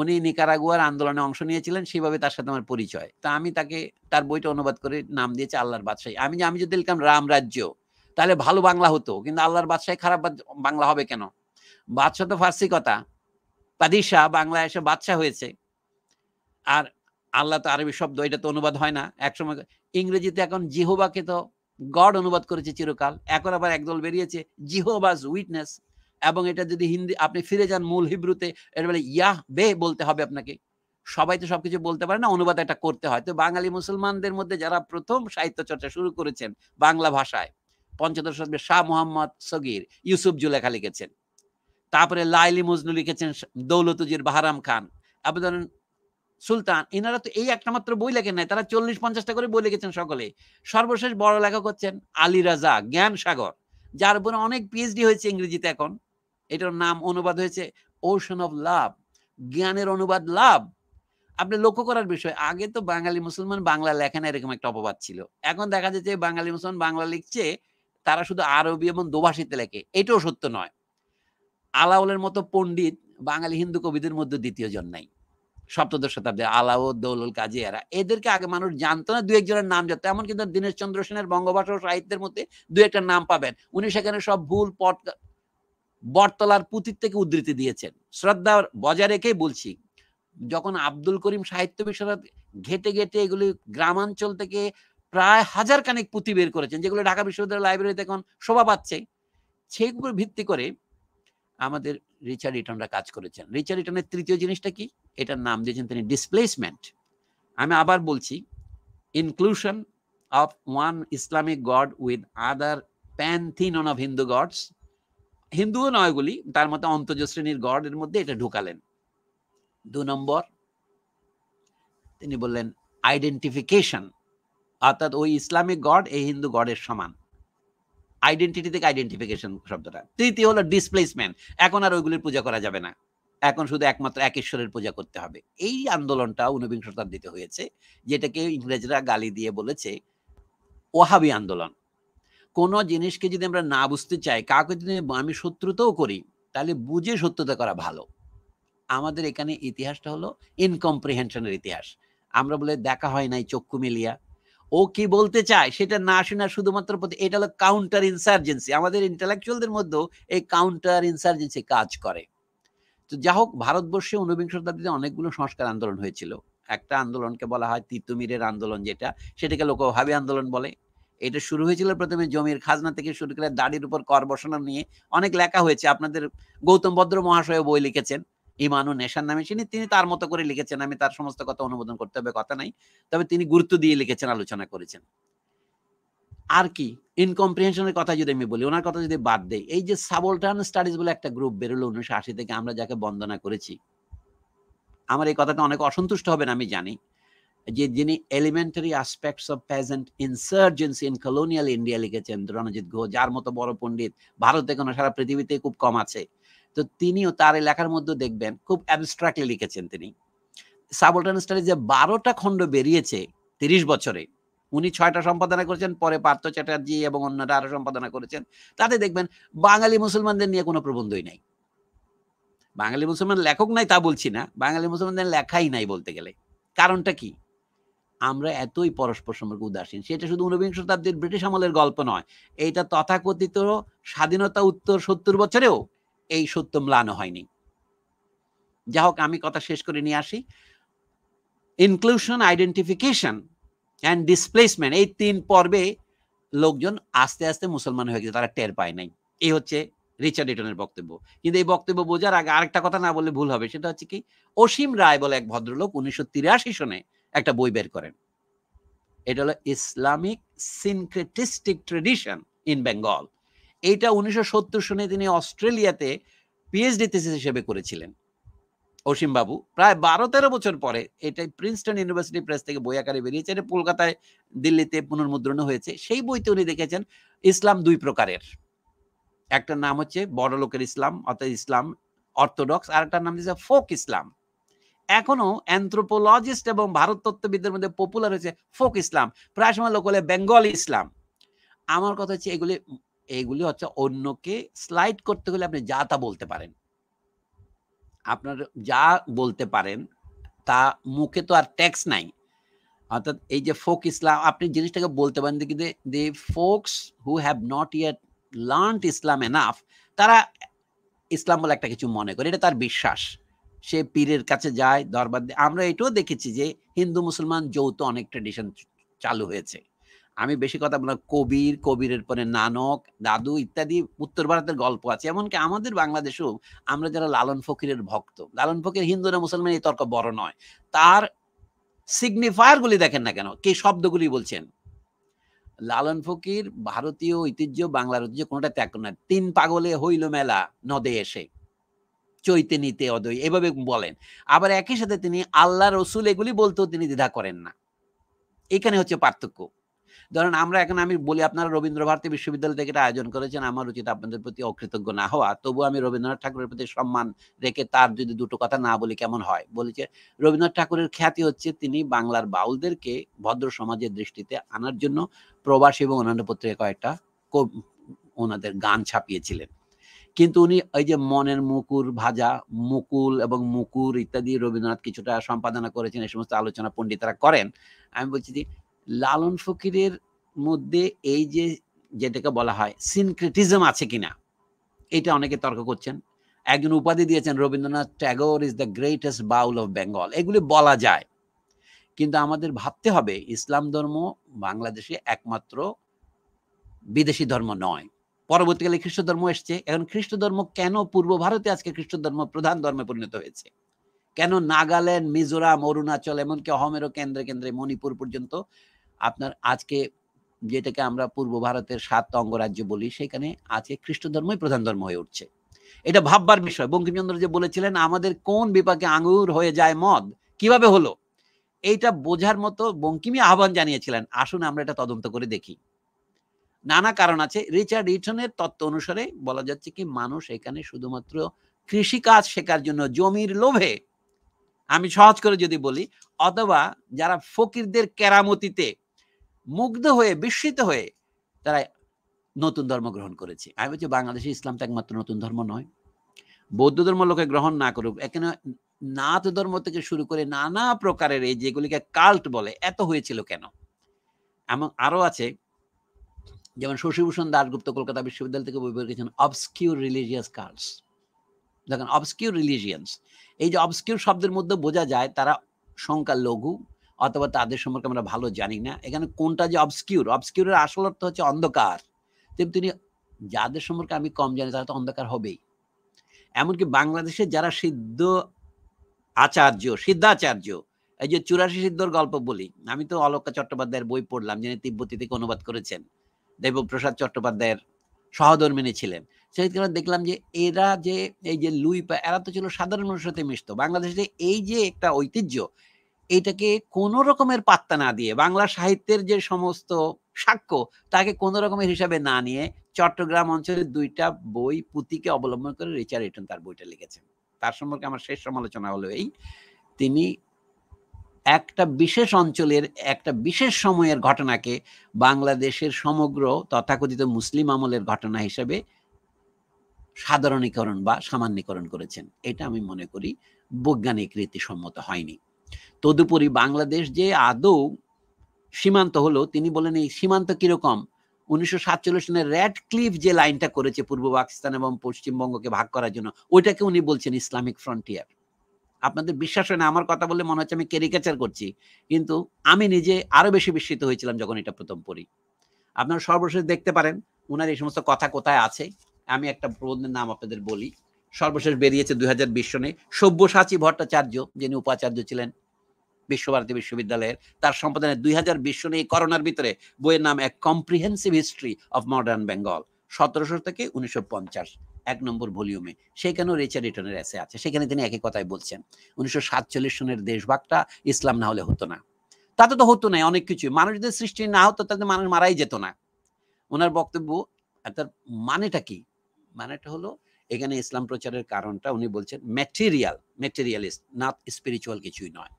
উনি নিকারাগুয়ার আন্দোলনে অংশ নিয়েছিলেন সেভাবে তার সাথে আমার পরিচয় তা আমি তাকে তার বইটা অনুবাদ করে নাম দিয়েছে আল্লাহর বাদশাহী আমি আমি যদি লিখলাম রাম রাজ্য তাহলে ভালো বাংলা হতো কিন্তু আল্লাহর বাদশায় খারাপ বাংলা হবে কেন বাদশাহ তো ফার্সি কথা পাদিশা বাংলা এসে বাদশাহ হয়েছে আর আল্লাহ তো আরবি শব্দ এটা তো অনুবাদ হয় না একসময় ইংরেজিতে এখন জিহোবাকে তো গড অনুবাদ করেছে চিরকাল এখন আবার একদল বেরিয়েছে জিহোবাজ উইটনেস এবং এটা যদি হিন্দি আপনি ফিরে যান মূল হিব্রুতে এটা বলে মানে ইয়াহ বে বলতে হবে আপনাকে সবাই তো সবকিছু বলতে পারে না অনুবাদ একটা করতে হয় তো বাঙালি মুসলমানদের মধ্যে যারা প্রথম সাহিত্য চর্চা শুরু করেছেন বাংলা ভাষায় পঞ্চদশ শতকে শাহ মোহাম্মদ সগির ইউসুফ জুলেখা লিখেছেন তারপরে লাইলি মজনু লিখেছেন দৌলতুজির বাহারাম খান আপনি ধরেন সুলতান এনারা তো এই একটা মাত্র বই লেখেন নাই তারা চল্লিশ পঞ্চাশটা করে বই লিখেছেন সকলে সর্বশেষ বড় লেখক হচ্ছেন আলী রাজা জ্ঞান সাগর যার উপরে অনেক পিএইচডি হয়েছে ইংরেজিতে এখন এটার নাম অনুবাদ হয়েছে ওশন অফ লাভ জ্ঞানের অনুবাদ লাভ আপনি লক্ষ্য করার বিষয় আগে তো বাঙালি মুসলমান বাংলা লেখেন এরকম একটা অপবাদ ছিল এখন দেখা যাচ্ছে বাঙালি মুসলমান বাংলা লিখছে তারা শুধু আরবি এবং দোভাষীতে লেখে এটাও সত্য নয় আলাউলের মতো পণ্ডিত বাঙালি হিন্দু কবিদের মধ্যে দ্বিতীয় জন নাই সপ্তদশ শতাব্দী আলাউদ্দৌলুল কাজী এরা এদেরকে আগে মানুষ জানতো না দু একজনের নাম জানতো এমন কিন্তু দীনেশ চন্দ্র সেনের বঙ্গভাষা ও সাহিত্যের মধ্যে দু একটা নাম পাবেন উনি সেখানে সব ভুল পট বটতলার পুঁতির থেকে উদ্ধৃতি দিয়েছেন শ্রদ্ধা বজায় রেখেই বলছি যখন আব্দুল করিম সাহিত্য বিষয়ক ঘেটে ঘেটে এগুলি গ্রামাঞ্চল থেকে প্রায় হাজার কানেক পুঁথি বের করেছেন যেগুলো ঢাকা বিশ্ববিদ্যালয় লাইব্রেরিতে এখন শোভা পাচ্ছে সেইগুলোর ভিত্তি করে আমাদের রিচার্ড ইটনরা কাজ করেছেন রিচার্ড ইটনের তৃতীয় জিনিসটা কি এটার নাম দিয়েছেন তিনি ডিসপ্লেসমেন্ট আমি আবার বলছি inclusion of one Islamic god with other pantheon of Hindu gods হিন্দুও নয়গুলি তার মধ্যে অন্তজ শ্রেণীর গডের মধ্যে এটা ঢুকালেন দু নম্বর তিনি বললেন আইডেন্টিফিকেশন অর্থাৎ ওই ইসলামিক গড এই হিন্দু গডের সমান আইডেন্টিটি থেকে আইডেন্টিফিকেশন শব্দটা তৃতীয় হলো ডিসপ্লেসমেন্ট এখন আর ওইগুলির পূজা করা যাবে না এখন শুধু একমাত্র এক ঈশ্বরের পূজা করতে হবে এই আন্দোলনটা ঊনবিংশ শতাব্দীতে হয়েছে যেটাকে ইংরেজরা গালি দিয়ে বলেছে ওহাবি আন্দোলন কোনো জিনিসকে যদি আমরা না বুঝতে চাই কাউকে যদি আমি শত্রুতাও করি তাহলে বুঝে সত্যতা করা ভালো আমাদের এখানে ইতিহাসটা হলো ইনকম্প্রিহেনশনের ইতিহাস আমরা বলে দেখা হয় নাই চক্ষু মিলিয়া ও কি বলতে চায় সেটা না শোনা শুধুমাত্র এটা হলো কাউন্টার ইনসার্জেন্সি আমাদের ইন্টালেকচুয়ালদের মধ্যেও এই কাউন্টার ইনসার্জেন্সি কাজ করে তো যা হোক ভারতবর্ষে ঊনবিংশ শতাব্দীতে অনেকগুলো সংস্কার আন্দোলন হয়েছিল একটা আন্দোলনকে বলা হয় তিতুমিরের আন্দোলন যেটা সেটাকে লোকভাবে আন্দোলন বলে এটা শুরু হয়েছিল প্রথমে জমির খাজনা থেকে শুরু করে দাড়ির উপর কর বসানো নিয়ে অনেক লেখা হয়েছে আপনাদের গৌতম ভদ্র মহাশয় বই লিখেছেন ইমানু নেশার নামে চিনি তিনি তার মতো করে লিখেছেন আমি তার সমস্ত কথা অনুমোদন করতে হবে কথা নাই তবে তিনি গুরুত্ব দিয়ে লিখেছেন আলোচনা করেছেন আর কি ইনকম্প্রিহেনশনের কথা যদি আমি বলি ওনার কথা যদি বাদ দেয় এই যে সাবলটার্ন স্টাডিজ বলে একটা গ্রুপ বেরোলো উনিশশো আশি থেকে আমরা যাকে বন্দনা করেছি আমার এই কথাটা অনেক অসন্তুষ্ট হবেন আমি জানি যে যিনি elementary aspects of peasant insurgency in colonial India লিখেছেন রণজিৎ ঘোষ যার মতো বড় পণ্ডিত ভারতে কোনো সারা পৃথিবীতে খুব কম আছে তো তিনিও তার লেখার মধ্যে দেখবেন খুব অ্যাবস্ট্রাক্টলি লিখেছেন তিনি সাবলটান স্টাডি যে বারোটা খণ্ড বেরিয়েছে তিরিশ বছরে উনি ছয়টা সম্পাদনা করেছেন পরে পার্থ চ্যাটার্জি এবং অন্যটা আরো সম্পাদনা করেছেন তাতে দেখবেন বাঙালি মুসলমানদের নিয়ে কোনো প্রবন্ধই নাই বাঙালি মুসলমান লেখক নাই তা বলছি না বাঙালি মুসলমানদের লেখাই নাই বলতে গেলে কারণটা কি আমরা এতই পরস্পর সম্পর্কে উদাসীন সেটা শুধু ঊনবিংশ শতাব্দীর ব্রিটিশ আমলের গল্প নয় এইটা তথাকথিত স্বাধীনতা উত্তর সত্তর বছরেও এই সত্য ম্লানো হয়নি যা হোক আমি কথা শেষ করে নিয়ে আসি ইনক্লুশন আইডেন্টিফিকেশন অ্যান্ড ডিসপ্লেসমেন্ট এই তিন পর্বে লোকজন আস্তে আস্তে মুসলমান হয়ে গেছে তারা টের পায় নাই এই হচ্ছে রিচার্ড ইটনের বক্তব্য কিন্তু এই বক্তব্য বোঝার আগে আরেকটা কথা না বললে ভুল হবে সেটা হচ্ছে কি অসীম রায় বলে এক ভদ্রলোক উনিশশো তিরাশি সনে একটা বই বের করেন এটা হলো Islamic syncretistic tradition in Bengal এইটা উনিশশো সনে তিনি অস্ট্রেলিয়াতে পিএইচডি থিসিস হিসেবে করেছিলেন অসীম বাবু প্রায় বারো তেরো বছর পরে এটা প্রিন্সটন ইউনিভার্সিটি প্রেস থেকে বই আকারে বেরিয়েছে এটা কলকাতায় দিল্লিতে পুনর্মুদ্রণ হয়েছে সেই বইতে উনি দেখেছেন ইসলাম দুই প্রকারের একটা নাম হচ্ছে বড় লোকের ইসলাম অর্থাৎ ইসলাম অর্থোডক্স আর একটা নাম দিয়েছে ফোক ইসলাম এখনো অ্যান্থ্রোপোলজিস্ট এবং ভারত তত্ত্ববিদদের মধ্যে পপুলার হয়েছে ফোক ইসলাম প্রায় সময় লোক বলে বেঙ্গল ইসলাম আমার কথা হচ্ছে এগুলি এইগুলি হচ্ছে অন্যকে স্লাইড করতে গেলে আপনি যা তা বলতে পারেন আপনার যা বলতে পারেন তা মুখে তো আর ট্যাক্স নাই অর্থাৎ এই যে ফোক ইসলাম আপনি জিনিসটাকে বলতে পারেন কিন্তু the folks who have not yet learn Islam enough তারা ইসলাম বলে একটা কিছু মনে করে এটা তার বিশ্বাস সে পীরের কাছে যায় দরবার আমরা এটাও দেখেছি যে হিন্দু মুসলমান যৌথ অনেক ট্রেডিশন চালু হয়েছে আমি বেশি কথা বললাম কবির কবিরের পরে নানক দাদু ইত্যাদি উত্তর ভারতের গল্প আছে এমনকি আমাদের বাংলাদেশেও আমরা যারা লালন ফকিরের ভক্ত লালন ফকির হিন্দু না মুসলমান এই তর্ক বড় নয় তার সিগনিফায়ারগুলি দেখেন না কেন কে শব্দগুলি বলছেন লালন ফকির ভারতীয় ঐতিহ্য বাংলার ঐতিহ্য কোনোটা ত্যাগ না তিন পাগলে হইল মেলা নদে এসে নিতে অদয় এভাবে বলেন আবার একই সাথে তিনি আল্লাহ রসুল এগুলি বলতেও তিনি দ্বিধা করেন না এখানে হচ্ছে পার্থক্য ধরেন আমরা এখন আমি বলি আপনারা রবীন্দ্রভারতী বিশ্ববিদ্যালয় থেকে এটা আয়োজন করেছেন আমার উচিত আপনাদের প্রতি অকৃতজ্ঞ না হওয়া তবু আমি রবীন্দ্রনাথ ঠাকুরের প্রতি সম্মান রেখে তার যদি দুটো কথা না বলি কেমন হয় বলেছে রবীন্দ্রনাথ ঠাকুরের খ্যাতি হচ্ছে তিনি বাংলার বাউলদেরকে ভদ্র সমাজের দৃষ্টিতে আনার জন্য প্রবাস এবং অন্যান্য পত্রিকা কয়েকটা ওনাদের গান ছাপিয়েছিলেন কিন্তু উনি ওই যে মনের মুকুর ভাজা মুকুল এবং মুকুর ইত্যাদি রবীন্দ্রনাথ কিছুটা সম্পাদনা করেছেন এই সমস্ত আলোচনা পণ্ডিতরা করেন আমি বলছি যে লালন ফকিরের মধ্যে এই যে যেটাকে বলা হয় সিনক্রেটিজম আছে কিনা এটা অনেকে তর্ক করছেন একজন উপাধি দিয়েছেন Rabindranath Tagore is the greatest Baul of Bengal এগুলি বলা যায় কিন্তু আমাদের ভাবতে হবে ইসলাম ধর্ম বাংলাদেশে একমাত্র বিদেশি ধর্ম নয় পরবর্তীকালে খ্রিস্ট ধর্ম এসছে এখন খ্রিস্ট ধর্ম কেন পূর্ব ভারতে আজকে খ্রিস্ট ধর্ম প্রধান ধর্মে পরিণত হয়েছে কেন নাগাল্যান্ড মিজোরাম অরুণাচল এমনকি অহমেরও কেন্দ্রে কেন্দ্রে মণিপুর পর্যন্ত আপনার আজকে যেটাকে আমরা পূর্ব ভারতের সাত অঙ্গরাজ্য বলি সেখানে আজকে খ্রিস্ট ধর্মই প্রধান ধর্ম হয়ে উঠছে এটা ভাববার বিষয় বঙ্কিমচন্দ্র যে বলেছিলেন আমাদের কোন বিপাকে আঙুর হয়ে যায় মদ কিভাবে হলো এইটা বোঝার মতো বঙ্কিমই আহ্বান জানিয়েছিলেন আসুন আমরা এটা তদন্ত করে দেখি নানা কারণ আছে রিচার্ড ইটনের তত্ত্ব অনুসারে বলা যাচ্ছে কি মানুষ এখানে শুধুমাত্র কৃষিকাজ শেখার জন্য জমির লোভে আমি সহজ করে যদি বলি অথবা যারা ফকিরদের কেরামতিতে মুগ্ধ হয়ে বিস্মিত হয়ে তারা নতুন ধর্ম গ্রহণ করেছে আমি বলছি বাংলাদেশে তো একমাত্র নতুন ধর্ম নয় বৌদ্ধ ধর্ম লোকে গ্রহণ না করুক এখানে নাথ ধর্ম থেকে শুরু করে নানা প্রকারের এই যেগুলিকে কাল্ট বলে এত হয়েছিল কেন এমন আরও আছে যেমন শশীভূষণ দাশগুপ্ত কলকাতা বিশ্ববিদ্যালয় থেকে বই করেছেন অবস্কিউর রিলিজিয়াস কাল্টস দেখেন অবস্কিউর রিলিজিয়ান্স এই যে অবস্কিউর শব্দের মধ্যে বোঝা যায় তারা সংখ্যালঘু অথবা তাদের সম্পর্কে আমরা ভালো জানি না এখানে কোনটা যে অবস্কিউর অবস্কিউরের আসল অর্থ হচ্ছে অন্ধকার তেমনি তিনি যাদের সম্পর্কে আমি কম জানি তারা তো অন্ধকার হবেই এমনকি বাংলাদেশে যারা সিদ্ধ আচার্য সিদ্ধাচার্য এই যে চুরাশি সিদ্ধর গল্প বলি আমি তো অলোকা চট্টোপাধ্যায়ের বই পড়লাম যিনি তিব্বতী থেকে অনুবাদ করেছেন দেবপ্রসাদ চট্টোপাধ্যায়ের সহধর্মিনী ছিলেন সেখানে দেখলাম যে এরা যে এই যে লুইপা এরা তো ছিল সাধারণ মানুষের সাথে মিশত বাংলাদেশে এই যে একটা ঐতিহ্য এটাকে কোনো রকমের পাত্তা না দিয়ে বাংলা সাহিত্যের যে সমস্ত সাক্ষ্য তাকে কোনো রকমের হিসাবে না নিয়ে চট্টগ্রাম অঞ্চলের দুইটা বই পুঁতিকে অবলম্বন করে রিচার্ড এটন তার বইটা লিখেছেন তার সম্পর্কে আমার শেষ সমালোচনা হলো এই তিনি একটা বিশেষ অঞ্চলের একটা বিশেষ সময়ের ঘটনাকে বাংলাদেশের সমগ্র তথাকথিত মুসলিম আমলের ঘটনা হিসেবে সাধারণীকরণ বা সামান্যীকরণ করেছেন এটা আমি মনে করি বৈজ্ঞানিক রীতিসম্মত হয়নি তদুপরি বাংলাদেশ যে আদৌ সীমান্ত হলো তিনি বলেন এই সীমান্ত কিরকম উনিশশো সাতচল্লিশ সালে র্যাড ক্লিফ যে লাইনটা করেছে পূর্ব পাকিস্তান এবং পশ্চিমবঙ্গকে ভাগ করার জন্য ওইটাকে উনি বলছেন ইসলামিক ফ্রন্টিয়ার আপনাদের বিশ্বাস হয় না আমার কথা বলে মনে হচ্ছে আমি ক্যারিকেচার করছি কিন্তু আমি নিজে আরো বেশি বিস্মিত হয়েছিলাম যখন এটা প্রথম পড়ি আপনারা সর্বশেষ দেখতে পারেন ওনার এই সমস্ত কথা কোথায় আছে আমি একটা প্রবন্ধের নাম আপনাদের বলি সর্বশেষ বেরিয়েছে দুই সনে সব্যসাচী ভট্টাচার্য যিনি উপাচার্য ছিলেন বিশ্বভারতী বিশ্ববিদ্যালয়ের তার সম্পাদনায় দুই হাজার বিশ্ব নিয়ে করোনার ভিতরে বইয়ের নাম এক comprehensive history of modern Bengal সতেরোশো থেকে উনিশশো পঞ্চাশ এক নম্বর ভলিউমে সেখানেও রিচার্ড রিটনের এসে আছে সেখানে তিনি একই কথাই বলছেন উনিশশো সাতচল্লিশ সনের দেশভাগটা ইসলাম না হলে হতো না তাতে তো হতো না অনেক কিছু মানুষ যদি সৃষ্টি না হতো তাতে মানুষ মারাই যেত না ওনার বক্তব্য তার মানেটা কি মানেটা হলো এখানে ইসলাম প্রচারের কারণটা উনি বলছেন ম্যাটেরিয়াল ম্যাটেরিয়ালিস্ট না স্পিরিচুয়াল কিছুই নয়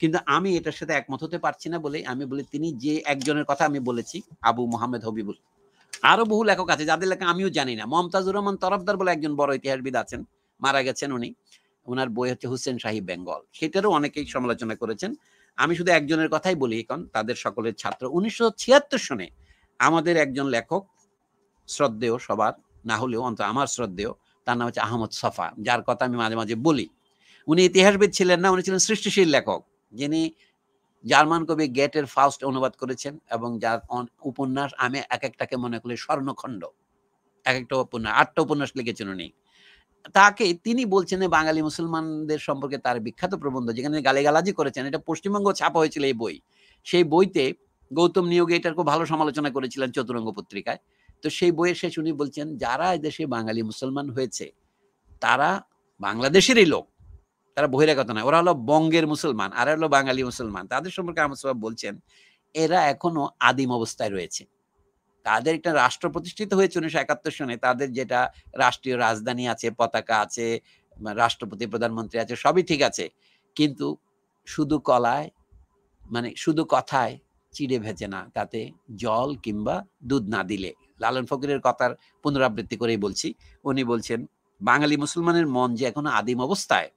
কিন্তু আমি এটার সাথে একমত হতে পারছি না বলে আমি বলি তিনি যে একজনের কথা আমি বলেছি আবু মোহাম্মদ হবিবুল আরো বহু লেখক আছে যাদের লেখা আমিও জানি না মমতাজুর রহমান তরফদার বলে একজন বড় ইতিহাসবিদ আছেন মারা গেছেন উনি ওনার বই হচ্ছে হুসেন শাহী বেঙ্গল সেটারও অনেকেই সমালোচনা করেছেন আমি শুধু একজনের কথাই বলি এখন তাদের সকলের ছাত্র উনিশশো ছিয়াত্তর সনে আমাদের একজন লেখক শ্রদ্ধেয় সবার না হলেও অন্ত আমার শ্রদ্ধেয় তার নাম হচ্ছে আহমদ সফা যার কথা আমি মাঝে মাঝে বলি উনি ইতিহাসবিদ ছিলেন না উনি ছিলেন সৃষ্টিশীল লেখক যিনি জার্মান কবি গেটের ফার্স্ট অনুবাদ করেছেন এবং যার উপন্যাস আমি এক একটাকে মনে করি স্বর্ণখণ্ড এক একটা উপন্যাস আটটা উপন্যাস লিখেছেন উনি তাকে তিনি বলছেন বাঙালি মুসলমানদের সম্পর্কে তার বিখ্যাত প্রবন্ধ যেখানে গালিগালাজি করেছেন এটা পশ্চিমবঙ্গ ছাপা হয়েছিল এই বই সেই বইতে গৌতম নিয়োগে এটার খুব ভালো সমালোচনা করেছিলেন চতুরঙ্গ পত্রিকায় তো সেই বইয়ের শেষ উনি বলছেন যারা এদেশে বাঙালি মুসলমান হয়েছে তারা বাংলাদেশেরই লোক তারা বহিরাগত নয় ওরা হলো বঙ্গের মুসলমান আর হলো বাঙালি মুসলমান তাদের সম্পর্কে আমার সব বলছেন এরা এখনো আদিম অবস্থায় রয়েছে তাদের একটা রাষ্ট্র প্রতিষ্ঠিত হয়েছে উনিশশো একাত্তর সনে তাদের যেটা রাষ্ট্রীয় রাজধানী আছে পতাকা আছে রাষ্ট্রপতি প্রধানমন্ত্রী আছে সবই ঠিক আছে কিন্তু শুধু কলায় মানে শুধু কথায় চিড়ে ভেজে না তাতে জল কিংবা দুধ না দিলে লালন ফকিরের কথার পুনরাবৃত্তি করেই বলছি উনি বলছেন বাঙালি মুসলমানের মন যে এখনো আদিম অবস্থায়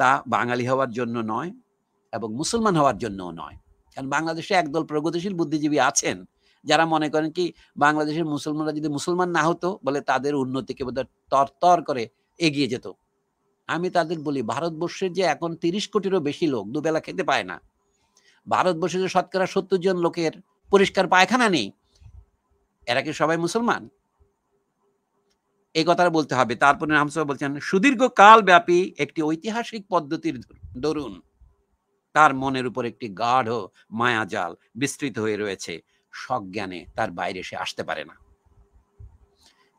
তা বাঙালি হওয়ার জন্য নয় এবং মুসলমান হওয়ার জন্যও নয় কারণ বাংলাদেশে একদল প্রগতিশীল বুদ্ধিজীবী আছেন যারা মনে করেন কি বাংলাদেশের মুসলমানরা যদি মুসলমান না হতো বলে তাদের উন্নতিকে বোধহয় তর তর করে এগিয়ে যেত আমি তাদের বলি ভারতবর্ষের যে এখন তিরিশ কোটিরও বেশি লোক দুবেলা খেতে পায় না ভারতবর্ষের শতকরা সত্তর জন লোকের পরিষ্কার পায়খানা নেই এরা কি সবাই মুসলমান এই কথাটা বলতে হবে তারপরে রামসভা বলছেন সুদীর্ঘ কাল ব্যাপী একটি ঐতিহাসিক পদ্ধতির দরুন তার মনের উপর একটি গাঢ় মায়াজাল বিস্তৃত হয়ে রয়েছে সজ্ঞানে তার বাইরে সে আসতে পারে না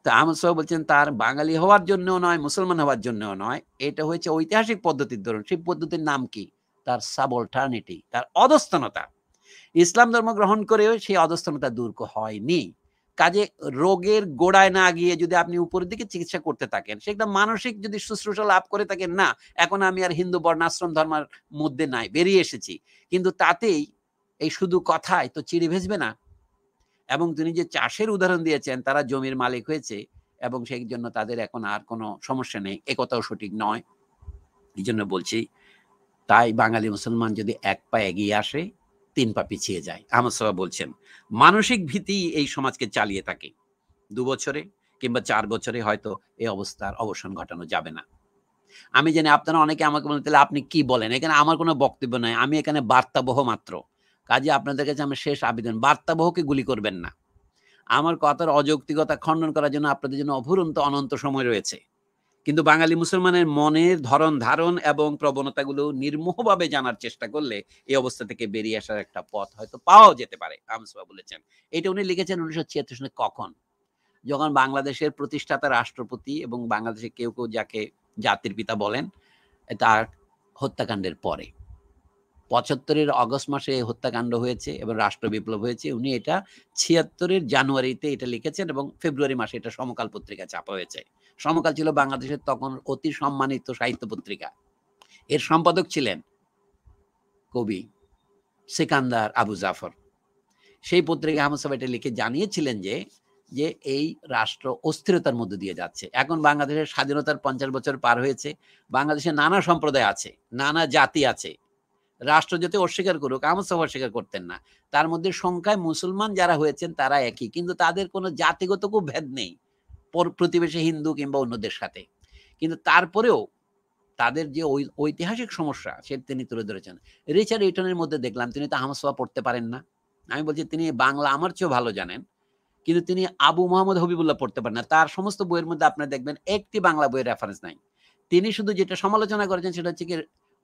তো আমসহ বলছেন তার বাঙালি হওয়ার জন্যও নয় মুসলমান হওয়ার জন্যও নয় এটা হয়েছে ঐতিহাসিক পদ্ধতির ধরুন সেই পদ্ধতির নাম কি তার সাবলটার্নিটি তার অধস্থনতা ইসলাম ধর্ম গ্রহণ করেও সেই অধস্থনতা দূর হয়নি কাজে রোগের গোড়ায় না গিয়ে যদি আপনি উপরের দিকে চিকিৎসা করতে থাকেন সেটা মানসিক যদি শুশ্রূষা লাভ করে থাকেন না এখন আমি আর হিন্দু বর্ণাশ্রম ধর্মের মধ্যে নাই বেরিয়ে এসেছি কিন্তু তাতেই এই শুধু কথায় তো চিড়ে ভেজবে না এবং তিনি যে চাষের উদাহরণ দিয়েছেন তারা জমির মালিক হয়েছে এবং সেই জন্য তাদের এখন আর কোনো সমস্যা নেই একথাও সঠিক নয় এই জন্য বলছি তাই বাঙালি মুসলমান যদি এক পা এগিয়ে আসে তিন পা পিছিয়ে যায় আহমদ সাহা বলছেন মানসিক ভীতি এই সমাজকে চালিয়ে থাকে দু বছরে কিংবা চার বছরে হয়তো এই অবস্থার অবসান ঘটানো যাবে না আমি জানি আপনারা অনেকে আমাকে বলেন তাহলে আপনি কি বলেন এখানে আমার কোনো বক্তব্য নাই আমি এখানে বার্তাবহ মাত্র কাজে আপনাদের কাছে আমার শেষ আবেদন বার্তাবহকে গুলি করবেন না আমার কথার অযৌক্তিকতা খণ্ডন করার জন্য আপনাদের জন্য অভুরন্ত অনন্ত সময় রয়েছে কিন্তু বাঙালি মুসলমানের মনের ধরন ধারণ এবং প্রবণতাগুলো নির্মোহভাবে জানার চেষ্টা করলে এই অবস্থা থেকে বেরিয়ে আসার একটা পথ হয়তো পাওয়া যেতে পারে আমসবা বলেছেন এটা উনি লিখেছেন উনিশশো ছিয়াত্তর সালে কখন যখন বাংলাদেশের প্রতিষ্ঠাতা রাষ্ট্রপতি এবং বাংলাদেশে কেউ কেউ যাকে জাতির পিতা বলেন তার হত্যাকাণ্ডের পরে পঁচাত্তরের অগস্ট মাসে হত্যাকাণ্ড হয়েছে এবং রাষ্ট্র বিপ্লব হয়েছে উনি এটা ছিয়াত্তরের জানুয়ারিতে এটা লিখেছেন এবং ফেব্রুয়ারি মাসে এটা সমকাল পত্রিকা চাপা হয়েছে সমকাল ছিল বাংলাদেশের তখন অতি সম্মানিত সাহিত্য পত্রিকা এর সম্পাদক ছিলেন কবি সিকান্দার আবু জাফর সেই পত্রিকা হামসাবাইটা লিখে জানিয়েছিলেন যে যে এই রাষ্ট্র অস্থিরতার মধ্যে দিয়ে যাচ্ছে এখন বাংলাদেশের স্বাধীনতার পঞ্চাশ বছর পার হয়েছে বাংলাদেশে নানা সম্প্রদায় আছে নানা জাতি আছে রাষ্ট্র যদি অস্বীকার করুক আহমদ সব অস্বীকার করতেন না তার মধ্যে সংখ্যায় মুসলমান যারা হয়েছেন তারা একই কিন্তু তাদের কোনো জাতিগত খুব ভেদ নেই প্রতিবেশী হিন্দু কিংবা অন্যদের সাথে কিন্তু তারপরেও তাদের যে ঐতিহাসিক সমস্যা সে তিনি তুলে ধরেছেন রিচার্ড ইটনের মধ্যে দেখলাম তিনি তো হামসোয়া পড়তে পারেন না আমি বলছি তিনি বাংলা আমার চেয়েও ভালো জানেন কিন্তু তিনি আবু মোহাম্মদ হবিবুল্লাহ পড়তে পারেন না তার সমস্ত বইয়ের মধ্যে আপনারা দেখবেন একটি বাংলা বইয়ের রেফারেন্স নাই তিনি শুধু যেটা সমালোচনা করেছেন সেটা হচ্ছে কি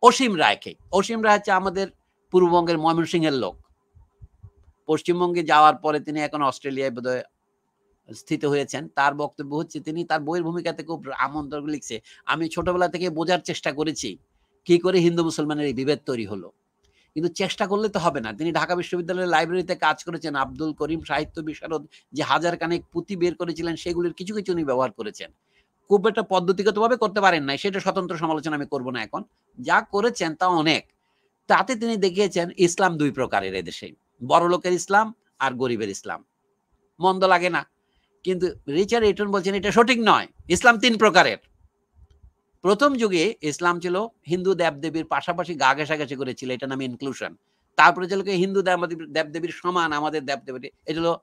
অসীম রায়কে অসীম রায় হচ্ছে আমাদের পূর্ববঙ্গের ময়মনসিংহের লোক পশ্চিমবঙ্গে যাওয়ার পরে তিনি এখন অস্ট্রেলিয়ায় বোধহয় স্থিত হয়েছেন তার বক্তব্য হচ্ছে তিনি তার বইয়ের ভূমিকাতে খুব আমন্ত্রণ লিখছে আমি ছোটবেলা থেকে বোঝার চেষ্টা করেছি কি করে হিন্দু মুসলমানের এই বিভেদ তৈরি হলো কিন্তু চেষ্টা করলে তো হবে না তিনি ঢাকা বিশ্ববিদ্যালয়ের লাইব্রেরিতে কাজ করেছেন আব্দুল করিম সাহিত্য বিশারদ যে হাজার কানেক পুঁতি বের করেছিলেন সেগুলির কিছু কিছু উনি ব্যবহার করেছেন খুব একটা পদ্ধতিগতভাবে করতে পারেন নাই সেটা স্বতন্ত্র সমালোচনা আমি করব না এখন যা করেছেন তা অনেক তাতে তিনি দেখিয়েছেন ইসলাম দুই প্রকারের এদেশে বড় লোকের ইসলাম আর গরিবের ইসলাম মন্দ লাগে না কিন্তু রিচার্ড এটন বলছেন এটা সঠিক নয় ইসলাম তিন প্রকারের প্রথম যুগে ইসলাম ছিল হিন্দু দেবদেবীর পাশাপাশি গা ঘেসা গেছে করেছিল এটা নামে ইনক্লুশন তারপরে ছিল কি হিন্দু দেবদেবীর সমান আমাদের দেবদেবী এটা হলো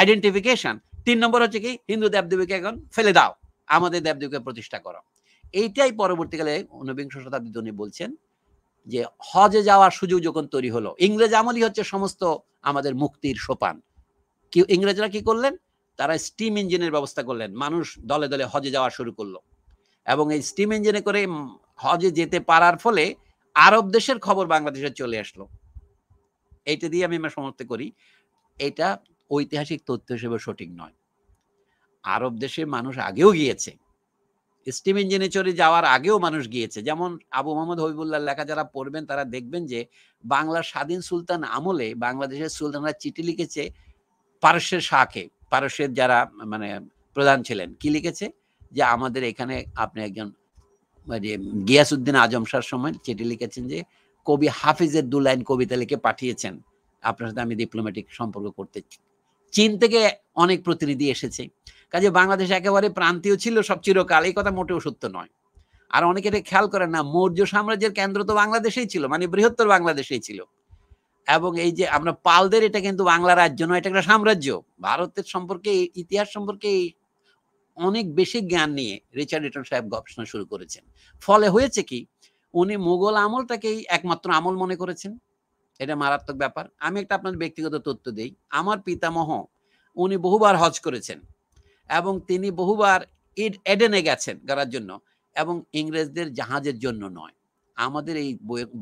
আইডেন্টিফিকেশন তিন নম্বর হচ্ছে কি হিন্দু দেবদেবীকে এখন ফেলে দাও আমাদের দেবদেবীকে প্রতিষ্ঠা করো এইটাই পরবর্তীকালে ঊনবিংশ শতাব্দীতে উনি বলছেন যে হজে যাওয়ার সুযোগ যখন তৈরি হলো ইংরেজ আমলই হচ্ছে সমস্ত আমাদের মুক্তির সোপান কি ইংরেজরা কি করলেন তারা স্টিম ইঞ্জিনের ব্যবস্থা করলেন মানুষ দলে দলে হজে যাওয়া শুরু করলো এবং এই স্টিম ইঞ্জিনে করে হজে যেতে পারার ফলে আরব দেশের খবর বাংলাদেশে চলে আসলো এইটা দিয়ে আমি আমার সমর্থ করি এটা ঐতিহাসিক তথ্য হিসেবে সঠিক নয় আরব দেশে মানুষ আগেও গিয়েছে স্টিম ইঞ্জিনে চড়ে যাওয়ার আগেও মানুষ গিয়েছে যেমন আবু মোহাম্মদ হবিবুল্লাহ লেখা যারা পড়বেন তারা দেখবেন যে বাংলার স্বাধীন সুলতান আমলে বাংলাদেশের সুলতানরা চিঠি লিখেছে পারস্যের শাহকে পারস্যের যারা মানে প্রধান ছিলেন কি লিখেছে যে আমাদের এখানে আপনি একজন যে মানে, গিয়াসুদ্দিন আজম শাহ সময় চিঠি লিখেছেন যে কবি হাফিজের দু লাইন কবিতা লিখে পাঠিয়েছেন আপনার সাথে আমি ডিপ্লোম্যাটিক সম্পর্ক করতে চীন থেকে অনেক প্রতিনিধি এসেছে কাজে বাংলাদেশ একেবারে প্রান্তীয় ছিল সব চিরকাল এই কথা মোটেও সত্য নয় আর অনেকে এটা খেয়াল করেন না মৌর্য সাম্রাজ্যের কেন্দ্র তো বাংলাদেশেই ছিল মানে বৃহত্তর বাংলাদেশেই ছিল এবং এই যে আমরা পালদের এটা কিন্তু বাংলা রাজ্য নয় এটা একটা সাম্রাজ্য ভারতের সম্পর্কে ইতিহাস সম্পর্কে অনেক বেশি জ্ঞান নিয়ে রিচার্ড রিটন সাহেব গবেষণা শুরু করেছেন ফলে হয়েছে কি উনি মোগল আমলটাকেই একমাত্র আমল মনে করেছেন এটা মারাত্মক ব্যাপার আমি একটা আপনার ব্যক্তিগত তথ্য দিই আমার পিতামহ উনি বহুবার হজ করেছেন এবং তিনি বহুবার এডেনে গেছেন গড়ার জন্য এবং ইংরেজদের জাহাজের জন্য নয় আমাদের এই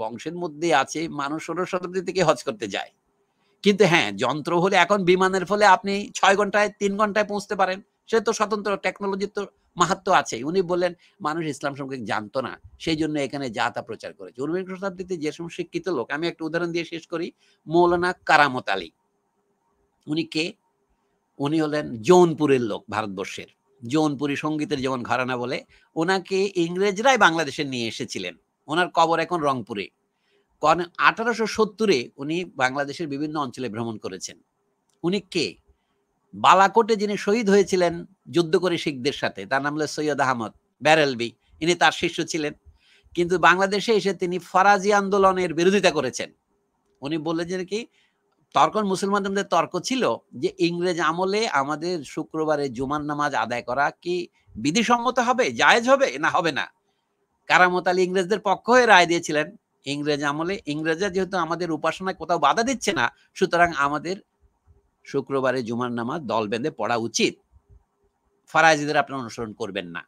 বংশের মধ্যে আছে মানুষ ষোলো শতাব্দী থেকে হজ করতে যায় কিন্তু হ্যাঁ যন্ত্র হলে এখন বিমানের ফলে আপনি ছয় ঘন্টায় তিন ঘন্টায় পৌঁছতে পারেন সে তো স্বতন্ত্র টেকনোলজির তো মাহাত্ম আছে উনি বললেন মানুষ ইসলাম সম্পর্কে জানতো না সেই জন্য এখানে যাতা প্রচার করেছে উনবিংশ শতাব্দীতে যে সমস্ত শিক্ষিত লোক আমি একটা উদাহরণ দিয়ে শেষ করি মৌলানা কারামত আলী উনি কে উনি হলেন জৌনপুরের লোক ভারতবর্ষের জৌনপুরি সঙ্গীতের যেমন ঘরানা বলে ওনাকে ইংরেজরাই বাংলাদেশে নিয়ে এসেছিলেন ওনার কবর এখন রংপুরে আঠারোশো সত্তরে উনি বাংলাদেশের বিভিন্ন অঞ্চলে ভ্রমণ করেছেন উনি কে বালাকোটে যিনি শহীদ হয়েছিলেন যুদ্ধ করে শিখদের সাথে তার নাম হলো সৈয়দ আহমদ ব্যারেলবি ইনি তার শিষ্য ছিলেন কিন্তু বাংলাদেশে এসে তিনি ফরাজি আন্দোলনের বিরোধিতা করেছেন উনি বলেছেন কি তর্ক মুসলমানদের তর্ক ছিল যে ইংরেজ আমলে আমাদের শুক্রবারে জুমান নামাজ আদায় করা কি বিধিসম্মত হবে জায়েজ হবে না হবে না কারামত আলী ইংরেজদের পক্ষ হয়ে রায় দিয়েছিলেন ইংরেজ আমলে ইংরেজরা যেহেতু আমাদের উপাসনায় কোথাও বাধা দিচ্ছে না সুতরাং আমাদের শুক্রবারে জুমার নামাজ দল বেঁধে পড়া উচিত ফারাজিদের আপনারা অনুসরণ করবেন না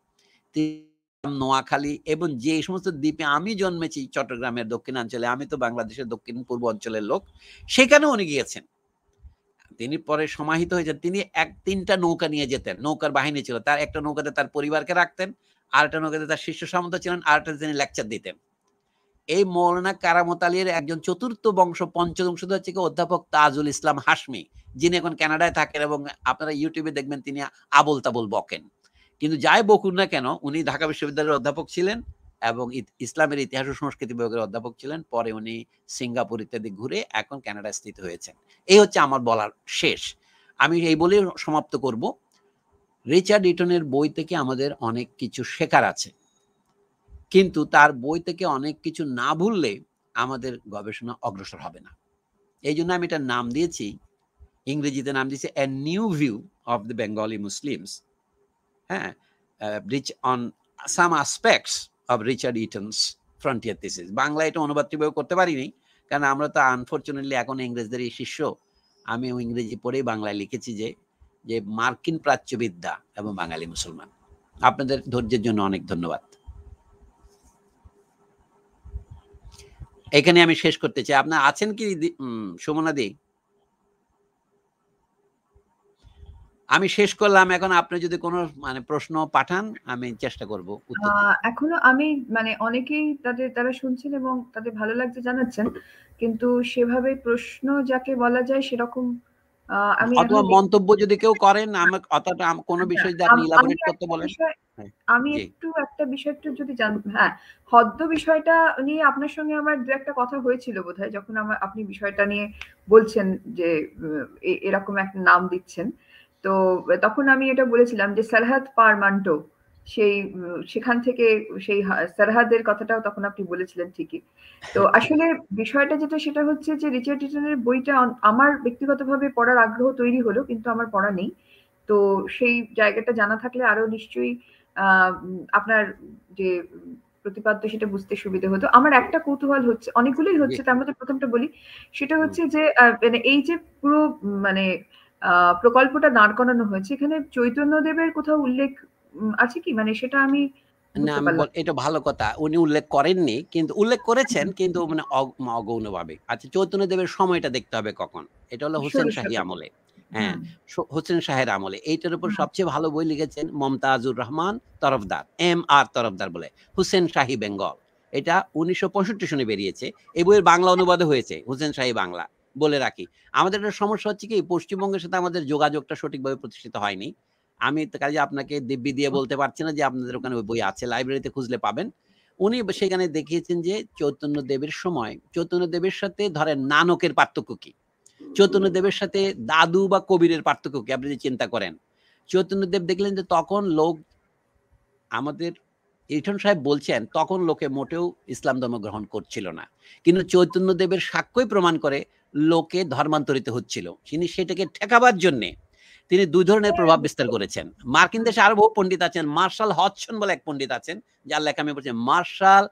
নোয়াখালী এবং যে সমস্ত দ্বীপে আমি জন্মেছি চট্টগ্রামের দক্ষিণাঞ্চলে আমি তো বাংলাদেশের দক্ষিণ পূর্ব অঞ্চলের লোক সেখানে উনি গিয়েছেন তিনি পরে সমাহিত হয়েছেন তিনি এক তিনটা নৌকা নিয়ে যেতেন নৌকার বাহিনী ছিল তার একটা নৌকাতে তার পরিবারকে রাখতেন আল্টানোগাতে তার শিষ্য সামন্ত ছিলেন আল্টান তিনি লেকচার দিতেন এই মৌলানা কারামত আলীর একজন চতুর্থ বংশ শুধু হচ্ছে অধ্যাপক তাজুল ইসলাম হাসমি যিনি এখন কানাডায় থাকেন এবং আপনারা ইউটিউবে দেখবেন তিনি আবল তাবল বকেন কিন্তু যাই বকুন না কেন উনি ঢাকা বিশ্ববিদ্যালয়ের অধ্যাপক ছিলেন এবং ইসলামের ইতিহাস ও সংস্কৃতি বিভাগের অধ্যাপক ছিলেন পরে উনি সিঙ্গাপুর ইত্যাদি ঘুরে এখন কানাডায় স্থিত হয়েছেন এই হচ্ছে আমার বলার শেষ আমি এই বলেই সমাপ্ত করব রিচার্ড ইটনের বই থেকে আমাদের অনেক কিছু শেখার আছে কিন্তু তার বই থেকে অনেক কিছু না ভুললে আমাদের গবেষণা অগ্রসর হবে না এই জন্য আমি এটার নাম দিয়েছি ইংরেজিতে নাম দিয়েছি a new view of the Bengali Muslims হ্যাঁ reach on some aspects of Richard Eaton's frontier thesis Bangla এটা অনুবাদ করতে পারিনি কারণ আমরা তো আনফর্চুনেটলি এখন ইংরেজদের এই শিষ্য আমি ইংরেজি পড়েই বাংলায় লিখেছি যে যে মার্কিন প্রাচ্যবিদ্যা এবং বাঙালি মুসলমান আপনাদের ধৈর্যের জন্য অনেক ধন্যবাদ এখানে আমি শেষ করতে চাই আপনার আছেন কি সুমনাদি আমি শেষ করলাম এখন আপনি যদি কোনো মানে প্রশ্ন পাঠান আমি চেষ্টা করব এখনো আমি মানে অনেকেই তাদের তারা শুনছেন এবং তাদের ভালো লাগছে জানাচ্ছেন কিন্তু সেভাবে প্রশ্ন যাকে বলা যায় সেরকম আমি অথবা মন্তব্য যদি কেউ করেন আমাকে অতটা কোনো হ্যাঁ, বিষয় যদি আপনি করতে বলেন হ্যাঁ, আমি একটু একটা বিষয় একটু যদি জান হ্যাঁ হদ্দ বিষয়টা নিয়ে আপনার সঙ্গে আমার দু একটা কথা হয়েছিল বোধহয় যখন আমার আপনি বিষয়টা নিয়ে বলছেন যে এরকম একটা নাম দিচ্ছেন তো তখন আমি এটা বলেছিলাম যে সারহাদ পারমান্টো সেই সেখান থেকে সেই সারহাদের কথাটাও তখন আপনি বলেছিলেন ঠিকই তো হ্যাঁ। আসলে বিষয়টা যেটা সেটা হচ্ছে যে রিচার্ড ইটনের বইটা আমার ব্যক্তিগতভাবে পড়ার আগ্রহ তৈরি হলো কিন্তু আমার পড়া নেই তো সেই জায়গাটা জানা থাকলে আরো নিশ্চয়ই আপনার যে প্রতিপাদ্য সেটা বুঝতে সুবিধা হতো আমার একটা কৌতূহল হচ্ছে অনেকগুলোই হচ্ছে তার মধ্যে প্রথমটা বলি সেটা হচ্ছে যে মানে এই যে পুরো মানে প্রকল্পটা দাঁড় করানো হয়েছে এখানে চৈতন্যদেবের কোথাও উল্লেখ আছে কি মানে সেটা আমি না এটা ভালো কথা উনি উল্লেখ করেননি কিন্তু উল্লেখ করেছেন কিন্তু মানে অগৌণ ভাবে আচ্ছা চৈতন্য দেবের সময়টা দেখতে হবে কখন এটা হলো হোসেন শাহী আমলে হ্যাঁ হোসেন শাহের আমলে এইটার উপর সবচেয়ে ভালো বই লিখেছেন মমতাজুর রহমান তরফদার এম আর তরফদার বলে হোসেন শাহী বেঙ্গল এটা উনিশশো পঁয়ষট্টি সনে বেরিয়েছে এই বইয়ের বাংলা আচ্ছা। অনুবাদ হয়েছে হোসেন শাহী বাংলা বলে রাখি আমাদের একটা সমস্যা হচ্ছে কি পশ্চিমবঙ্গের সাথে আমাদের যোগাযোগটা সঠিকভাবে প্রতিষ্ঠিত হয়নি আমি কাজে আপনাকে দিব্যি দিয়ে বলতে পারছি না যে আপনাদের ওখানে বই আছে লাইব্রেরিতে খুঁজলে পাবেন উনি সেখানে দেখিয়েছেন যে চৈতন্য দেবের সময় চৈতন্য দেবের সাথে ধরেন নানকের পার্থক্য কি চৈতন্য দেবের সাথে দাদু বা কবিরের পার্থক্য কি আপনি যে চিন্তা করেন চৈতন্য দেব দেখলেন যে তখন লোক আমাদের ইরিটন সাহেব বলছেন তখন লোকে মোটেও ইসলাম ধর্ম গ্রহণ করছিল না কিন্তু চৈতন্য দেবের সাক্ষ্যই প্রমাণ করে লোকে ধর্মান্তরিত হচ্ছিল তিনি সেটাকে ঠেকাবার জন্যে তিনি দুই ধরনের প্রভাব হ্যাঁ। বিস্তার করেছেন মার্কিন দেশে আরো বহু পণ্ডিত আছেন মার্শাল হচ্ছন বলে এক পণ্ডিত আছেন যার লেখা আমি বলছি মার্শাল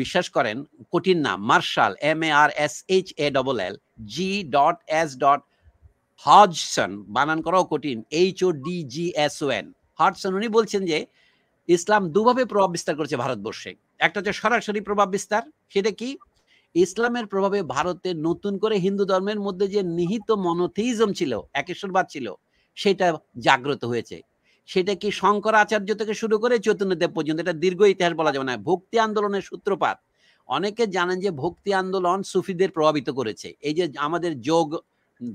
বিশ্বাস করেন কঠিন না Marshall M A R S H A double L G dot S dot Hodgson বানান করাও কঠিন H O D G S O N Hodgson উনি বলছেন যে ইসলাম দুভাবে প্রভাব বিস্তার করেছে ভারতবর্ষে একটা হচ্ছে সরাসরি প্রভাব বিস্তার সেটা কি ইসলামের প্রভাবে ভারতে নতুন করে হিন্দু ধর্মের মধ্যে যে নিহিত মনোথিজম ছিল একেশ্বরবাদ ছিল সেটা জাগ্রত হয়েছে সেটা কি শঙ্করাচার্য থেকে শুরু করে চৈতন্যদেব পর্যন্ত এটা দীর্ঘ ইতিহাস বলা যাবে না ভক্তি আন্দোলনের সূত্রপাত অনেকে জানেন যে ভক্তি আন্দোলন সুফিদের প্রভাবিত করেছে এই যে আমাদের যোগ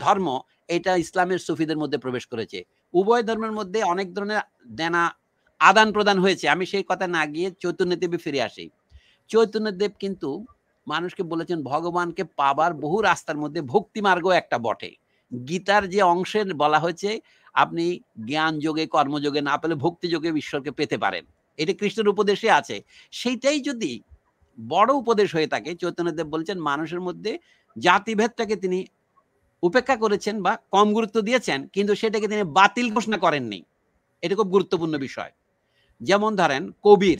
ধর্ম এটা ইসলামের সুফিদের মধ্যে প্রবেশ করেছে উভয় ধর্মের মধ্যে অনেক ধরনের দেনা আদান প্রদান হয়েছে আমি সেই কথা না গিয়ে চৈতন্যদেবে ফিরে আসি চৈতন্যদেব কিন্তু মানুষকে বলেছেন ভগবানকে পাবার বহু রাস্তার মধ্যে ভক্তি মার্গ একটা বটে গীতার যে অংশের বলা হয়েছে আপনি জ্ঞান যোগে কর্মযোগে না পেলে ভক্তি যোগে ঈশ্বরকে পেতে পারেন এটা কৃষ্ণের উপদেশে আছে সেইটাই যদি বড় উপদেশ হয়ে থাকে চৈতন্যদেব বলেছেন মানুষের মধ্যে জাতিভেদটাকে তিনি উপেক্ষা করেছেন বা কম গুরুত্ব দিয়েছেন কিন্তু সেটাকে তিনি বাতিল ঘোষণা করেননি এটা খুব গুরুত্বপূর্ণ বিষয় যেমন ধরেন কবির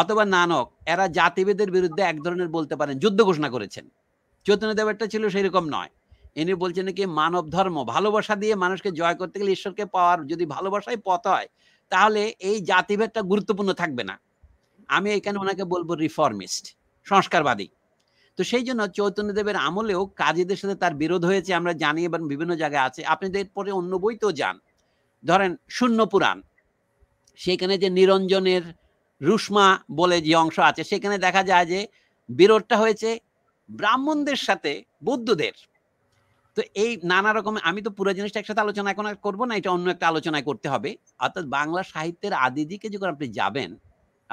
অথবা নানক এরা জাতিভেদের বিরুদ্ধে এক ধরনের বলতে পারেন যুদ্ধ ঘোষণা করেছেন চৈতন্যদেবেরটা ছিল সেই রকম নয় ইনি বলছেন নাকি মানব ধর্ম ভালোবাসা দিয়ে মানুষকে জয় করতে গেলে ঈশ্বরকে পাওয়ার যদি ভালোবাসায় পথ হয় তাহলে এই জাতিভেদটা গুরুত্বপূর্ণ থাকবে না আমি এখানে ওনাকে বলবো রিফর্মিস্ট সংস্কারবাদী তো সেই জন্য চৈতন্যদেবের আমলেও কাজীদের সাথে তার বিরোধ হয়েছে আমরা জানি এবং বিভিন্ন জায়গায় আছে আপনি এরপরে অন্য বই তো যান ধরেন শূন্য পুরাণ সেখানে যে নিরঞ্জনের রুশমা বলে যে অংশ আছে সেখানে দেখা যায় যে বিরোধটা হয়েছে ব্রাহ্মণদের সাথে বৌদ্ধদের তো এই নানা রকম আমি তো পুরো জিনিসটা একসাথে আলোচনা এখন আর করবো না এটা অন্য একটা আলোচনায় করতে হবে অর্থাৎ বাংলা সাহিত্যের আদি দিকে যখন আপনি যাবেন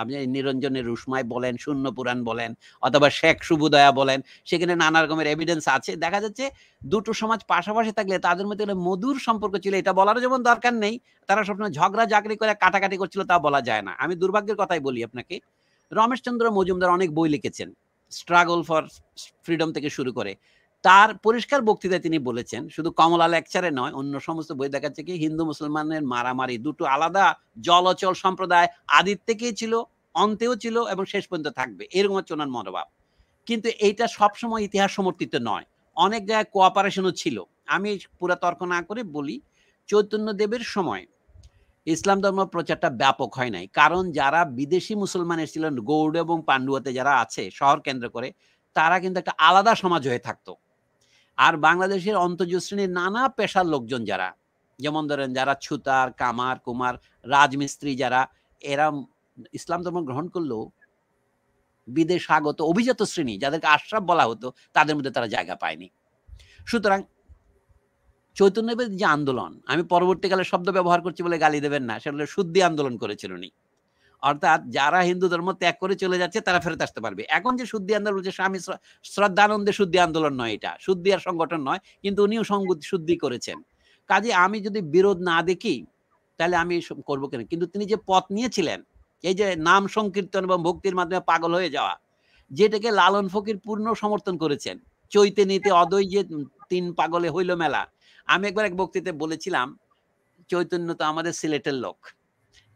আপনি নিরঞ্জনের রুসমাই বলেন শূন্য পুরাণ বলেন অথবা শেখ সুবুদয়া বলেন সেখানে নানা রকমের এভিডেন্স আছে দেখা যাচ্ছে দুটো সমাজ পাশাপাশি থাকলে তাদের মধ্যে মধুর সম্পর্ক ছিল এটা বলারও যেমন দরকার নেই তারা সবসময় ঝগড়া চাকরি করে কাটাকাটি করছিল তা বলা যায় না আমি দুর্ভাগ্যের কথাই বলি আপনাকে রমেশচন্দ্র মজুমদার অনেক বই লিখেছেন স্ট্রাগল ফর ফ্রিডম থেকে শুরু করে তার পরিষ্কার বক্তৃতায় তিনি বলেছেন শুধু কমলা লেকচারে নয় অন্য সমস্ত বই দেখাচ্ছে কি হিন্দু মুসলমানের মারামারি দুটো আলাদা জলচল সম্প্রদায় আদির থেকেই ছিল অন্তেও ছিল এবং শেষ পর্যন্ত থাকবে এরকম হচ্ছে ওনার মনোভাব কিন্তু এইটা সবসময় ইতিহাস সমর্থিত নয় অনেক জায়গায় কোঅপারেশনও ছিল আমি পুরা তর্ক না করে বলি চৈতন্য দেবের সময় ইসলাম ধর্ম প্রচারটা ব্যাপক হয় নাই কারণ যারা বিদেশি মুসলমান এসেছিলেন গৌড় এবং পাণ্ডুয়াতে যারা আছে শহর কেন্দ্র করে তারা কিন্তু একটা আলাদা সমাজ হয়ে থাকতো আর বাংলাদেশের অন্তর্জ শ্রেণীর নানা পেশার লোকজন যারা যেমন ধরেন যারা ছুতার কামার কুমার রাজমিস্ত্রি যারা এরা ইসলাম ধর্ম গ্রহণ করলেও বিদেশ আগত অভিজাত শ্রেণী যাদেরকে আশ্রাপ বলা হতো তাদের মধ্যে তারা জায়গা পায়নি সুতরাং চৈতন্যবেদ যে আন্দোলন আমি পরবর্তীকালে শব্দ ব্যবহার করছি বলে গালি দেবেন না সেটা শুদ্ধি আন্দোলন করেছিল উনি অর্থাৎ যারা হিন্দু ধর্ম ত্যাগ করে চলে যাচ্ছে তারা ফেরত আসতে পারবে এখন যে শুদ্ধি আন্দোলন হচ্ছে স্বামী শ্রদ্ধানন্দে শুদ্ধি আন্দোলন নয় এটা শুদ্ধি আর সংগঠন নয় কিন্তু উনিও শুদ্ধি করেছেন কাজে আমি যদি বিরোধ না দেখি তাহলে আমি করবো কেন কিন্তু তিনি যে পথ নিয়েছিলেন এই যে নাম সংকীর্তন এবং ভক্তির মাধ্যমে পাগল হয়ে যাওয়া যেটাকে লালন ফকির পূর্ণ সমর্থন করেছেন চৈতে নিতে অদৈ যে তিন পাগলে হইল মেলা আমি একবার এক বক্তৃতে বলেছিলাম চৈতন্য তো আমাদের সিলেটের লোক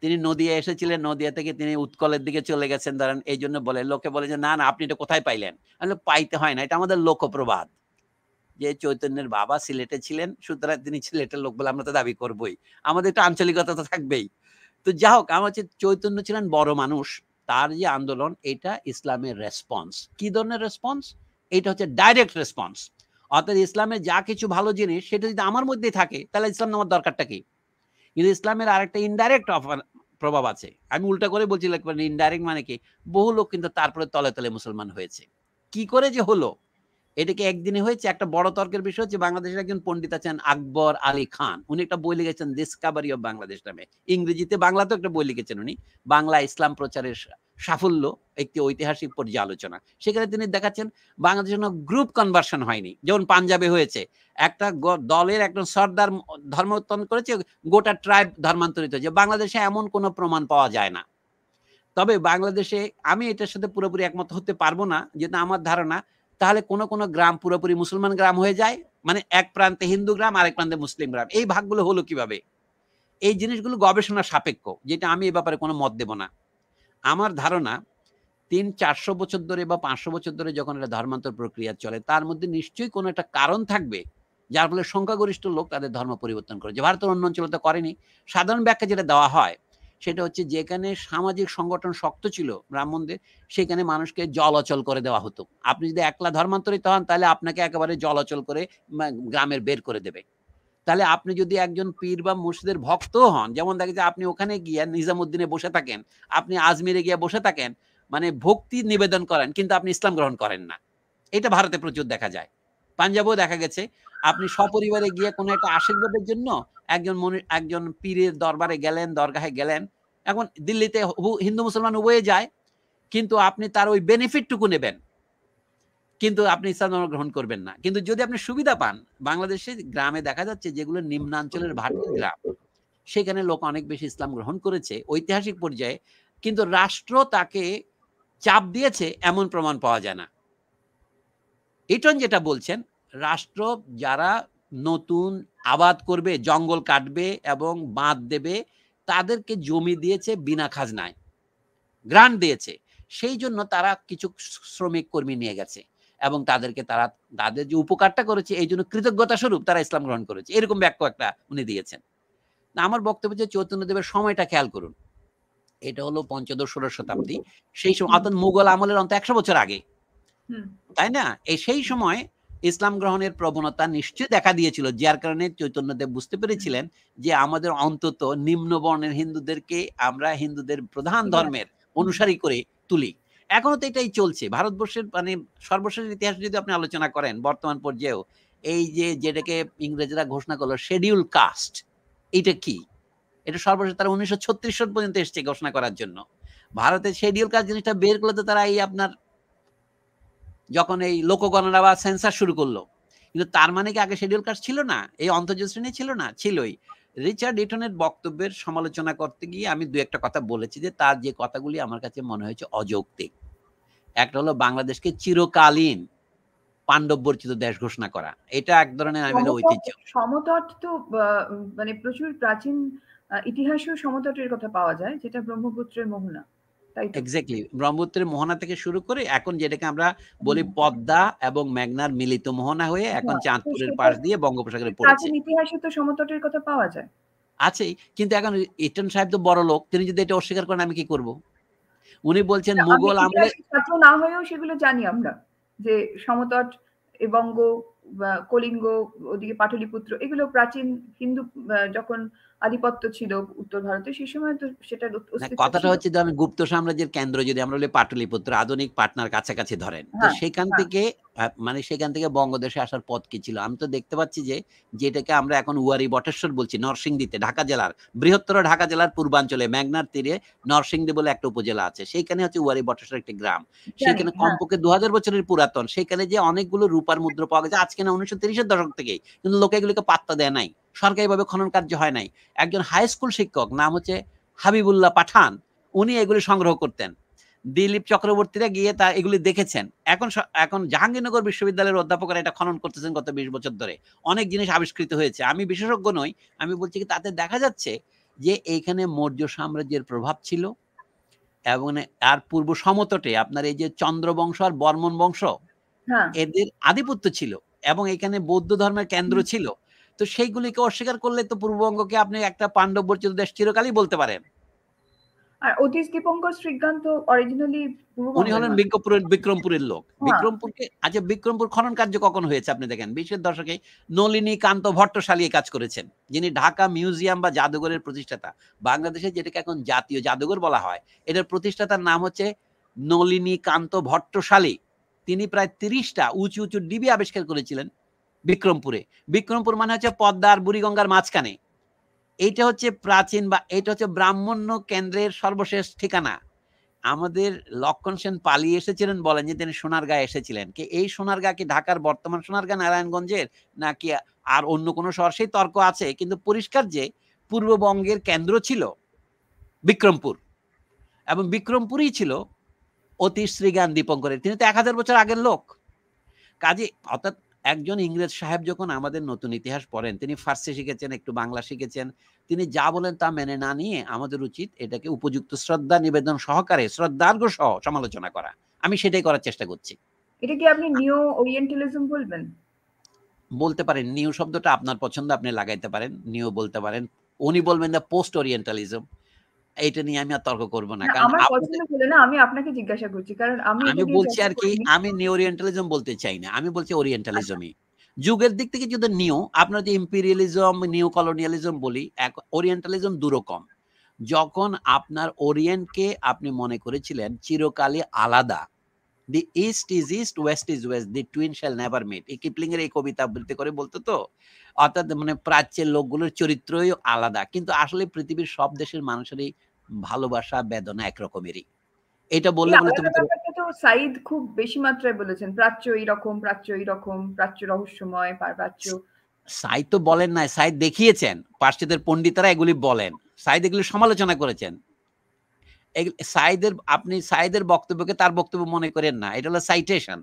তিনি নদিয়া এসেছিলেন নদিয়া থেকে তিনি উৎকলের দিকে চলে গেছেন ধরেন এই জন্য বলে লোকে বলে যে না না আপনি এটা কোথায় পাইলেন আমি পাইতে হয় না এটা আমাদের লোকপ্রবাদ যে চৈতন্যের বাবা সিলেটে ছিলেন সুতরাং তিনি সিলেটের লোক বলে আমরা তো দাবি করবই আমাদের একটু আঞ্চলিকতা তো থাকবেই তো যা হোক আমার হচ্ছে চৈতন্য ছিলেন বড় মানুষ তার যে আন্দোলন এটা ইসলামের রেসপন্স কি ধরনের রেসপন্স এটা হচ্ছে ডাইরেক্ট রেসপন্স অর্থাৎ ইসলামের যা কিছু ভালো জিনিস সেটা যদি আমার মধ্যেই থাকে তাহলে ইসলাম নেওয়ার দরকারটা কি কিন্তু ইসলামের আরেকটা ইনডাইরেক্ট অফার প্রভাব আছে আমি উল্টা করে বলছি ইনডাইরেক্ট মানে, মানে কি বহু লোক কিন্তু তারপরে তলে তলে মুসলমান হয়েছে কি করে যে হলো এটাকে একদিনে হয়েছে একটা বড় তর্কের বিষয় হচ্ছে বাংলাদেশের একজন পণ্ডিত আছেন আকবর আলী খান উনি একটা বই লিখেছেন ডিসকাভারি অফ বাংলাদেশ নামে ইংরেজিতে বাংলাতেও একটা বই লিখেছেন উনি বাংলা ইসলাম প্রচারের সাফল্য একটি ঐতিহাসিক পর্যালোচনা সেখানে তিনি দেখাচ্ছেন বাংলাদেশের গ্রুপ কনভার্সন হয়নি যেমন পাঞ্জাবে হয়েছে একটা দলের একজন সর্দার ধর্ম করেছে গোটা ট্রাইব ধর্মান্তরিত হয়েছে বাংলাদেশে এমন কোনো প্রমাণ পাওয়া যায় না তবে বাংলাদেশে আমি এটার সাথে পুরোপুরি একমত হতে পারবো না যেটা আমার ধারণা তাহলে কোনো কোনো গ্রাম পুরোপুরি মুসলমান গ্রাম হয়ে যায় মানে এক প্রান্তে হিন্দু গ্রাম আরেক প্রান্তে মুসলিম গ্রাম এই ভাগগুলো হলো কিভাবে এই জিনিসগুলো গবেষণা সাপেক্ষ যেটা আমি এ ব্যাপারে কোনো মত দেব না আমার ধারণা তিন চারশো বছর ধরে বা পাঁচশো বছর ধরে যখন এটা ধর্মান্তর প্রক্রিয়া চলে তার মধ্যে নিশ্চয়ই কোনো একটা কারণ থাকবে যার ফলে সংখ্যাগরিষ্ঠ লোক তাদের ধর্ম পরিবর্তন করে যে ভারতের অন্য অঞ্চলে তো করেনি সাধারণ ব্যাখ্যা যেটা দেওয়া হয় সেটা হচ্ছে যেখানে সামাজিক সংগঠন শক্ত ছিল ব্রাহ্মণদের সেখানে মানুষকে অচল করে দেওয়া হতো আপনি যদি একলা ধর্মান্তরিত হন তাহলে আপনাকে একেবারে অচল করে গ্রামের বের করে দেবে তাহলে আপনি যদি একজন পীর বা মুর্শিদের ভক্ত হন যেমন দেখা যায় আপনি ওখানে গিয়ে নিজামুদ্দিনে বসে থাকেন আপনি আজমিরে গিয়ে বসে থাকেন মানে ভক্তি নিবেদন করেন কিন্তু আপনি ইসলাম গ্রহণ করেন না এটা ভারতে প্রচুর দেখা যায় পাঞ্জাবেও দেখা গেছে আপনি সপরিবারে গিয়ে কোনো একটা আশীর্বাদের জন্য একজন একজন পীরের দরবারে গেলেন দরগাহে গেলেন এখন দিল্লিতে হিন্দু মুসলমান উভয়ে যায় কিন্তু আপনি তার ওই বেনিফিটটুকু নেবেন কিন্তু আপনি ইসলাম ধর্ম গ্রহণ করবেন না কিন্তু যদি আপনি সুবিধা পান বাংলাদেশে গ্রামে দেখা যাচ্ছে যেগুলো নিম্নাঞ্চলের ভাটি গ্রাম সেখানে লোক অনেক বেশি ইসলাম গ্রহণ করেছে ঐতিহাসিক পর্যায়ে কিন্তু রাষ্ট্র তাকে চাপ দিয়েছে এমন প্রমাণ পাওয়া যায় না ইটন যেটা বলছেন রাষ্ট্র যারা নতুন আবাদ করবে জঙ্গল কাটবে এবং বাঁধ দেবে তাদেরকে জমি দিয়েছে বিনা খাজনায় গ্রান্ট দিয়েছে সেই জন্য তারা কিছু শ্রমিক কর্মী নিয়ে গেছে এবং তাদেরকে তারা তাদের যে উপকারটা করেছে এই জন্য কৃতজ্ঞতা স্বরূপ তারা ইসলাম গ্রহণ করেছে এরকম ব্যাখ্যা একটা উনি দিয়েছেন আমার বক্তব্য যে চৈতন্যদেবের সময়টা খেয়াল করুন এটা হলো পঞ্চদশ ষোলো শতাব্দী সেই সময় অর্থাৎ মুঘল আমলের অন্ত একশো বছর আগে তাই না এই সেই সময় ইসলাম গ্রহণের প্রবণতা নিশ্চয়ই দেখা দিয়েছিল যার কারণে চৈতন্যদেব বুঝতে পেরেছিলেন যে আমাদের অন্তত নিম্ন বর্ণের হিন্দুদেরকে আমরা হিন্দুদের প্রধান ধর্মের অনুসারী করে তুলি এখনো তো এটাই চলছে ভারতবর্ষের মানে সর্বশেষ ইতিহাস যদি আপনি আলোচনা করেন বর্তমান পর্যায়েও এই যে যেটাকে ইংরেজরা ঘোষণা করলো শেডিউল কাস্ট এটা কি এটা সর্বশেষ তারা উনিশশো পর্যন্ত এসছে ঘোষণা করার জন্য ভারতের শেডিউল কাস্ট জিনিসটা বের করলে তো তারা এই আপনার যখন এই লোকগণনা বা সেন্সার শুরু করলো কিন্তু তার মানে কি আগে শিডিউল কাস্ট ছিল না এই অন্তর্জ শ্রেণী ছিল না ছিলই রিচার্ড ইটনের বক্তব্যের সমালোচনা করতে গিয়ে আমি দু একটা কথা বলেছি যে তার যে কথাগুলি আমার কাছে মনে হয়েছে অযৌক্তিক একটা হলো বাংলাদেশকে চিরকালীন পাণ্ডব পাণ্ডববর্জিত দেশ ঘোষণা করা এটা এক ধরনের আমি ঐতিহ্য সমতট তো মানে প্রচুর প্রাচীন ইতিহাসেও সমতটের কথা পাওয়া যায় যেটা ব্রহ্মপুত্রের মোহনা এক্স্যাক্টলি ব্রহ্মপুত্রের মোহনা থেকে শুরু করে এখন যেটাকে আমরা বলি পদ্মা এবং মেঘনার মিলিত মোহনা হয়ে এখন চাঁদপুরের পাশ দিয়ে বঙ্গোপসাগরে পড়েছে ইতিহাসে তো সমতটের কথা পাওয়া যায় আছেই কিন্তু এখন ইটন সাহেব তো বড় লোক তিনি যদি এটা অস্বীকার করেন আমি কি করব উনি বলছেন মুঘল আমলে ছাত্র না হয়েও সেগুলো জানি আমরা যে সমতট বঙ্গ কলিঙ্গ ওদিকে পাটলিপুত্র এগুলো প্রাচীন হিন্দু যখন আহ আধিপত্য ছিল উত্তর ভারতে সেই সময় তো সেটা কথাটা হচ্ছে ধরেন গুপ্ত সাম্রাজ্যের কেন্দ্র যদি আমরা বলি পাটলিপুত্র আধুনিক পাটনার কাছাকাছি ধরেন তো হ্যাঁ, সেখান হ্যাঁ। থেকে মানে সেখান থেকে বঙ্গদেশে আসার পথ কি ছিল আমি তো দেখতে পাচ্ছি যে যেটাকে আমরা এখন উয়ারি বটেশ্বর বলছি নরসিংদীতে ঢাকা জেলার বৃহত্তর ঢাকা জেলার পূর্বাঞ্চলে ম্যাগনার তীরে নরসিংদী বলে একটা উপজেলা আছে সেইখানে হচ্ছে উয়ারি বটেশ্বর একটি গ্রাম সেখানে হ্যাঁ। কমপক্ষে দু হাজার বছরের পুরাতন সেখানে যে অনেকগুলো রূপার মুদ্রা পাওয়া গেছে আজকে না উনিশশো তিরিশের দশক থেকে কিন্তু লোকে এগুলিকে পাত্তা দেয় নাই সরকারিভাবে খনন কার্য হয় নাই একজন হাই স্কুল শিক্ষক নাম হচ্ছে হাবিবুল্লাহ পাঠান উনি এগুলি সংগ্রহ করতেন দিলীপ চক্রবর্তীরা গিয়ে তা এগুলি দেখেছেন এখন এখন জাহাঙ্গীরনগর বিশ্ববিদ্যালয়ের অধ্যাপকরা এটা খনন করতেছেন গত বিশ বছর ধরে অনেক জিনিস আবিষ্কৃত হয়েছে আমি বিশেষজ্ঞ নই আমি বলছি কি তাতে দেখা যাচ্ছে যে এইখানে মৌর্য সাম্রাজ্যের প্রভাব ছিল এবং আর পূর্ব সমতটে আপনার এই যে চন্দ্রবংশ আর বর্মন বংশ হ্যাঁ। এদের আধিপত্য ছিল এবং এখানে বৌদ্ধ ধর্মের কেন্দ্র ছিল তো সেইগুলিকে অস্বীকার করলে তো পূর্ববঙ্গকে আপনি একটা পাণ্ডব বর্জিত দেশ চিরকালই বলতে পারেন আর অতীশ দীপঙ্কর শ্রীকান্ত অরিজিনালি উনি হলেন বিক্রমপুরের লোক হ্যাঁ। বিক্রমপুরকে আচ্ছা বিক্রমপুর খনন কার্য কখন হয়েছে আপনি দেখেন বিশের দশকে নলিনী কান্ত ভট্টশালী কাজ করেছেন যিনি ঢাকা মিউজিয়াম বা জাদুঘরের প্রতিষ্ঠাতা বাংলাদেশে যেটাকে এখন জাতীয় জাদুঘর বলা হয় এটার প্রতিষ্ঠাতার নাম হচ্ছে নলিনী কান্ত ভট্টশালী তিনি প্রায় তিরিশটা উঁচু উঁচু ডিবি আবিষ্কার করেছিলেন বিক্রমপুরে বিক্রমপুর মানে হচ্ছে পদ্মার বুড়িগঙ্গার মাঝখানে এইটা হচ্ছে প্রাচীন বা এটা হচ্ছে ব্রাহ্মণ্য কেন্দ্রের সর্বশেষ ঠিকানা আমাদের লক্ষণ সেন পালিয়ে এসেছিলেন বলেন যে তিনি সোনারগা এসেছিলেন কি এই সোনারগা কি ঢাকার বর্তমান সোনারগাঁ নারায়ণগঞ্জের নাকি আর অন্য কোনো শহর সেই তর্ক আছে কিন্তু পরিষ্কার যে পূর্ববঙ্গের কেন্দ্র ছিল বিক্রমপুর এবং বিক্রমপুরই ছিল অতি শ্রীগান দীপঙ্করের তিনি তো এক হাজার বছর আগের লোক কাজে অর্থাৎ একজন ইংরেজ সাহেব যখন আমাদের নতুন ইতিহাস পড়েন তিনি ফার্সি শিখেছেন একটু বাংলা শিখেছেন তিনি যা বলেন তা মেনে না নিয়ে আমাদের উচিত এটাকে উপযুক্ত শ্রদ্ধা নিবেদন সহকারে শ্রদ্ধার্ঘ সহ সমালোচনা করা আমি সেটাই করার চেষ্টা করছি এটা কি আপনি নিউ ওরিয়েন্টালিজম বলবেন বলতে পারেন নিউ শব্দটা আপনার পছন্দ আপনি লাগাইতে পারেন নিউ বলতে পারেন উনি বলবেন না পোস্ট ওরিয়েন্টালিজম এটা নিয়ে আমি আর তর্ক করব না কারণ আমি আপনাকে জিজ্ঞাসা করছি কারণ আমি আমি বলছি আর কি আমি ওরিয়েন্টালিজম বলতে চাই না আমি বলছি ওরিয়েন্টালিজমই আচ্ছা। যুগের দিক থেকে যদি নিও আপনার যে ইম্পিরিয়ালিজম কলোনিয়ালিজম বলি ওরিয়েন্টালিজম দুরকম যখন আপনার ওরিয়েন্টকে আপনি মনে করেছিলেন চিরকালই আলাদা the East is East West is West the twain shall never এই কিপলিং এর এই কবিতা বলতে করে বলতো তো অর্থাৎ মানে প্রাচ্যের লোকগুলোর চরিত্রই আলাদা কিন্তু আসলে পৃথিবীর সব দেশের মানুষেরই ভালোবাসা বেদনা একরকমেরই এটা বললে মানে তুমি সাইদ খুব বেশি মাত্রায় বলেছেন প্রাচ্য এইরকম প্রাচ্য এইরকম প্রাচ্য রহস্যময় পার প্রাচ্য সাইদ তো বলেন নাই সাইদ দেখিয়েছেন পাশ্চাত্যের পণ্ডিতরা এগুলি বলেন সাইদ এগুলি সমালোচনা করেছেন সাইদের আপনি সাইদের বক্তব্যকে তার বক্তব্য মনে করেন না এটা হলো সাইটেশন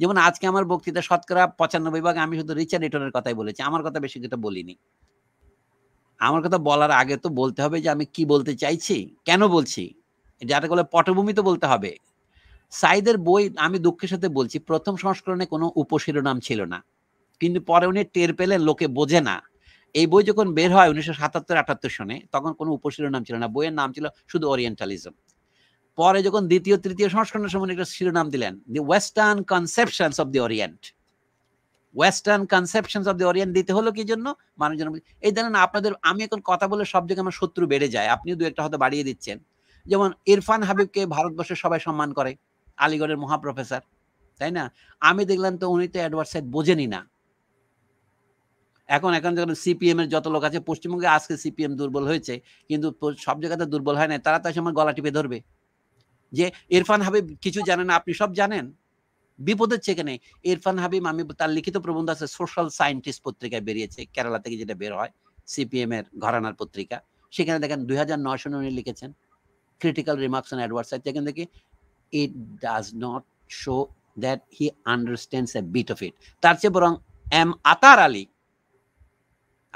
যেমন আজকে আমার বক্তৃতা শতকরা পঁচানব্বই ভাগ আমি শুধু রিচার্ড রিটনের কথাই বলেছি আমার কথা বেশি কথা বলিনি আমার কথা বলার আগে তো বলতে হবে যে আমি কি বলতে চাইছি কেন বলছি যাতে বলে পটভূমি তো বলতে হবে সাইদের বই আমি দুঃখের সাথে বলছি প্রথম সংস্করণে কোনো উপশিরোনাম ছিল না কিন্তু পরে উনি টের পেলেন লোকে বোঝে না এই বই যখন বের হয় উনিশশো সাতাত্তর আটাত্তর সনে তখন কোনো উপশিরোনাম ছিল না বইয়ের নাম ছিল শুধু ওরিয়েন্টালিজম পরে যখন দ্বিতীয় তৃতীয় সংস্করণের সময় একটা শিরোনাম দিলেন the Western conceptions of the Orient Western conceptions of the Orient দিতে হলো কি জন্য মানুষজন এই ধরেন আপনাদের আমি এখন কথা বলে সব জায়গায় আমার শত্রু বেড়ে যায় আপনিও দু একটা হয়তো বাড়িয়ে দিচ্ছেন যেমন ইরফান হাবিবকে ভারতবর্ষে সবাই সম্মান করে আলিগড়ের মহাপ্রফেসর তাই না আমি দেখলাম তো উনি তো অ্যাডভার্ট সাইড বোঝেনি না এখন এখন যখন সিপিএম এর যত লোক আছে পশ্চিমবঙ্গে আজকে সিপিএম দুর্বল হয়েছে কিন্তু সব জায়গাতে দুর্বল হয় না তারা তো আমার গলা টিপে ধরবে যে ইরফান হাবিব কিছু জানেন আপনি সব জানেন বিপদের চেয়ে নেই ইরফান হাবিব আমি তার লিখিত প্রবন্ধ আছে সোশ্যাল সায়েন্টিস্ট পত্রিকায় বেরিয়েছে কেরালা থেকে যেটা বের হয় সিপিএম এর ঘরানার পত্রিকা সেখানে দেখেন দুই হাজার নয় সনে উনি লিখেছেন ক্রিটিক্যাল রিমার্কস অ্যাডভার্স অ্যাডভার্সাইজ সেখান থেকে it does not show that he understands a bit of it তার চেয়ে বরং এম আতার আলী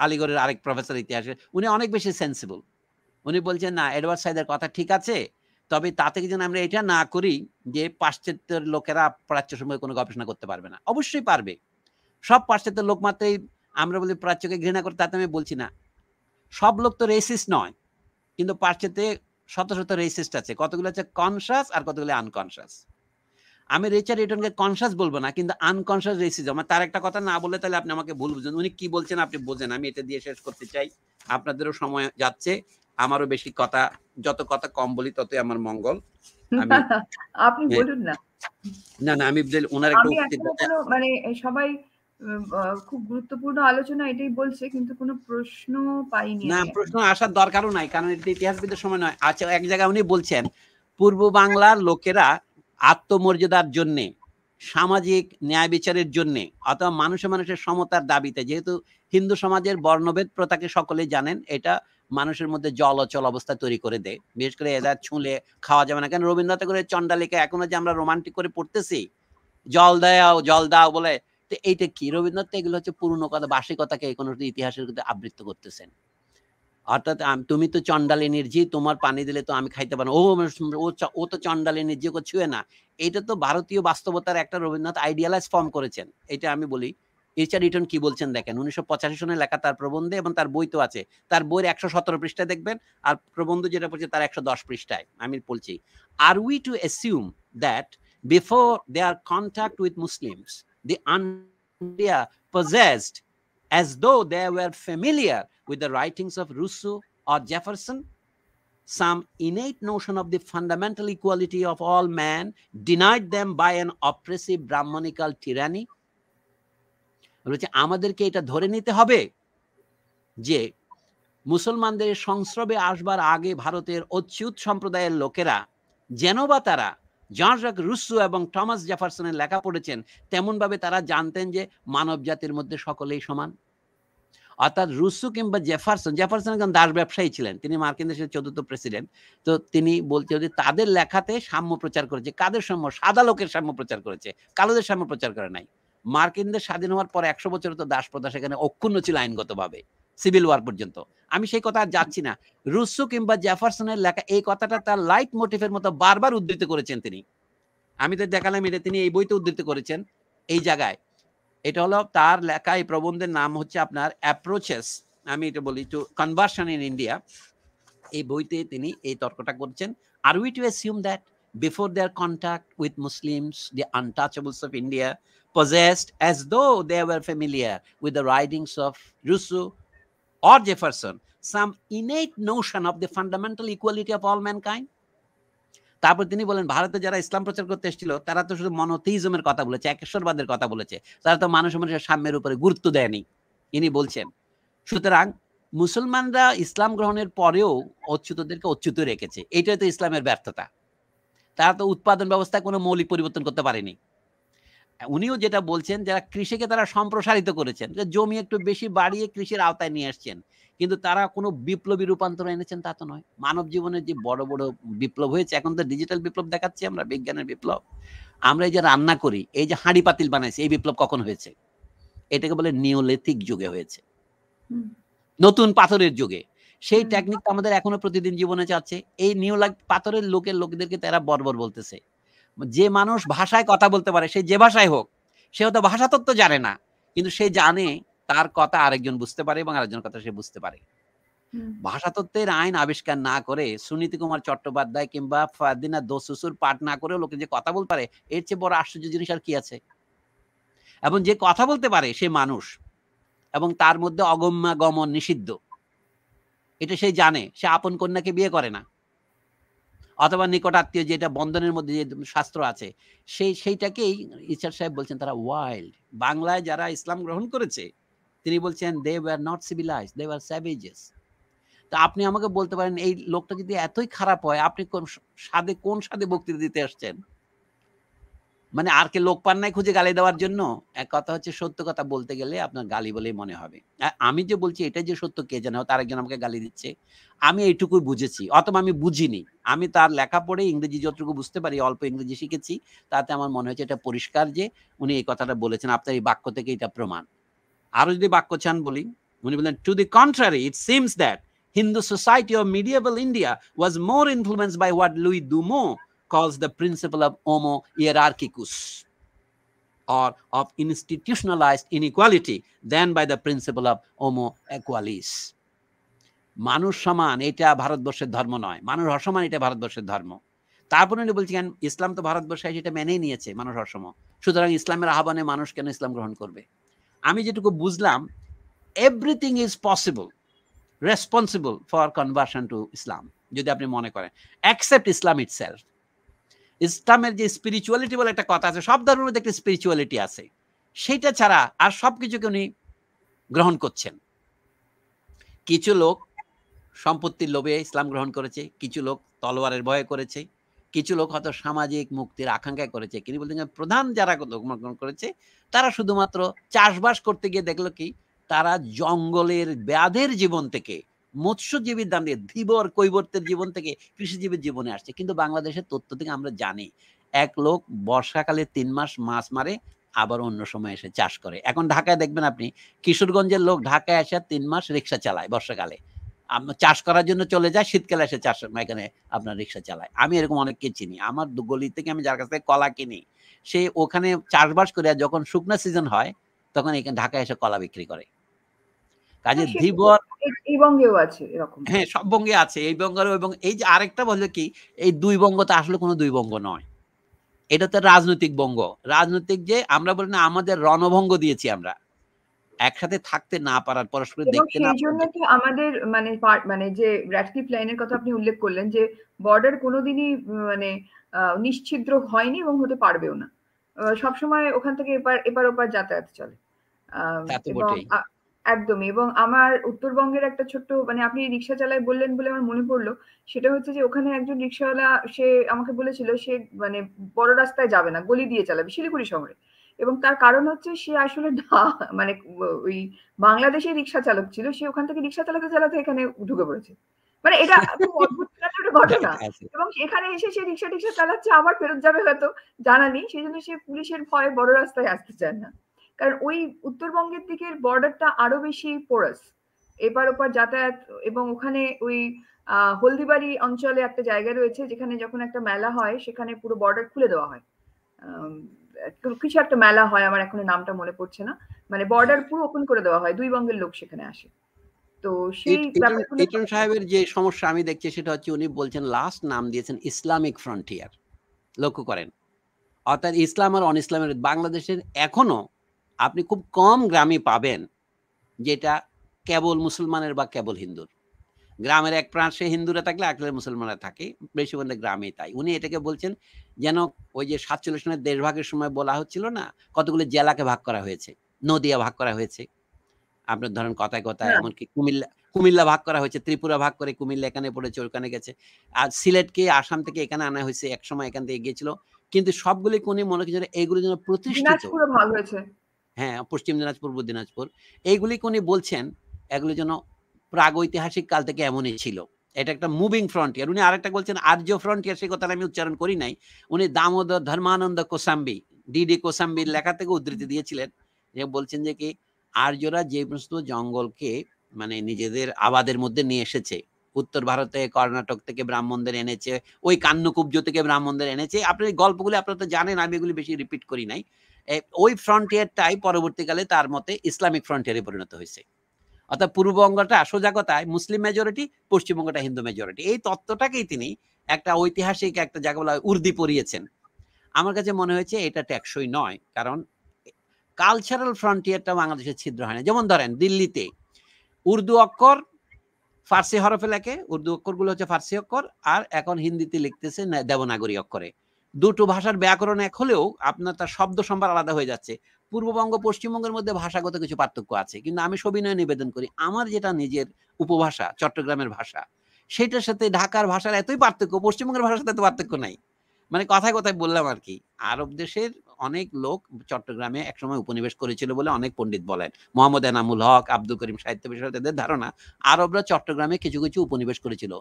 আলিগড়ের আরেক প্রফেসর ইতিহাসের উনি অনেক বেশি সেন্সিবল উনি বলছেন না অ্যাডভার্সাইজের কথা ঠিক আছে তবে তা থেকে যেন আমরা এটা না করি যে পাশ্চাত্যের লোকেরা প্রাচ্য সম্পর্কে কোনো গবেষণা করতে পারবে না অবশ্যই পারবে সব পাশ্চাত্যের লোক মাত্রই আমরা বলি প্রাচ্যকে ঘৃণা করে তাতে আমি বলছি না সব লোক তো রেসিস নয় কিন্তু পাশ্চাত্যে শত শত রেসিস্ট আছে কতগুলো আছে কনসাস আর কতগুলো আনকনসাস আমি রেচার রিটনকে কনসাস বলবো না কিন্তু আনকনসাস রেসিজম তার একটা কথা না বলে তাহলে আপনি আমাকে ভুল বুঝুন উনি কি বলছেন আপনি বোঝেন আমি এটা দিয়ে শেষ করতে চাই আপনাদেরও সময় যাচ্ছে আমারও বেশি কথা যত কথা কম বলি ততই আমার মঙ্গল আপনি হ্যাঁ। বলুন না না না আমি ওনার একটা মানে সবাই খুব গুরুত্বপূর্ণ আলোচনা এটাই বলছে কিন্তু কোনো প্রশ্ন পাইনি না প্রশ্ন আসার দরকারও নাই কারণ এটা ইতিহাসবিদের সময় নয় আচ্ছা এক জায়গায় উনি বলছেন পূর্ব বাংলার লোকেরা আত্মমর্যাদার জন্যে সামাজিক ন্যায় বিচারের জন্য অথবা মানুষে মানুষের সমতার দাবিতে যেহেতু হিন্দু সমাজের বর্ণভেদ প্রথাকে সকলে জানেন এটা মানুষের মধ্যে জল অচল অবস্থা তৈরি করে দেয় বিশেষ করে এদার ছুঁলে খাওয়া যাবে না কেন রবীন্দ্রনাথ করে চণ্ডালিকা এখনো যে আমরা রোমান্টিক করে পড়তেছি জল দেয়াও জল দাও বলে তো এইটা কি রবীন্দ্রনাথ এগুলো হচ্ছে পুরনো কথা বাসিকতাকে এখনো ইতিহাসের কিন্তু আবৃত্ত করতেছেন অর্থাৎ তুমি তো চণ্ডালিনীর এনার্জি তোমার পানি দিলে তো আমি খাইতে পারবো ও ও তো চণ্ডালিনীর এনার্জি ও ছুঁয়ে না এটা তো ভারতীয় বাস্তবতার একটা রবীন্দ্রনাথ আইডিয়ালাইজ ফর্ম করেছেন এটা আমি বলি ইরচা রিটার্ন কি বলছেন দেখেন উনিশশো পঁচাশি সনে লেখা তার প্রবন্ধে এবং তার বই তো আছে তার বইয়ের একশো সতেরো পৃষ্ঠায় দেখবেন আর প্রবন্ধ যেটা পড়ছে তার একশো দশ পৃষ্ঠায় আমি বলছি are we to assume that before they are contact with Muslims the un possessed as though they were familiar with the writings of Rousseau or Jefferson. Some innate notion of the fundamental equality of all men denied them by an oppressive Brahmanical tyranny. বলছে আমাদেরকে এটা ধরে নিতে হবে যে মুসলমানদের সংস্রবে আসবার আগে ভারতের অচ্যুত সম্প্রদায়ের লোকেরা যেন বা তারা জর্জাক রুসু এবং টমাস জেফারসনের লেখা পড়েছেন তেমনভাবে তারা জানতেন যে মানব জাতির মধ্যে সকলেই সমান অর্থাৎ রুসু কিংবা জেফারসন জেফারসন একজন দাস ব্যবসায়ী ছিলেন তিনি মার্কিন দেশের চতুর্থ প্রেসিডেন্ট তো তিনি বলছে যে তাদের লেখাতে সাম্য প্রচার করেছে কাদের সাম্য সাদা লোকের সাম্য প্রচার করেছে কালোদের সাম্য প্রচার করে নাই মার্কিনদের স্বাধীন হওয়ার পর একশো বছর তো দাস প্রদাস এখানে অক্ষুণ্ণ ছিল আইনগতভাবে সিভিল ওয়ার পর্যন্ত আমি সেই কথা আর যাচ্ছি না রুসু কিংবা জ্যাফারসনের লেখা এই কথাটা তার লাইট মোটিভের মতো বারবার উদ্ধৃত করেছেন তিনি আমি তো দেখালাম এটা তিনি এই বইতে উদ্ধৃত করেছেন এই জায়গায় এটা হলো তার লেখা এই প্রবন্ধের নাম হচ্ছে আপনার অ্যাপ্রোচেস আমি এটা বলি টু কনভার্সন ইন ইন্ডিয়া এই বইতে তিনি এই তর্কটা করছেন are we to assume that before their contact with Muslims the untouchables of India possessed as though they were familiar with the writings of Rusu or Jefferson some innate notion of the fundamental equality of all mankind? তারপর তিনি বলেন ভারতে যারা ইসলাম প্রচার করতে এসেছিল তারা তো শুধু মনোথিজমের কথা বলেছে একেশ্বরবাদের কথা বলেছে তারা তো মানুষ মানুষের সাম্যের উপরে গুরুত্ব দেয়নি ইনি বলছেন সুতরাং মুসলমানরা ইসলাম গ্রহণের পরেও অচ্যুতদেরকে অচ্যুত রেখেছে এটাই তো ইসলামের ব্যর্থতা তারা তো উৎপাদন ব্যবস্থায় কোনো মৌলিক পরিবর্তন করতে পারেনি উনিও যেটা বলছেন যারা কৃষিকে তারা সম্প্রসারিত করেছেন যে জমি একটু বেশি বাড়িয়ে কৃষির আওতায় নিয়ে আসছেন কিন্তু তারা কোনো বিপ্লবী রূপান্তর এনেছেন তা তো নয় মানব জীবনের যে বড় বড় বিপ্লব হয়েছে এখন তো ডিজিটাল বিপ্লব দেখাচ্ছি আমরা বিজ্ঞানের বিপ্লব আমরা এই যে রান্না করি এই যে হাঁড়ি পাতিল বানাইছি এই বিপ্লব কখন হয়েছে এটাকে বলে নিওলিথিক যুগে হয়েছে নতুন পাথরের যুগে সেই টেকনিক আমাদের এখনো প্রতিদিন জীবনে চাচ্ছে এই নিওলাগ পাথরের লোকের লোকদেরকে তারা বর্বর বলতেছে যে মানুষ ভাষায় কথা বলতে পারে সে যে ভাষায় হোক সে হয়তো ভাষা তত্ত্ব জানে না কিন্তু সে জানে তার কথা আরেকজন বুঝতে পারে এবং আরেকজন কথা সে বুঝতে পারে ভাষা তত্ত্বের আইন আবিষ্কার না করে সুনীতি কুমার চট্টোপাধ্যায় কিংবা ফাদিনা দোসুসুর পাঠ না করেও লোকে যে কথা বলতে পারে এর চেয়ে বড় আশ্চর্য জিনিস আর কি আছে এবং যে কথা বলতে পারে সে মানুষ এবং তার মধ্যে অগম্যা গমন নিষিদ্ধ এটা সে জানে সে আপন কন্যাকে বিয়ে করে না অথবা নিকটাত্মীয় যেটা বন্ধনের মধ্যে যে শাস্ত্র আছে সেই সেইটাকেই ইসার সাহেব বলছেন তারা ওয়াইল্ড বাংলায় যারা ইসলাম গ্রহণ করেছে তিনি বলছেন they were not civilize they were savages তা আপনি আমাকে বলতে পারেন এই লোকটা যদি এতই খারাপ হয় আপনি কোন স্বাদে কোন স্বাদে বক্তৃতা দিতে আসছেন মানে আর কে লোক পান নাই খুঁজে গালি দেওয়ার জন্য এক কথা হচ্ছে সত্য কথা বলতে গেলে আপনার গালি বলেই মনে হবে আমি যে বলছি এটা যে সত্য কে জানে তার একজন আমাকে গালি দিচ্ছে আমি এইটুকুই বুঝেছি অথবা আমি বুঝিনি আমি তার লেখা পড়ে ইংরেজি যতটুকু বুঝতে পারি অল্প ইংরেজি শিখেছি তাতে আমার মনে হচ্ছে এটা পরিষ্কার যে উনি এই কথাটা বলেছেন আপনার এই বাক্য থেকে এটা প্রমাণ আরও যদি বাক্য চান বলি উনি বললেন to the contrary it seems that Hindu society of medieval India was more influence by what Louis Dumont calls the principle of homo hierarchicus or of institutionalized inequality than by the principle of homo equalis. মানুষ সমান এটা ভারতবর্ষের ধর্ম নয় মানুষ অসমান এটা ভারতবর্ষের ধর্ম তারপর উনি বলছেন ইসলাম তো ভারতবর্ষে সেটা মেনেই নিয়েছে মানুষ অসম সুতরাং ইসলামের আহ্বানে মানুষ কেন ইসলাম গ্রহণ করবে আমি যেটুকু বুঝলাম everything is possible responsible for conversion to Islam যদি আপনি মনে করেন অ্যাকসেপ্ট ইসলাম ইট সেলফ ইসলামের যে স্পিরিচুয়ালিটি বলে একটা কথা আছে সব ধর্মের মধ্যে একটা স্পিরিচুয়ালিটি আছে সেইটা ছাড়া আর সব কিছুকে উনি গ্রহণ করছেন কিছু লোক সম্পত্তির লোভে ইসলাম গ্রহণ করেছে কিছু লোক তলোয়ারের ভয়ে করেছে কিছু লোক হয়তো সামাজিক মুক্তির আকাঙ্ক্ষা করেছে কিন্তু বলতে প্রধান যারা গ্রহণ করেছে তারা শুধুমাত্র চাষবাস করতে গিয়ে দেখলো কি তারা জঙ্গলের ব্যাধের জীবন থেকে মৎস্যজীবীর দাম দিয়ে ধীবর কৈবর্তের জীবন থেকে কৃষিজীবীর জীবনে আসছে কিন্তু বাংলাদেশের তথ্য থেকে আমরা জানি এক লোক বর্ষাকালে তিন মাস মাছ মারে আবার অন্য সময় এসে চাষ করে এখন ঢাকায় দেখবেন আপনি কিশোরগঞ্জের লোক ঢাকায় এসে তিন মাস রিক্সা চালায় বর্ষাকালে চাষ করার জন্য চলে যায় শীতকালে এসে চাষ এখানে আপনার রিক্সা চালায় আমি এরকম অনেককে চিনি আমার গলি থেকে আমি যার কাছ থেকে কলা কিনি সে ওখানে চাষবাস করে যখন শুকনা সিজন হয় তখন এখানে ঢাকায় এসে কলা বিক্রি করে কাজে ধীবর হ্যাঁ, এই বঙ্গেও আছে এরকম হ্যাঁ সব বঙ্গে আছে এই বঙ্গের এবং এই যে আরেকটা বলে কি এই দুই বঙ্গ তো আসলে কোনো দুই বঙ্গ নয় এটা তো রাজনৈতিক বঙ্গ রাজনৈতিক যে আমরা বলি না আমাদের রণভঙ্গ দিয়েছি আমরা একসাথে থাকতে না পারার পরস্পর দেখতে না জন্য কি আমাদের মানে মানে যে র্যাটক্লিফ প্ল্যানের কথা আপনি উল্লেখ করলেন যে বর্ডার কোনোদিনই মানে নিশ্চিদ্র হয়নি এবং হতে পারবেও না সবসময় ওখান থেকে এপার এপার ওপার যাতায়াত চলে একদমই এবং আমার উত্তরবঙ্গের একটা ছোট্ট মানে আপনি রিক্সা চালায় বললেন বলে আমার মনে পড়লো সেটা হচ্ছে যে ওখানে একজন রিক্সাওয়ালা সে আমাকে বলেছিল সে মানে বড় রাস্তায় যাবে না গলি দিয়ে চালাবে শিলিগুড়ি শহরে এবং তার কারণ হচ্ছে সে আসলে মানে ওই বাংলাদেশে রিক্সা চালক ছিল সে ওখান থেকে রিক্সা চালাতে চালাতে এখানে ঢুকে পড়েছে মানে এটা অদ্ভুত ঘটনা এবং এখানে এসে সে রিক্সা টিক্সা চালাচ্ছে আবার ফেরত যাবে হয়তো জানা নেই সেই জন্য সে পুলিশের ভয়ে বড় রাস্তায় আসতে চায় না কারণ ওই উত্তরবঙ্গের দিকের বর্ডারটা আরো বেশি পোরাস এবার ওপার যাতায়াত এবং ওখানে ওই হলদিবাড়ি অঞ্চলে একটা জায়গা রয়েছে যেখানে যখন একটা মেলা হয় সেখানে পুরো বর্ডার খুলে দেওয়া হয় কিছু একটা মেলা হয় আমার এখন নামটা মনে পড়ছে না মানে বর্ডার পুরো ওপেন করে দেওয়া হয় দুই বঙ্গের লোক সেখানে আসে তো সেই সাহেবের যে সমস্যা আমি দেখছি সেটা হচ্ছে উনি বলছেন লাস্ট নাম দিয়েছেন ইসলামিক ফ্রন্টিয়ার লক্ষ্য করেন অর্থাৎ ইসলাম আর অন ইসলামের বাংলাদেশের এখনো আপনি খুব কম গ্রামে পাবেন যেটা কেবল মুসলমানের বা কেবল হিন্দুর গ্রামের এক প্রাণে হিন্দুরা থাকলে এক মুসলমানরা থাকে বন্ধু গ্রামেই তাই উনি এটাকে বলছেন যেন ওই যে সাতচল্লিশ সনের দেশভাগের সময় বলা হচ্ছিল না কতগুলো জেলাকে ভাগ করা হয়েছে নদিয়া ভাগ করা হয়েছে আপনার ধরেন কথায় কথায় হ্যাঁ। এমনকি কুমিল্লা কুমিল্লা ভাগ করা হয়েছে ত্রিপুরা ভাগ করে কুমিল্লা এখানে পড়েছে ওখানে গেছে আর সিলেটকে আসাম থেকে এখানে আনা হয়েছে এক সময় এখান থেকে গিয়েছিল কিন্তু সবগুলি কোনে মনে হচ্ছে এগুলো যেন প্রতিষ্ঠিত হয়েছে হ্যাঁ পশ্চিম দিনাজপুর পূর্ব দিনাজপুর এইগুলি উনি বলছেন এগুলো যেন প্রাগৈতিহাসিক কাল থেকে এমনই ছিল এটা একটা মুভিং ফ্রন্টিয়ার উনি আরেকটা বলছেন আর্য ফ্রন্টিয়ার সে কথাটা আমি উচ্চারণ করি নাই উনি দামোদর ধর্মানন্দ কোসাম্বি ডিডি কোসাম্বির লেখা থেকে উদ্ধৃতি দিয়েছিলেন যে বলছেন যে কি আর্যরা যে সমস্ত জঙ্গলকে মানে নিজেদের আবাদের মধ্যে নিয়ে এসেছে উত্তর ভারতে কর্ণাটক থেকে ব্রাহ্মণদের এনেছে ওই কান্নকুব্জ থেকে ব্রাহ্মণদের এনেছে আপনার গল্পগুলি আপনারা তো জানেন আমি এগুলি বেশি রিপিট করি নাই ওই ফ্রন্টিয়ারটাই পরবর্তীকালে তার মতে ইসলামিক ফ্রন্টিয়ারে পরিণত হয়েছে অর্থাৎ পূর্ববঙ্গটা সোজাগতায় মুসলিম মেজরিটি পশ্চিমবঙ্গটা হিন্দু মেজরিটি এই তত্ত্বটাকেই তিনি একটা ঐতিহাসিক একটা জায়গা বলা উর্দি পরিয়েছেন আমার কাছে মনে হয়েছে এটা ট্যাক্সই নয় কারণ কালচারাল ফ্রন্টিয়ারটা বাংলাদেশের ছিদ্র হয় না যেমন ধরেন দিল্লিতে উর্দু অক্ষর ফার্সি হরফে লেখে উর্দু অক্ষরগুলো হচ্ছে ফার্সি অক্ষর আর এখন হিন্দিতে লিখতেছে দেবনাগরী অক্ষরে দুটো ভাষার ব্যাকরণ এক হলেও আপনার তার শব্দ সম্ভার আলাদা হয়ে যাচ্ছে পূর্ববঙ্গ পশ্চিমবঙ্গের মধ্যে ভাষাগত কিছু পার্থক্য আছে কিন্তু আমি সবিনয় নিবেদন করি আমার যেটা নিজের উপভাষা চট্টগ্রামের ভাষা সেটার সাথে ঢাকার ভাষার এতই পার্থক্য পশ্চিমবঙ্গের ভাষার সাথে এত পার্থক্য নাই মানে কথায় কথায় বললাম আর কি আরব দেশের অনেক লোক চট্টগ্রামে একসময় উপনিবেশ করেছিল বলে অনেক পণ্ডিত বলেন মোহাম্মদ এনামুল হক আব্দুল করিম সাহিত্য বিষয়ে তাদের ধারণা আরবরা চট্টগ্রামে কিছু কিছু উপনিবেশ করেছিল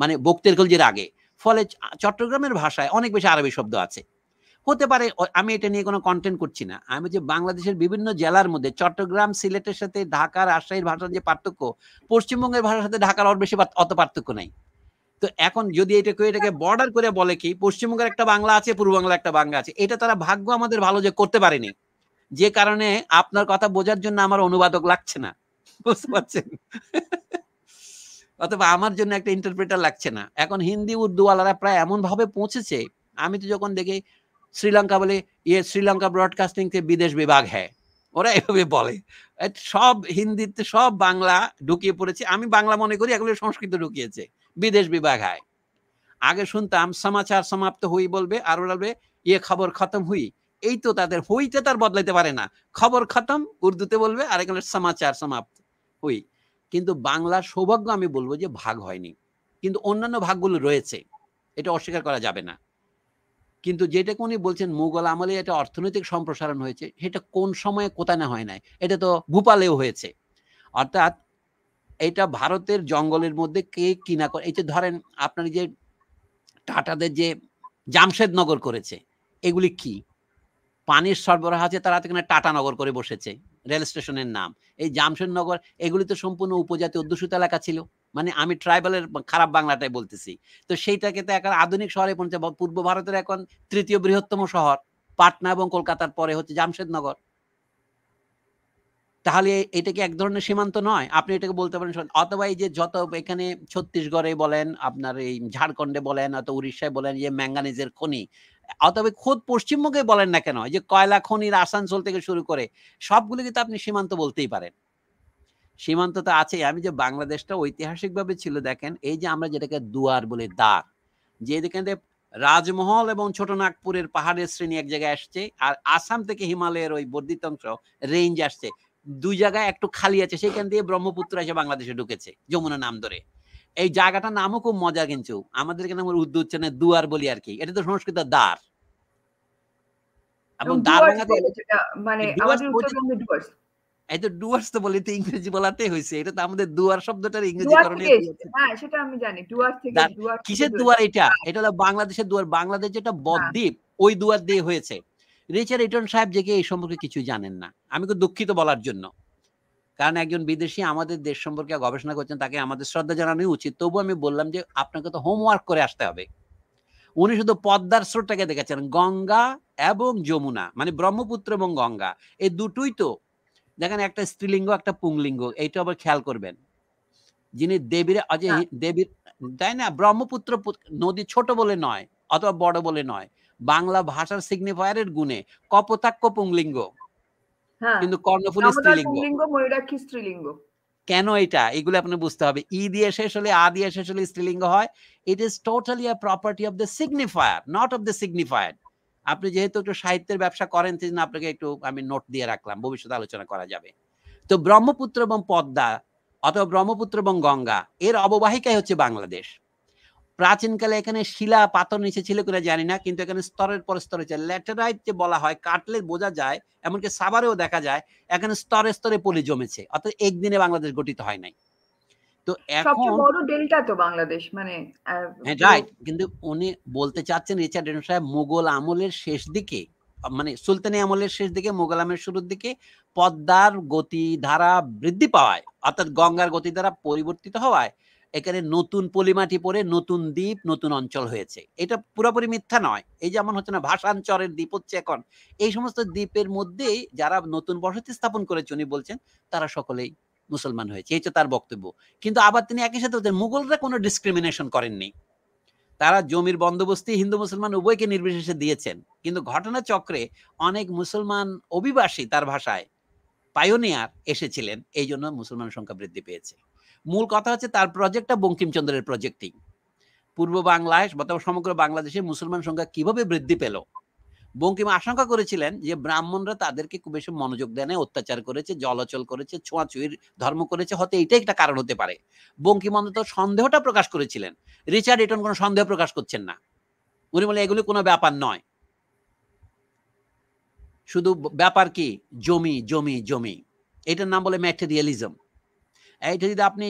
মানে বক্তের খলজির আগে ফলে চট্টগ্রামের ভাষায় অনেক বেশি আরবি শব্দ আছে হতে পারে আমি এটা নিয়ে কোনো কন্টেন্ট করছি না আমি যে বাংলাদেশের বিভিন্ন জেলার মধ্যে চট্টগ্রাম সিলেটের সাথে ঢাকা রাজশাহীর ভাষার যে পার্থক্য পশ্চিমবঙ্গের ভাষার সাথে ঢাকার আর বেশি অত পার্থক্য নাই তো এখন যদি এটা এটাকে বর্ডার করে বলে কি পশ্চিমবঙ্গের একটা বাংলা আছে পূর্ব বাংলা একটা বাংলা আছে এটা তারা ভাগ্য আমাদের ভালো যে করতে পারেনি যে কারণে আপনার কথা বোঝার জন্য আমার অনুবাদক লাগছে না বুঝতে পারছেন অথবা আমার জন্য একটা ইন্টারপ্রেটার লাগছে না এখন হিন্দি উর্দুওয়ালারা প্রায় এমনভাবে পৌঁছেছে আমি তো যখন দেখি শ্রীলঙ্কা বলে ইয়ে শ্রীলঙ্কা ব্রডকাস্টিং কে বিদেশ বিভাগ হ্যাঁ ওরা এভাবে বলে সব হিন্দিতে সব বাংলা ঢুকিয়ে পড়েছে আমি বাংলা মনে করি এগুলো সংস্কৃত ঢুকিয়েছে বিদেশ বিভাগ হয় আগে শুনতাম সমাচার সমাপ্ত হই বলবে আর বলবে ইয়ে খবর খতম হুই এই তো তাদের হইতে তার বদলাইতে পারে না খবর খতম উর্দুতে বলবে আর এখানে সমাচার সমাপ্ত হুই কিন্তু বাংলার সৌভাগ্য আমি বলবো যে ভাগ হয়নি কিন্তু অন্যান্য ভাগগুলো রয়েছে এটা অস্বীকার করা যাবে না কিন্তু যেটা উনি বলছেন মুঘল আমলে এটা অর্থনৈতিক সম্প্রসারণ হয়েছে সেটা কোন সময়ে কোথায় না হয় নাই এটা তো ভূপালেও হয়েছে অর্থাৎ এটা ভারতের জঙ্গলের মধ্যে কে কিনা করে এই যে ধরেন আপনার যে টাটাদের যে জামশেদনগর করেছে এগুলি কি পানির সরবরাহ আছে তারা তো টাটানগর করে বসেছে রেল স্টেশনের নাম এই জামশেদনগর এগুলি তো সম্পূর্ণ উপজাতি অধ্যুষিত এলাকা ছিল মানে আমি ট্রাইবালের খারাপ বাংলাটাই বলতেছি তো সেইটাকে তো এখন আধুনিক শহরে পৌঁছে পূর্ব ভারতের এখন তৃতীয় বৃহত্তম শহর পাটনা এবং কলকাতার পরে হচ্ছে জামশেদনগর তাহলে এটা কি এক ধরনের সীমান্ত নয় আপনি এটাকে বলতে পারেন অথবা এই যে যত এখানে ছত্তিশগড়ে বলেন আপনার এই ঝাড়খণ্ডে বলেন অথবা উড়িষ্যায় বলেন যে ম্যাঙ্গানিজের খনি তবে খোদ পশ্চিমবঙ্গে বলেন না কেন যে কয়লা খনির আসানসোল থেকে শুরু করে সবগুলো কিন্তু আপনি সীমান্ত বলতেই পারেন সীমান্ত তো আছে আমি যে বাংলাদেশটা ঐতিহাসিকভাবে ছিল দেখেন এই যে আমরা যেটাকে দুয়ার বলে দ্বার যে এখানে রাজমহল এবং ছোট নাগপুরের পাহাড়ের শ্রেণী এক জায়গায় আসছে আর আসাম থেকে হিমালয়ের ওই বর্ধিত অংশ রেঞ্জ আসছে দুই জায়গায় একটু খালি আছে সেখান দিয়ে ব্রহ্মপুত্র এসে বাংলাদেশে ঢুকেছে যমুনা নাম ধরে এই জায়গাটার নামও খুব মজা কিন্তু আমাদের এখানে আমার উর্দু উচ্চারণে দুয়ার বলি আর কি এটা তো সংস্কৃত দ্বার এবং মানে এই তো ডুয়ার্স তো বলি ইংরেজি হয়েছে এটা তো আমাদের দুয়ার শব্দটার ইংরেজি কারণে হ্যাঁ সেটা আমি জানি থেকে কিসের দুয়ার এটা এটা হলো বাংলাদেশের দুয়ার বাংলাদেশ যেটা হ্যাঁ। বদ্বীপ ওই দুয়ার দিয়ে হয়েছে রিচার্ড ইটন সাহেব যে এই সম্পর্কে কিছু জানেন না আমি খুব দুঃখিত বলার জন্য কারণ একজন বিদেশি আমাদের দেশ সম্পর্কে গবেষণা করছেন তাকে আমাদের শ্রদ্ধা জানানোই উচিত তবু আমি বললাম যে আপনাকে তো হোমওয়ার্ক করে আসতে হবে উনি শুধু পদ্মার স্রোতটাকে দেখেছেন গঙ্গা এবং যমুনা মানে ব্রহ্মপুত্র এবং গঙ্গা এই দুটোই তো দেখেন একটা স্ত্রীলিঙ্গ একটা পুংলিঙ্গ এইটা আবার খেয়াল করবেন যিনি দেবীর অজে হ্যাঁ। দেবীর তাই না ব্রহ্মপুত্র নদী ছোট বলে নয় অথবা বড় বলে নয় বাংলা ভাষার সিগনিফায়ারের গুণে কপোতাক্ষ পুংলিঙ্গ হ্যাঁ, কিন্তু কর্ণফুলী স্ত্রীলিঙ্গ ময়ূরাক্ষী স্ত্রীলিঙ্গ কেন এটা এগুলো আপনি বুঝতে হবে ই দিয়ে শেষ হলে আ দিয়ে শেষ হলে স্ত্রীলিঙ্গ হয় it is totally a property of the signifier not of the signifier আপনি যেহেতু একটু সাহিত্যের ব্যবসা করেন সেজন্য আপনাকে একটু আমি নোট দিয়ে রাখলাম ভবিষ্যতে আলোচনা করা যাবে তো ব্রহ্মপুত্র এবং পদ্মা অথবা ব্রহ্মপুত্র এবং গঙ্গা এর অববাহিকাই হচ্ছে বাংলাদেশ প্রাচীনকালে এখানে শিলা পাথর নিচে ছিল কিনা জানি না কিন্তু এখানে স্তরের পর স্তর হয়েছে ল্যাটেরাইট যে বলা হয় কাটলে বোঝা যায় এমনকি সাবারেও দেখা যায় এখানে স্তরে স্তরে পলি জমেছে অর্থাৎ একদিনে বাংলাদেশ গঠিত হয় নাই তো এখন বাংলাদেশ মানে রাইট হ্যাঁ, কিন্তু উনি বলতে চাচ্ছেন রিচার্ড সাহেব মুঘল আমলের শেষ দিকে মানে সুলতানি আমলের শেষ দিকে মোগল আমের শুরুর দিকে পদ্মার গতি ধারা বৃদ্ধি পাওয়ায় অর্থাৎ গঙ্গার গতি দ্বারা পরিবর্তিত হওয়ায় এখানে নতুন পলিমাটি পরে নতুন দ্বীপ নতুন অঞ্চল হয়েছে এটা পুরোপুরি মিথ্যা নয় এই যেমন হচ্ছে না ভাষাঞ্চরের দ্বীপ হচ্ছে এখন এই সমস্ত দ্বীপের মধ্যেই যারা নতুন বসতি স্থাপন করেছে উনি বলছেন তারা সকলেই মুসলমান হয়েছে এই তার বক্তব্য কিন্তু আবার তিনি একই সাথে বলছেন মুঘলরা কোনো ডিসক্রিমিনেশন করেননি তারা জমির বন্দোবস্তি হিন্দু মুসলমান উভয়কে নির্বিশেষে দিয়েছেন কিন্তু ঘটনা চক্রে অনেক মুসলমান অভিবাসী তার ভাষায় পায়োনিয়ার এসেছিলেন এই জন্য মুসলমান সংখ্যা বৃদ্ধি পেয়েছে মূল কথা হচ্ছে তার প্রজেক্টটা বঙ্কিমচন্দ্রের প্রজেক্টিং পূর্ব বাংলায় অথবা সমগ্র বাংলাদেশে মুসলমান সংখ্যা কিভাবে বৃদ্ধি পেল বঙ্কিম আশঙ্কা করেছিলেন যে ব্রাহ্মণরা তাদেরকে খুব বেশি মনোযোগ দেয় নেয় অত্যাচার করেছে জলচল করেছে ছোঁয়াছুঁয়ির ধর্ম করেছে হতে এটাই একটা কারণ হতে পারে বঙ্কিম অন্তত সন্দেহটা প্রকাশ করেছিলেন রিচার্ড এটন কোনো সন্দেহ প্রকাশ করছেন না উনি বলে এগুলি কোনো ব্যাপার নয় শুধু ব্যাপার কি জমি জমি জমি এটার নাম বলে ম্যাটেরিয়ালিজম এইটা যদি আপনি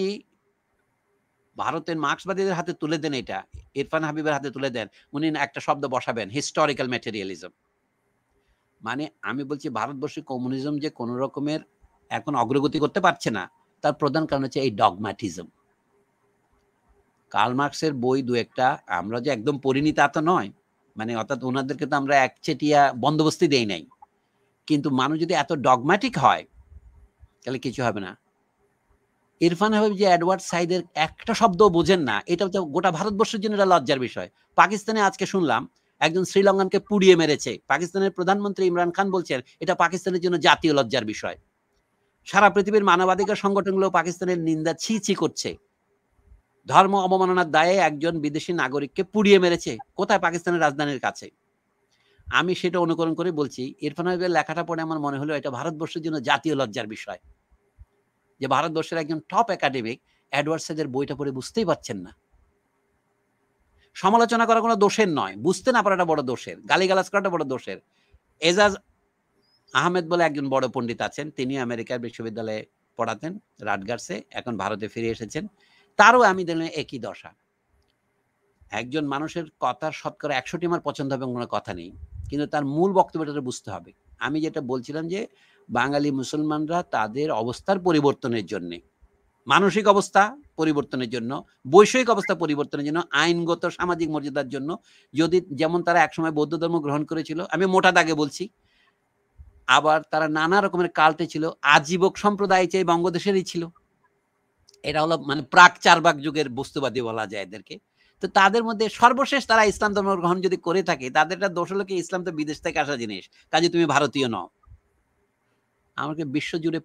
ভারতের মার্ক্সবাদীদের হাতে তুলে দেন এটা ইরফান হাবিবের হাতে তুলে দেন উনি একটা শব্দ বসাবেন হিস্টোরিক্যাল ম্যাটেরিয়ালিজম মানে আমি বলছি ভারতবর্ষে কমিউনিজম যে কোনো রকমের এখন অগ্রগতি করতে পারছে না তার প্রধান কারণ হচ্ছে এই ডগম্যাটিজম কালমার্কসের বই দু একটা আমরা যে একদম পড়িনি তা তো নয় মানে অর্থাৎ ওনাদেরকে তো আমরা একচেটিয়া বন্দোবস্তি দেই নাই কিন্তু মানুষ যদি এত ডগম্যাটিক হয় তাহলে কিছু হবে না ইরফান হাবিব যে অ্যাডওয়ার্ড সাইদের একটা শব্দ বোঝেন না এটা হচ্ছে গোটা ভারতবর্ষের জন্য এটা লজ্জার বিষয় পাকিস্তানে আজকে শুনলাম একজন শ্রীলঙ্কানকে পুড়িয়ে মেরেছে পাকিস্তানের প্রধানমন্ত্রী ইমরান খান বলছেন এটা পাকিস্তানের জন্য জাতীয় লজ্জার বিষয় সারা পৃথিবীর মানবাধিকার সংগঠনগুলো পাকিস্তানের নিন্দা ছি ছি করছে ধর্ম অবমাননার দায়ে একজন বিদেশি নাগরিককে পুড়িয়ে মেরেছে কোথায় পাকিস্তানের রাজধানীর কাছে আমি সেটা অনুকরণ করে বলছি ইরফান হাবিবের লেখাটা পড়ে আমার মনে হলো এটা ভারতবর্ষের জন্য জাতীয় লজ্জার বিষয় যে ভারতবর্ষের একজন টপ একাডেমিক অ্যাডওয়ার্ড বইটা পড়ে বুঝতেই পারছেন না সমালোচনা করা কোনো দোষের নয় বুঝতে না পারাটা বড় দোষের গালিগালাজ করাটা বড় দোষের এজাজ আহমেদ বলে একজন বড় পণ্ডিত আছেন তিনি আমেরিকার বিশ্ববিদ্যালয়ে পড়াতেন রাটগার্সে এখন ভারতে ফিরে এসেছেন তারও আমি দেখলাম একই দশা একজন মানুষের কথা শতকরা একশোটি আমার পছন্দ হবে কোনো কথা নেই কিন্তু তার মূল বক্তব্যটা বুঝতে হবে আমি যেটা বলছিলাম যে বাঙালি মুসলমানরা তাদের অবস্থার পরিবর্তনের জন্য মানসিক অবস্থা পরিবর্তনের জন্য বৈষয়িক অবস্থা পরিবর্তনের জন্য আইনগত সামাজিক মর্যাদার জন্য যদি যেমন তারা একসময় বৌদ্ধ ধর্ম গ্রহণ করেছিল আমি মোটা দাগে বলছি আবার তারা নানা রকমের কাল্টে ছিল আজীবক সম্প্রদায় চেয়ে বঙ্গদেশেরই ছিল এটা হলো মানে প্রাক চারবাক যুগের বস্তুবাদী বলা যায় এদেরকে তো তাদের মধ্যে সর্বশেষ তারা ইসলাম ধর্ম গ্রহণ যদি করে থাকে তাদেরটা দোষ হলো কি ইসলাম তো বিদেশ থেকে আসা জিনিস কাজে তুমি ভারতীয় নও আমাকে বিশ্বজুড়ে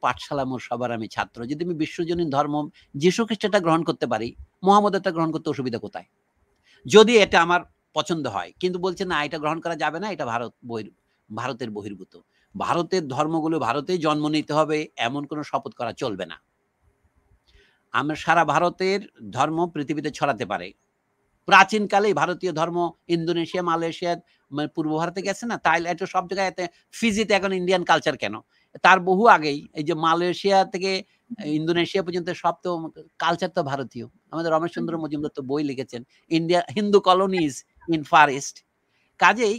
মোর সবার আমি ছাত্র যদি আমি বিশ্বজনীন ধর্ম যীশু খ্রিস্টটা গ্রহণ করতে পারি মোহাম্মদটা গ্রহণ করতে অসুবিধা কোথায় যদি এটা আমার পছন্দ হয় কিন্তু বলছে না এটা গ্রহণ করা যাবে না এটা ভারত বহির ভারতের বহির্ভূত ভারতের ধর্মগুলো ভারতে জন্ম নিতে হবে এমন কোনো শপথ করা চলবে না আমরা সারা ভারতের ধর্ম পৃথিবীতে ছড়াতে পারে প্রাচীনকালেই ভারতীয় ধর্ম ইন্দোনেশিয়া মালয়েশিয়া মানে পূর্ব ভারতে গেছে না তাই এটা সব জায়গায় ফিজিতে এখন ইন্ডিয়ান কালচার কেন তার বহু আগেই এই যে মালয়েশিয়া থেকে ইন্দোনেশিয়া পর্যন্ত সব তো কালচার তো ভারতীয় আমাদের রমেশচন্দ্র মজুমদার তো বই লিখেছেন India Hindu colonies in far east কাজেই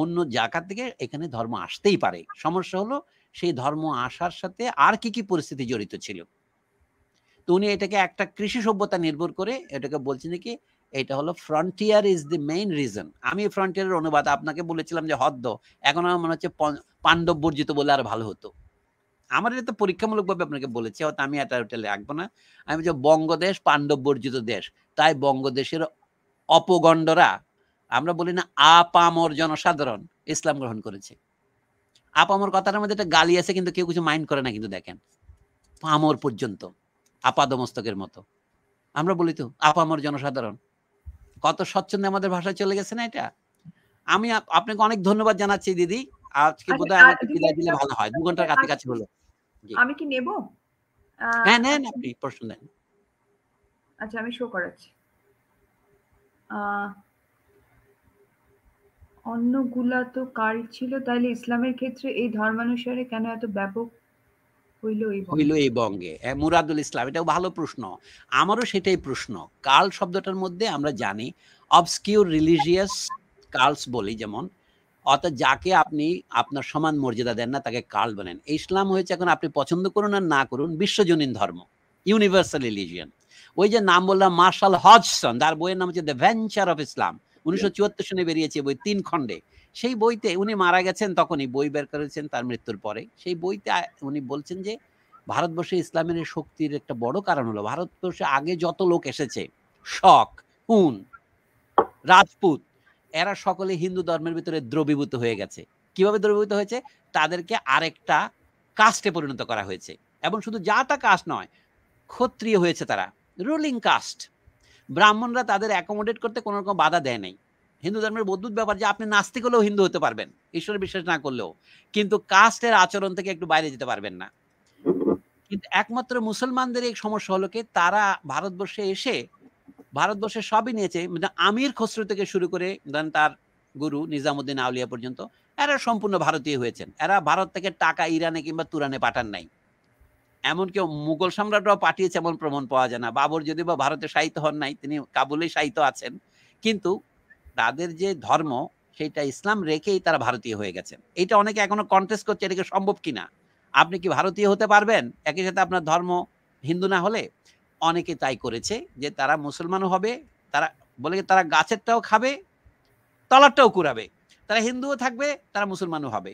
অন্য জায়গা থেকে এখানে ধর্ম আসতেই পারে সমস্যা হলো সেই ধর্ম আসার সাথে আর কি কি পরিস্থিতি জড়িত ছিল তো উনি এটাকে একটা কৃষি সভ্যতা নির্ভর করে এটাকে বলছেন কি এটা হলো frontier is the main reason আমি ফ্রন্টিয়ারের অনুবাদ আপনাকে বলেছিলাম যে হদ্দ এখন আমার মনে হচ্ছে পাণ্ডব বর্জিত বলে আর ভালো হতো আমার এটা তো পরীক্ষামূলকভাবে আপনাকে বলেছি হয়তো আমি এটা হোটেলে লাগবো না আমি যে বঙ্গদেশ পাণ্ডব বর্জিত দেশ তাই বঙ্গদেশের অপগণ্ডরা আমরা বলি না আপামর জনসাধারণ ইসলাম গ্রহণ করেছে আপামর কথাটার মধ্যে একটা গালি আছে কিন্তু কেউ কিছু মাইন্ড করে না কিন্তু দেখেন পামর পর্যন্ত আপাদমস্তকের মতো আমরা বলি তো আপামর জনসাধারণ কত স্বচ্ছন্দে আমাদের ভাষায় চলে গেছে না এটা আমি আপনাকে অনেক ধন্যবাদ জানাচ্ছি দিদি আজকে আচ্ছা, বোধহয় আমাকে বিদায় দিলে ভালো হয় দু ঘন্টার কাছে আচ্ছা, কাছে হলো আমি কি নেব হ্যাঁ নেন আচ্ছা। আপনি প্রশ্ন নেন আচ্ছা আমি শো করাচ্ছি অন্যগুলা তো কার ছিল তাহলে ইসলামের ক্ষেত্রে এই ধর্মানুসারে কেন এত ব্যাপক হইল এই বঙ্গে মুরাদুল ইসলাম এটাও ভালো প্রশ্ন আমারও সেটাই প্রশ্ন কাল শব্দটার মধ্যে আমরা জানি অবসকিউর রিলিজিয়াস কালস বলি যেমন অর্থাৎ যাকে আপনি আপনার সমান মর্যাদা দেন না তাকে কাল বলেন ইসলাম হয়েছে এখন আপনি পছন্দ করুন আর না করুন বিশ্বজনীন ধর্ম ইউনিভার্সাল রিলিজিয়ান ওই যে নাম বললাম মার্শাল হজসন তার বইয়ের নাম হচ্ছে দ্য ভেঞ্চার অফ ইসলাম উনিশশো চুয়াত্তর সনে বেরিয়েছে বই তিন খণ্ডে সেই বইতে উনি মারা গেছেন তখনই বই বের করেছেন তার মৃত্যুর পরে সেই বইতে উনি বলছেন যে ভারতবর্ষে ইসলামের শক্তির একটা বড় কারণ হলো ভারতবর্ষে আগে যত লোক এসেছে শক হুন রাজপুত এরা সকলে হিন্দু ধর্মের ভিতরে দ্রবীভূত হয়ে গেছে কিভাবে দ্রবীভূত হয়েছে তাদেরকে আরেকটা কাস্টে পরিণত করা হয়েছে এবং শুধু যা তা কাস্ট নয় ক্ষত্রিয় হয়েছে তারা রুলিং কাস্ট ব্রাহ্মণরা তাদের অ্যাকোমোডেট করতে কোনো রকম বাধা দেয় নাই হিন্দু ধর্মের বৌদ্ধ ব্যাপার যে আপনি নাস্তিক হলেও হিন্দু হতে পারবেন ঈশ্বরে বিশ্বাস না করলেও কিন্তু কাস্টের আচরণ থেকে একটু বাইরে যেতে পারবেন না কিন্তু একমাত্র মুসলমানদের এই সমস্যা হলো কি তারা ভারতবর্ষে এসে ভারতবর্ষে সবই নিয়েছে মানে আমির খসরু থেকে শুরু করে ধরেন তার গুরু নিজামুদ্দিন আউলিয়া পর্যন্ত এরা সম্পূর্ণ ভারতীয় হয়েছেন এরা ভারত থেকে টাকা ইরানে কিংবা তুরানে পাঠান নাই এমনকি মুঘল সম্রাটরাও পাঠিয়েছে এমন প্রমাণ পাওয়া যায় না বাবর যদি বা ভারতে সাহিত্য হন নাই তিনি কাবুলে সাহিত্য আছেন কিন্তু তাদের যে ধর্ম সেটা ইসলাম রেখেই তারা ভারতীয় হয়ে গেছেন এটা অনেকে এখনো কন্টেস্ট করছে এটাকে সম্ভব কিনা আপনি কি ভারতীয় হতে পারবেন একই সাথে আপনার ধর্ম হিন্দু না হলে অনেকে তাই করেছে যে তারা মুসলমানও হবে তারা বলে তারা গাছেরটাও খাবে তলারটাও কুড়াবে তারা হিন্দুও থাকবে তারা মুসলমানও হবে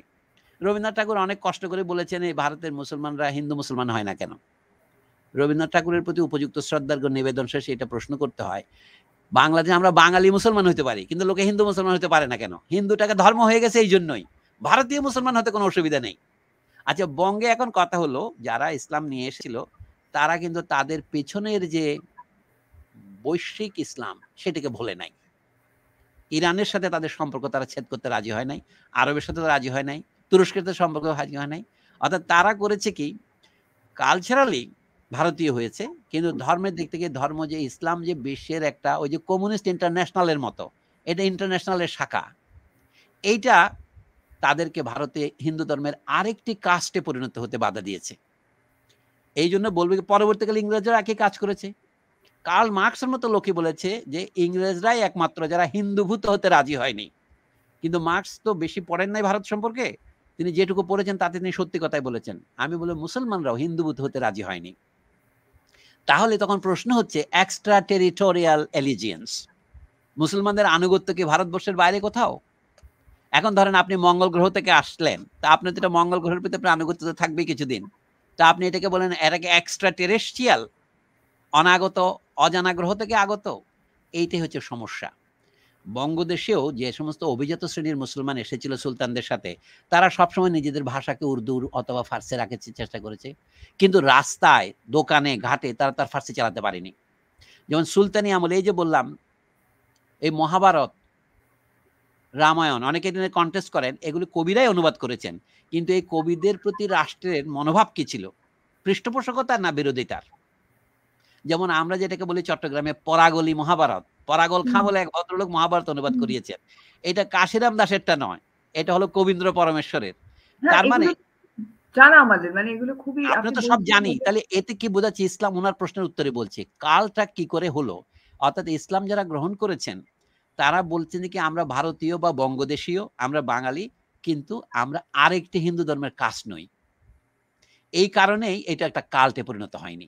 রবীন্দ্রনাথ ঠাকুর অনেক কষ্ট করে বলেছেন এই ভারতের মুসলমানরা হিন্দু মুসলমান হয় না কেন রবীন্দ্রনাথ ঠাকুরের প্রতি উপযুক্ত শ্রদ্ধার্ঘ নিবেদন শেষে এটা প্রশ্ন করতে হয় বাংলাদেশে আমরা বাঙালি মুসলমান হতে পারি কিন্তু লোকে হিন্দু মুসলমান হতে পারে না কেন হিন্দুটাকে ধর্ম হয়ে গেছে এই জন্যই ভারতীয় মুসলমান হতে কোনো অসুবিধা নেই আচ্ছা বঙ্গে এখন কথা হলো যারা ইসলাম নিয়ে এসেছিল তারা কিন্তু তাদের পেছনের যে বৈশ্বিক ইসলাম সেটাকে ভোলে নাই ইরানের সাথে তাদের সম্পর্ক তারা ছেদ করতে রাজি হয় নাই আরবের সাথে রাজি হয় নাই তুরস্কের সাথে সম্পর্ক রাজি হয় নাই অর্থাৎ তারা করেছে কি কালচারালি ভারতীয় হয়েছে কিন্তু ধর্মের দিক থেকে ধর্ম যে ইসলাম যে বিশ্বের একটা ওই যে কমিউনিস্ট ইন্টারন্যাশনালের মতো এটা ইন্টারন্যাশনালের শাখা এইটা তাদেরকে ভারতে হিন্দু ধর্মের আরেকটি কাস্টে পরিণত হতে বাধা দিয়েছে এই জন্য বলবে পরবর্তীকালে ইংরেজরা একই কাজ করেছে কার্ল মার্কসের মতো লোকে বলেছে যে ইংরেজরাই একমাত্র যারা হিন্দুভূত হতে রাজি হয়নি কিন্তু মার্কস তো বেশি পড়েন নাই ভারত সম্পর্কে তিনি যেটুকু পড়েছেন তাতে তিনি সত্যি কথাই বলেছেন আমি বলে মুসলমানরাও হিন্দুভূত হতে রাজি হয়নি তাহলে তখন প্রশ্ন হচ্ছে এক্সট্রা টেরিটোরিয়াল এলিজিয়েন্স মুসলমানদের আনুগত্য কি ভারতবর্ষের বাইরে কোথাও এখন ধরেন আপনি মঙ্গল গ্রহ থেকে আসলেন তা আপনার তো এটা মঙ্গল গ্রহের প্রতি আপনার আনুগত্য তো কিছুদিন তা আপনি এটাকে বলেন এটাকে এক্সট্রা টেরেস্ট্রিয়াল অনাগত অজানা গ্রহ থেকে আগত এইটাই হচ্ছে সমস্যা বঙ্গদেশেও যে সমস্ত অভিজাত শ্রেণীর মুসলমান এসেছিল সুলতানদের সাথে তারা সবসময় নিজেদের ভাষাকে উর্দু অথবা ফার্সি রাখার চেষ্টা করেছে কিন্তু রাস্তায় দোকানে ঘাটে তারা তার ফার্সি চালাতে পারেনি যেমন সুলতানি আমলে এই যে বললাম এই মহাভারত রামায়ণ অনেকে কন্টেস্ট করেন এগুলি কবিরাই অনুবাদ করেছেন কিন্তু এই কবিদের প্রতি রাষ্ট্রের মনোভাব কি ছিল পৃষ্ঠপোষকতা না বিরোধিতার যেমন আমরা যেটাকে বলি চট্টগ্রামে পরাগলি মহাভারত পরাগল খা বলে এক ভদ্রলোক মহাভারত অনুবাদ করিয়েছেন এটা কাশিরাম দাসেরটা নয় এটা হলো কবীন্দ্র পরমেশ্বরের হ্যাঁ, তার মানে জানা আমাদের মানে এগুলো খুবই আমরা তো সব জানি তাহলে এতে কি বোঝাচ্ছে ইসলাম ওনার প্রশ্নের উত্তরে বলছে কালটা কি করে হলো অর্থাৎ ইসলাম যারা গ্রহণ করেছেন তারা বলছেন কি আমরা ভারতীয় বা বঙ্গদেশীয় আমরা বাঙালি কিন্তু আমরা আরেকটি হিন্দু ধর্মের কাজ নই এই কারণেই এটা একটা কালটে পরিণত হয়নি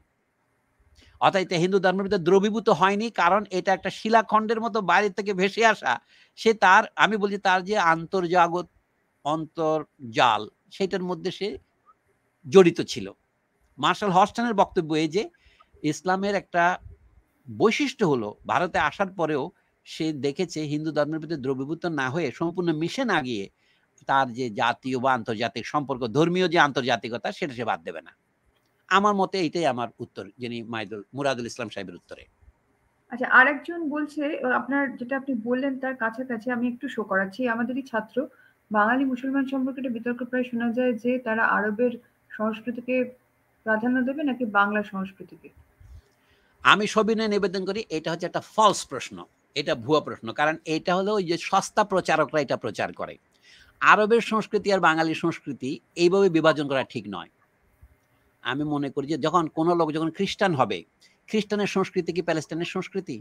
অর্থাৎ এটা হিন্দু ধর্মের ভিতরে দ্রবীভূত হয়নি কারণ এটা একটা শিলাখণ্ডের মতো বাইরে থেকে ভেসে আসা সে তার আমি বলছি তার যে আন্তর্জাগত অন্তর্জাল সেটার মধ্যে সে জড়িত ছিল মার্শাল হস্টনের বক্তব্য এই যে ইসলামের একটা বৈশিষ্ট্য হলো ভারতে আসার পরেও সে দেখেছে হিন্দু ধর্মের প্রতি দ্রবীভূত না হয়ে সম্পূর্ণ মিশে না গিয়ে তার যে জাতীয় বা আন্তর্জাতিক সম্পর্ক ধর্মীয় যে আন্তর্জাতিকতা সেটা সে বাদ দেবে না আমার মতে এটাই আমার উত্তর যিনি মাইদুল মুরাদুল ইসলাম সাহেবের উত্তরে আচ্ছা আরেকজন বলছে আপনার যেটা আপনি বললেন তার কাছাকাছি আমি একটু শো করাচ্ছি আমাদেরই ছাত্র বাঙালি মুসলমান সম্পর্কে একটা বিতর্ক প্রায় শোনা যায় যে তারা আরবের সংস্কৃতিকে প্রাধান্য দেবে নাকি বাংলা সংস্কৃতিকে আমি সবিনয় নিবেদন করি এটা হচ্ছে একটা ফলস প্রশ্ন এটা ভুয়া প্রশ্ন কারণ এটা হলো ওই যে সস্তা প্রচারকরা এটা প্রচার করে আরবের সংস্কৃতি আর বাঙালি সংস্কৃতি এইভাবে বিভাজন করা ঠিক নয় আমি মনে করি যে যখন কোনো লোক যখন খ্রিস্টান হবে খ্রিস্টানের সংস্কৃতি কি প্যালেস্টাইনের সংস্কৃতি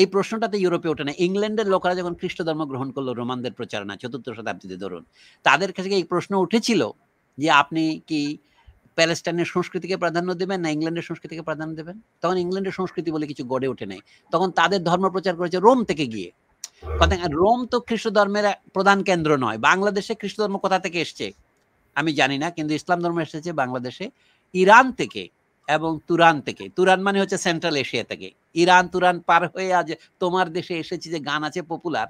এই প্রশ্নটাতে ইউরোপে ওঠে না ইংল্যান্ডের লোকেরা যখন খ্রিস্ট ধর্ম গ্রহণ করলো রোমানদের প্রচারণা চতুর্থ শতাব্দীতে ধরুন তাদের কাছে এই প্রশ্ন উঠেছিল যে আপনি কি প্যালেস্টাইনের সংস্কৃতিকে প্রাধান্য দেবেন না ইংল্যান্ডের সংস্কৃতিকে প্রাধান্য দেবেন তখন ইংল্যান্ডের সংস্কৃতি বলে কিছু গড়ে ওঠে নাই তখন তাদের ধর্ম প্রচার করেছে রোম থেকে গিয়ে কথা রোম তো খ্রিস্ট ধর্মের প্রধান কেন্দ্র নয় বাংলাদেশে খ্রিস্ট ধর্ম কোথা থেকে এসছে আমি জানি না কিন্তু ইসলাম ধর্ম এসেছে বাংলাদেশে ইরান থেকে এবং তুরান থেকে তুরান মানে হচ্ছে সেন্ট্রাল এশিয়া থেকে ইরান তুরান পার হয়ে আজ তোমার দেশে এসেছে যে গান আছে পপুলার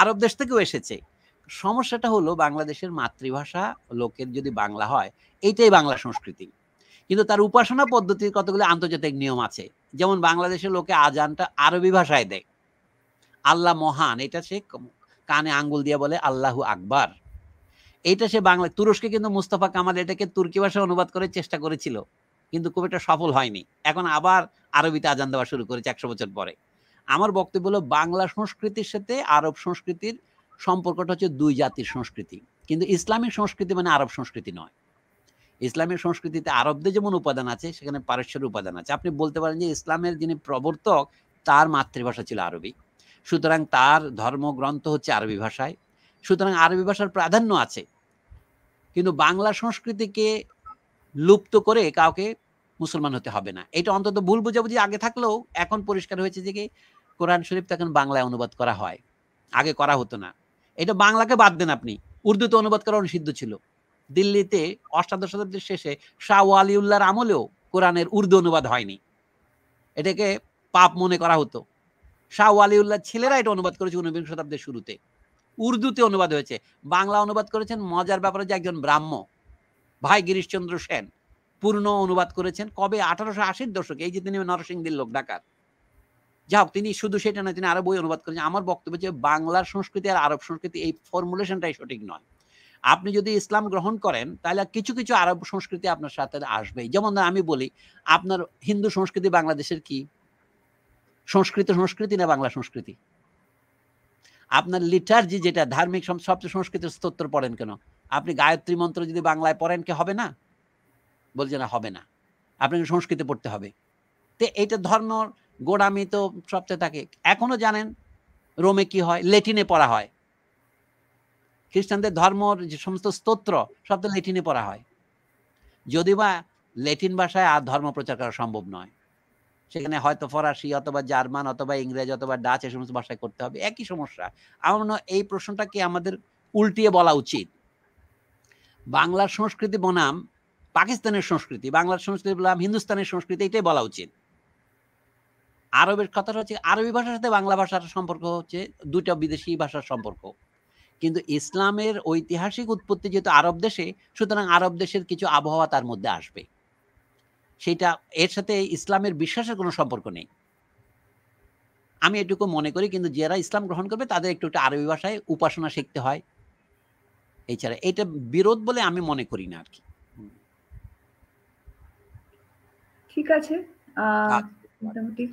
আরব দেশ থেকেও এসেছে সমস্যাটা হলো বাংলাদেশের মাতৃভাষা লোকের যদি বাংলা হয় এইটাই বাংলা সংস্কৃতি কিন্তু তার উপাসনা পদ্ধতির কতগুলো আন্তর্জাতিক নিয়ম আছে যেমন বাংলাদেশের লোকে আজানটা আরবি ভাষায় দেয় আল্লাহ মহান এটা সে কানে আঙ্গুল দিয়ে বলে আল্লাহু আকবার এটা সে বাংলা তুরস্কে কিন্তু মুস্তাফা কামাল এটাকে তুর্কি ভাষায় অনুবাদ করার চেষ্টা করেছিল কিন্তু খুব একটা সফল হয়নি এখন আবার আরবিতে আজান দেওয়া শুরু করেছে একশো বছর পরে আমার বক্তব্য হলো বাংলা সংস্কৃতির সাথে আরব সংস্কৃতির সম্পর্কটা হচ্ছে দুই জাতির সংস্কৃতি কিন্তু ইসলামিক সংস্কৃতি মানে আরব সংস্কৃতি নয় ইসলামের সংস্কৃতিতে আরবদের যেমন উপাদান আছে সেখানে পারস্যের উপাদান আছে আপনি বলতে পারেন যে ইসলামের যিনি প্রবর্তক তার মাতৃভাষা ছিল আরবি সুতরাং তার ধর্মগ্রন্থ হচ্ছে আরবি ভাষায় সুতরাং আরবি ভাষার প্রাধান্য আছে কিন্তু বাংলা সংস্কৃতিকে লুপ্ত করে কাউকে মুসলমান হতে হবে না এটা অন্তত ভুল বুঝাবুঝি আগে থাকলেও এখন পরিষ্কার হয়েছে যে কি কোরআন শরীফ তখন বাংলায় অনুবাদ করা হয় আগে করা হতো না এটা বাংলাকে বাদ দেন আপনি উর্দুতে অনুবাদ করা অনুষিদ্ধ ছিল দিল্লিতে অষ্টাদশ শতাব্দীর শেষে শাহ আলিউল্লাহর আমলেও কোরআনের উর্দু অনুবাদ হয়নি এটাকে পাপ মনে করা হতো শাহ আলিউল্লাহ ছেলেরা এটা অনুবাদ করেছে ঊনবিংশ শতাব্দীর শুরুতে উর্দুতে অনুবাদ হয়েছে বাংলা অনুবাদ করেছেন মজার ব্যাপারে যে একজন ব্রাহ্ম ভাই গিরিশচন্দ্র সেন পূর্ণ অনুবাদ করেছেন কবে আঠারোশো আশির দশকে এই যে তিনি নরসিংদীর লোক ডাকার যা হোক তিনি শুধু সেটা নয় তিনি আরো বই অনুবাদ করেছেন আমার বক্তব্য যে বাংলার সংস্কৃতি আর আরব সংস্কৃতি এই ফর্মুলেশনটাই সঠিক নয় আপনি যদি ইসলাম গ্রহণ করেন তাহলে কিছু কিছু আরব সংস্কৃতি আপনার সাথে আসবে যেমন আমি বলি আপনার হিন্দু সংস্কৃতি বাংলাদেশের কি সংস্কৃত সংস্কৃতি না বাংলা সংস্কৃতি আপনার লিটার্জি যেটা ধার্মিক সবচেয়ে সংস্কৃত স্তোত্র পড়েন কেন আপনি গায়ত্রী মন্ত্র যদি বাংলায় পড়েন কি হবে না বলছে না হবে না আপনাকে সংস্কৃতে পড়তে হবে তো এটা ধর্ম গোড়ামি তো সবচেয়ে থাকে এখনও জানেন রোমে কি হয় লেটিনে পড়া হয় খ্রিস্টানদের ধর্মর যে সমস্ত স্তোত্র সব তো লেটিনে পড়া হয় যদি বা লেটিন ভাষায় আর ধর্ম প্রচার করা সম্ভব নয় সেখানে হয়তো ফরাসি অথবা জার্মান অথবা ইংরেজি অথবা ডাচ এই সমস্ত ভাষায় করতে হবে একই সমস্যা আমার এই প্রশ্নটাকে আমাদের উল্টিয়ে বলা উচিত বাংলার সংস্কৃতি বনাম পাকিস্তানের সংস্কৃতি বাংলার সংস্কৃতি বনাম হিন্দুস্তানের সংস্কৃতি এটাই বলা উচিত আরবের কথাটা হচ্ছে আরবি ভাষার সাথে বাংলা ভাষার সম্পর্ক হচ্ছে দুটো বিদেশি ভাষার সম্পর্ক কিন্তু ইসলামের ঐতিহাসিক উৎপত্তি যেহেতু আরব দেশে সুতরাং আরব দেশের কিছু আবহাওয়া তার মধ্যে আসবে সেটা এর সাথে ইসলামের বিশ্বাসের কোনো সম্পর্ক নেই আমি এটুকু মনে করি কিন্তু যারা ইসলাম গ্রহণ করবে তাদের একটু একটু আরবি ভাষায় উপাসনা শিখতে হয় এছাড়া এটা বিরোধ বলে আমি মনে করি না আর কি ঠিক আছে মোটামুটি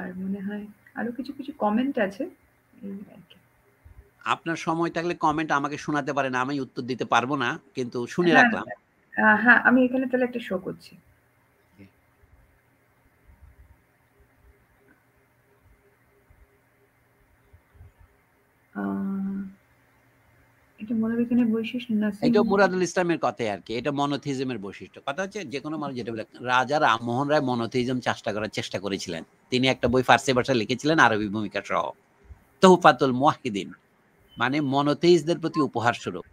আর মনে হয় আরো কিছু কিছু কমেন্ট আছে আপনার সময় থাকলে কমেন্ট আমাকে শোনাতে পারেন আমি উত্তর দিতে পারবো না কিন্তু শুনে হ্যাঁ, রাখলাম হ্যাঁ। হ্যাঁ আমি এখানে তাহলে একটা শো করছি এটা মনোথিজমের বৈশিষ্ট্য কথা হচ্ছে মানুষ যেটা রাজা রামমোহন রায় মনোথিজম চেষ্টা করার চেষ্টা করেছিলেন তিনি একটা বই লিখেছিলেন আরবি ভূমিকা মুয়াহিদিন মানে মনোথেইজদের প্রতি উপহার স্বরূপ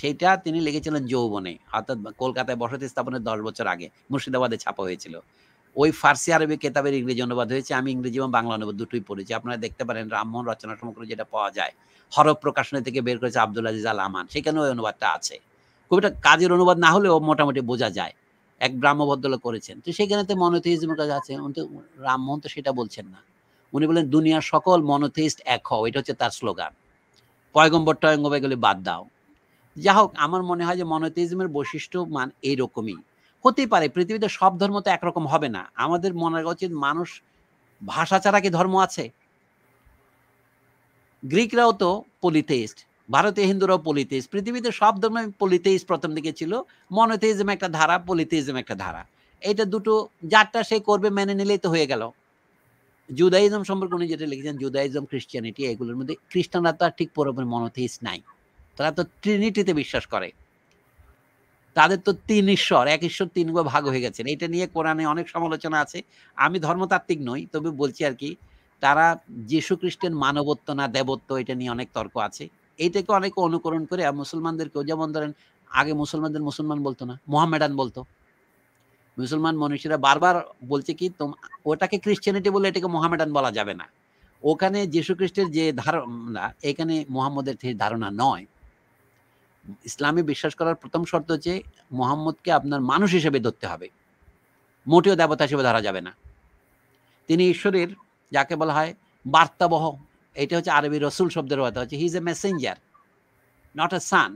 সেটা তিনি লিখেছিলেন যৌবনে অর্থাৎ কলকাতায় বসতি স্থাপনের দশ বছর আগে মুর্শিদাবাদে ছাপা হয়েছিল ওই ফার্সি আরবি কেতাবের ইংরেজি অনুবাদ হয়েছে আমি ইংরেজি এবং বাংলা অনুবাদ দুটোই পড়েছি আপনারা দেখতে পারেন রামমোহন রচনা সমগ্র যেটা পাওয়া যায় হরফ প্রকাশনী থেকে বের করেছে আব্দুল আজিজ আল আমান সেখানে ওই অনুবাদটা আছে কবিটা কাজের অনুবাদ না হলেও মোটামুটি বোঝা যায় এক ব্রাহ্মভদ্রলোক করেছেন তো সেখানে তো মনোথেইজমের কাজ আছে রামমোহন তো সেটা বলছেন না উনি বলেন দুনিয়ার সকল মনোথিস্ট এক হও এটা হচ্ছে তার স্লোগান পয়গম্বর টয়গম্বর এগুলি বাদ দাও যা হোক আমার মনে হয় যে মনোতেইজমের বৈশিষ্ট্য মান এইরকমই হতেই পারে পৃথিবীতে সব ধর্ম তো একরকম হবে না আমাদের মনে রাখা উচিত মানুষ ভাষা ছাড়া কি ধর্ম আছে গ্রিকরাও তো পলিথেইস্ট ভারতীয় হিন্দুরাও পলিথেইস্ট পৃথিবীতে সব ধর্ম পলিথেইস্ট প্রথম দিকে ছিল মনোথেইজম একটা ধারা পলিথেইজম একটা ধারা এটা দুটো যারটা সে করবে মেনে নিলেই তো হয়ে গেল জুদাইজম সম্পর্কে উনি যেটা লিখেছেন জুদাইজম খ্রিস্টিয়ানিটি এগুলোর মধ্যে খ্রিস্টানরা তো আর ঠিক পুরোপুরি মনোথেইস্ট নাই তারা তো ট্রিনিটিতে বিশ্বাস করে তাদের তো তিন ঈশ্বর এক ঈশ্বর তিন গো ভাগ হয়ে গেছেন এটা নিয়ে কোরআনে অনেক সমালোচনা আছে আমি ধর্মতাত্ত্বিক নই তবে বলছি আর কি তারা যীশু খ্রিস্টের মানবত্ব না দেবত্ব এটা নিয়ে অনেক তর্ক আছে এইটাকে অনেক অনুকরণ করে আর মুসলমানদেরকেও যেমন ধরেন আগে মুসলমানদের মুসলমান বলতো না মোহাম্মেডান বলতো মুসলমান মনীষীরা বারবার বলছে কি ওটাকে ক্রিশ্চিয়ানিটি বলে এটাকে মোহাম্মেডান বলা যাবে না ওখানে যীশু খ্রিস্টের যে ধারণা এখানে মোহাম্মদের ধারণা নয় ইসলামে বিশ্বাস করার প্রথম শর্ত হচ্ছে মোহাম্মদকে আপনার মানুষ হিসেবে ধরতে হবে মোটেও দেবতা হিসেবে ধরা যাবে না তিনি ঈশ্বরের যাকে বলা হয় বার্তাবহ এটা হচ্ছে আরবি রসুল শব্দের কথা হচ্ছে he is a messenger not a son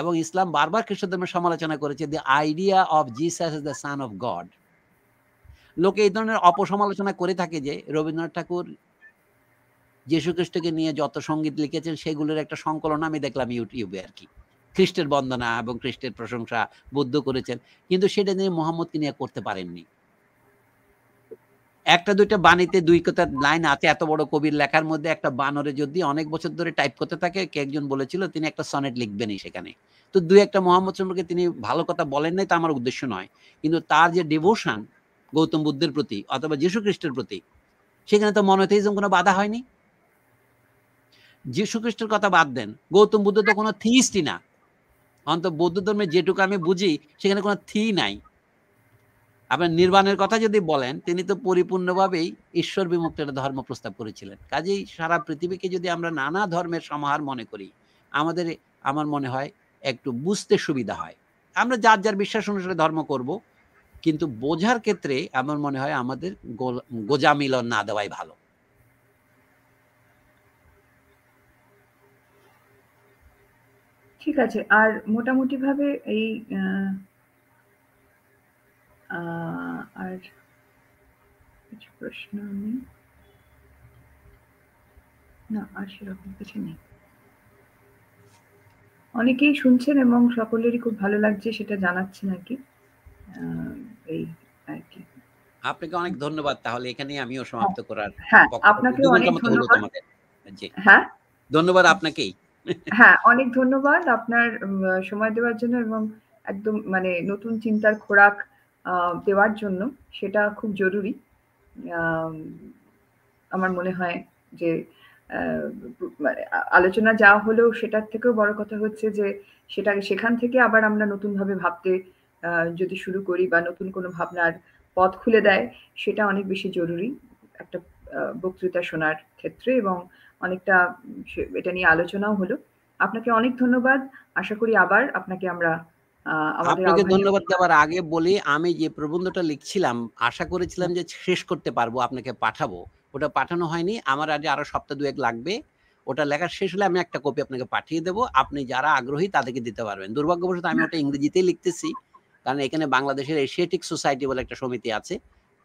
এবং ইসলাম বারবার খ্রিস্ট ধর্মের সমালোচনা করেছে the idea of Jesus as the son of God লোকে এই ধরনের অপসমালোচনা করে থাকে যে রবীন্দ্রনাথ ঠাকুর যীশু খ্রিস্টকে নিয়ে যত সঙ্গীত লিখেছেন সেগুলোর একটা সংকলন আমি দেখলাম ইউটিউবে আর কি খ্রিস্টের বন্দনা এবং খ্রিস্টের প্রশংসা বুদ্ধ করেছেন কিন্তু সেটা তিনি মোহাম্মদকে নিয়ে করতে পারেননি একটা দুইটা বাণীতে দুই কথা লাইন আছে এত বড় কবির লেখার মধ্যে একটা বানরে যদি অনেক বছর ধরে টাইপ করতে থাকে কে একজন বলেছিল তিনি একটা সনেট লিখবেনই সেখানে তো দুই একটা মোহাম্মদ সম্পর্কে তিনি ভালো কথা বলেন নাই তা আমার উদ্দেশ্য নয় কিন্তু তার যে ডিভোশন গৌতম বুদ্ধের প্রতি অথবা যীশু খ্রিস্টের প্রতি সেখানে তো মনোথেইজম কোনো বাধা হয়নি যীশু খ্রিস্টের কথা বাদ দেন গৌতম বুদ্ধ তো কোনো থিস্টই না অন্ত বৌদ্ধ ধর্মে যেটুকু আমি বুঝি সেখানে কোনো থি নাই আপনার নির্বাণের কথা যদি বলেন তিনি তো পরিপূর্ণভাবেই ঈশ্বর বিমুক্ত একটা ধর্ম প্রস্তাব করেছিলেন কাজেই সারা পৃথিবীকে যদি আমরা নানা ধর্মের সমাহার মনে করি আমাদের আমার মনে হয় একটু বুঝতে সুবিধা হয় আমরা যার যার বিশ্বাস অনুসারে ধর্ম করব কিন্তু বোঝার ক্ষেত্রে আমার মনে হয় আমাদের গোজামিলন না দেওয়াই ভালো ঠিক আছে আর মোটামুটি ভাবে এই আর কিছু প্রশ্ন না আর সেরকম কিছু নেই অনেকেই শুনছেন এবং সকলেরই খুব ভালো লাগছে সেটা জানাচ্ছেন আর কি এই আর কি আপনাকে অনেক ধন্যবাদ তাহলে এখানেই আমিও সমাপ্ত হ্যাঁ। করার হ্যাঁ আপনাকে অনেক ধন্যবাদ হ্যাঁ ধন্যবাদ আপনাকেই হ্যাঁ অনেক ধন্যবাদ আপনার সময় দেওয়ার জন্য এবং একদম মানে নতুন চিন্তার খোরাক দেওয়ার জন্য সেটা খুব জরুরি আমার মনে হয় যে মানে আলোচনা যা হলেও সেটার থেকেও বড় কথা হচ্ছে যে সেটা সেখান থেকে আবার আমরা নতুনভাবে ভাবতে যদি শুরু করি বা নতুন কোনো ভাবনার পথ খুলে দেয় সেটা অনেক বেশি জরুরি একটা বক্তৃতা শোনার ক্ষেত্রে এবং অনেকটা এটা নিয়ে আলোচনাও হলো আপনাকে অনেক ধন্যবাদ আশা করি আবার আপনাকে আমরা আপনাকে ধন্যবাদ দেওয়ার আগে বলি আমি যে প্রবন্ধটা লিখছিলাম আশা করেছিলাম যে শেষ করতে পারবো আপনাকে পাঠাবো ওটা পাঠানো হয়নি আমার আজ আরো সপ্তাহ দুয়েক লাগবে ওটা লেখা শেষ হলে আমি একটা কপি আপনাকে পাঠিয়ে দেবো আপনি যারা আগ্রহী তাদেরকে দিতে পারবেন দুর্ভাগ্যবশত আমি ওটা ইংরেজিতে লিখতেছি কারণ এখানে বাংলাদেশের এশিয়াটিক সোসাইটি বলে একটা সমিতি আছে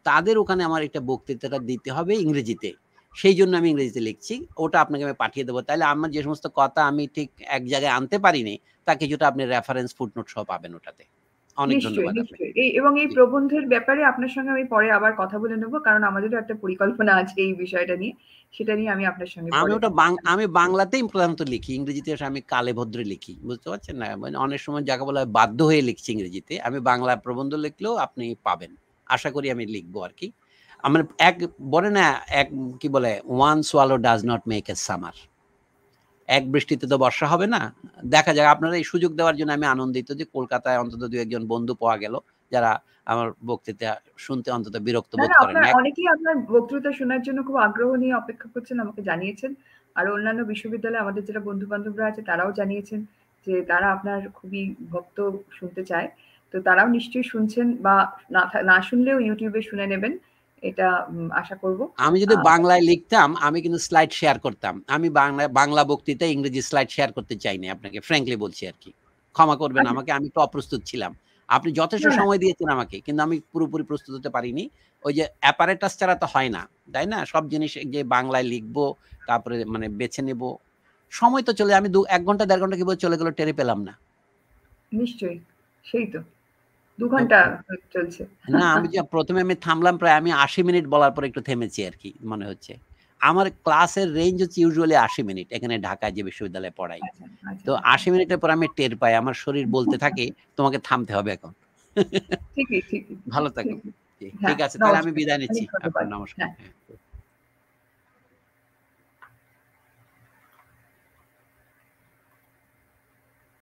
তাদের ওখানে আমার একটা বক্তৃতাটা দিতে হবে ইংরেজিতে সেই জন্য আমি ইংরেজিতে লিখছি ওটা আপনাকে আমি পাঠিয়ে দেবো তাহলে আমার যে সমস্ত কথা আমি ঠিক এক জায়গায় আনতে পারিনি তা কিছুটা আপনি রেফারেন্স ফুটনোট সহ পাবেন ওটাতে এবং এই প্রবন্ধের ব্যাপারে আপনার সঙ্গে আমি পরে আবার কথা বলে নেবো কারণ আমাদেরও একটা পরিকল্পনা আছে এই বিষয়টা নিয়ে সেটা নিয়ে আমি আপনার সঙ্গে আমি ওটা আমি বাংলাতেই প্রধানত লিখি ইংরেজিতে আমি কালে ভদ্রে লিখি বুঝতে পারছেন না মানে অনেক সময় যাকে বলা বাধ্য হয়ে লিখছি ইংরেজিতে আমি বাংলা প্রবন্ধ লিখলেও আপনি পাবেন আশা করি আমি লিখবো আর কি আমার এক বলে না এক কি বলে one swallow does not make a summer এক বৃষ্টিতে তো বর্ষা হবে না দেখা যাক আপনারা এই সুযোগ দেওয়ার জন্য আমি আনন্দিত যে কলকাতায় অন্তত দু একজন বন্ধু পাওয়া গেল যারা আমার বক্তৃতা শুনতে অন্তত বিরক্ত বোধ করেন অনেকেই আপনার বক্তৃতা শোনার জন্য খুব আগ্রহ নিয়ে অপেক্ষা করছেন আমাকে জানিয়েছেন আর অন্যান্য বিশ্ববিদ্যালয়ে আমাদের যারা বন্ধু বান্ধবরা আছে তারাও জানিয়েছেন যে তারা আপনার খুবই ভক্ত শুনতে চায় তো তারাও নিশ্চয়ই শুনছেন বা না শুনলেও ইউটিউবে শুনে নেবেন এটা আশা করব আমি যদি বাংলায় লিখতাম আমি কিন্তু স্লাইড শেয়ার করতাম আমি বাংলা বাংলা বক্তৃতা ইংরেজি স্লাইড শেয়ার করতে চাইনি আপনাকে ফ্র্যাঙ্কলি বলছি আর কি ক্ষমা করবেন আচ্ছা। আমাকে আমি তো অপ্রস্তুত ছিলাম আপনি যথেষ্ট সময় দিয়েছেন আমাকে কিন্তু আমি পুরোপুরি প্রস্তুত হতে পারিনি ওই যে অ্যাপারেটাস ছাড়া তো হয় না তাই না সব জিনিস যে বাংলায় লিখবো তারপরে মানে বেছে নেব সময় তো চলে আমি দু এক ঘন্টা দেড় ঘন্টা কি চলে গেলো টেরে পেলাম না নিশ্চয়ই সেই তো দু ঘন্টা চলছে না আমি প্রথমে আমি থামলাম প্রায় আমি আশি মিনিট বলার পর একটু থেমেছি আর কি মনে হচ্ছে আমার ক্লাসের রেঞ্জ হচ্ছে ইউজুয়ালি আশি মিনিট এখানে ঢাকায় যে বিশ্ববিদ্যালয়ে পড়াই আচ্ছা, আচ্ছা। তো আশি মিনিটের পর আমি টের পাই আমার শরীর বলতে থাকে তোমাকে থামতে হবে এখন ভালো থাকো হ্যাঁ, ঠিক আছে তাহলে আমি বিদায় নিচ্ছি নমস্কার হ্যাঁ। হ্যাঁ।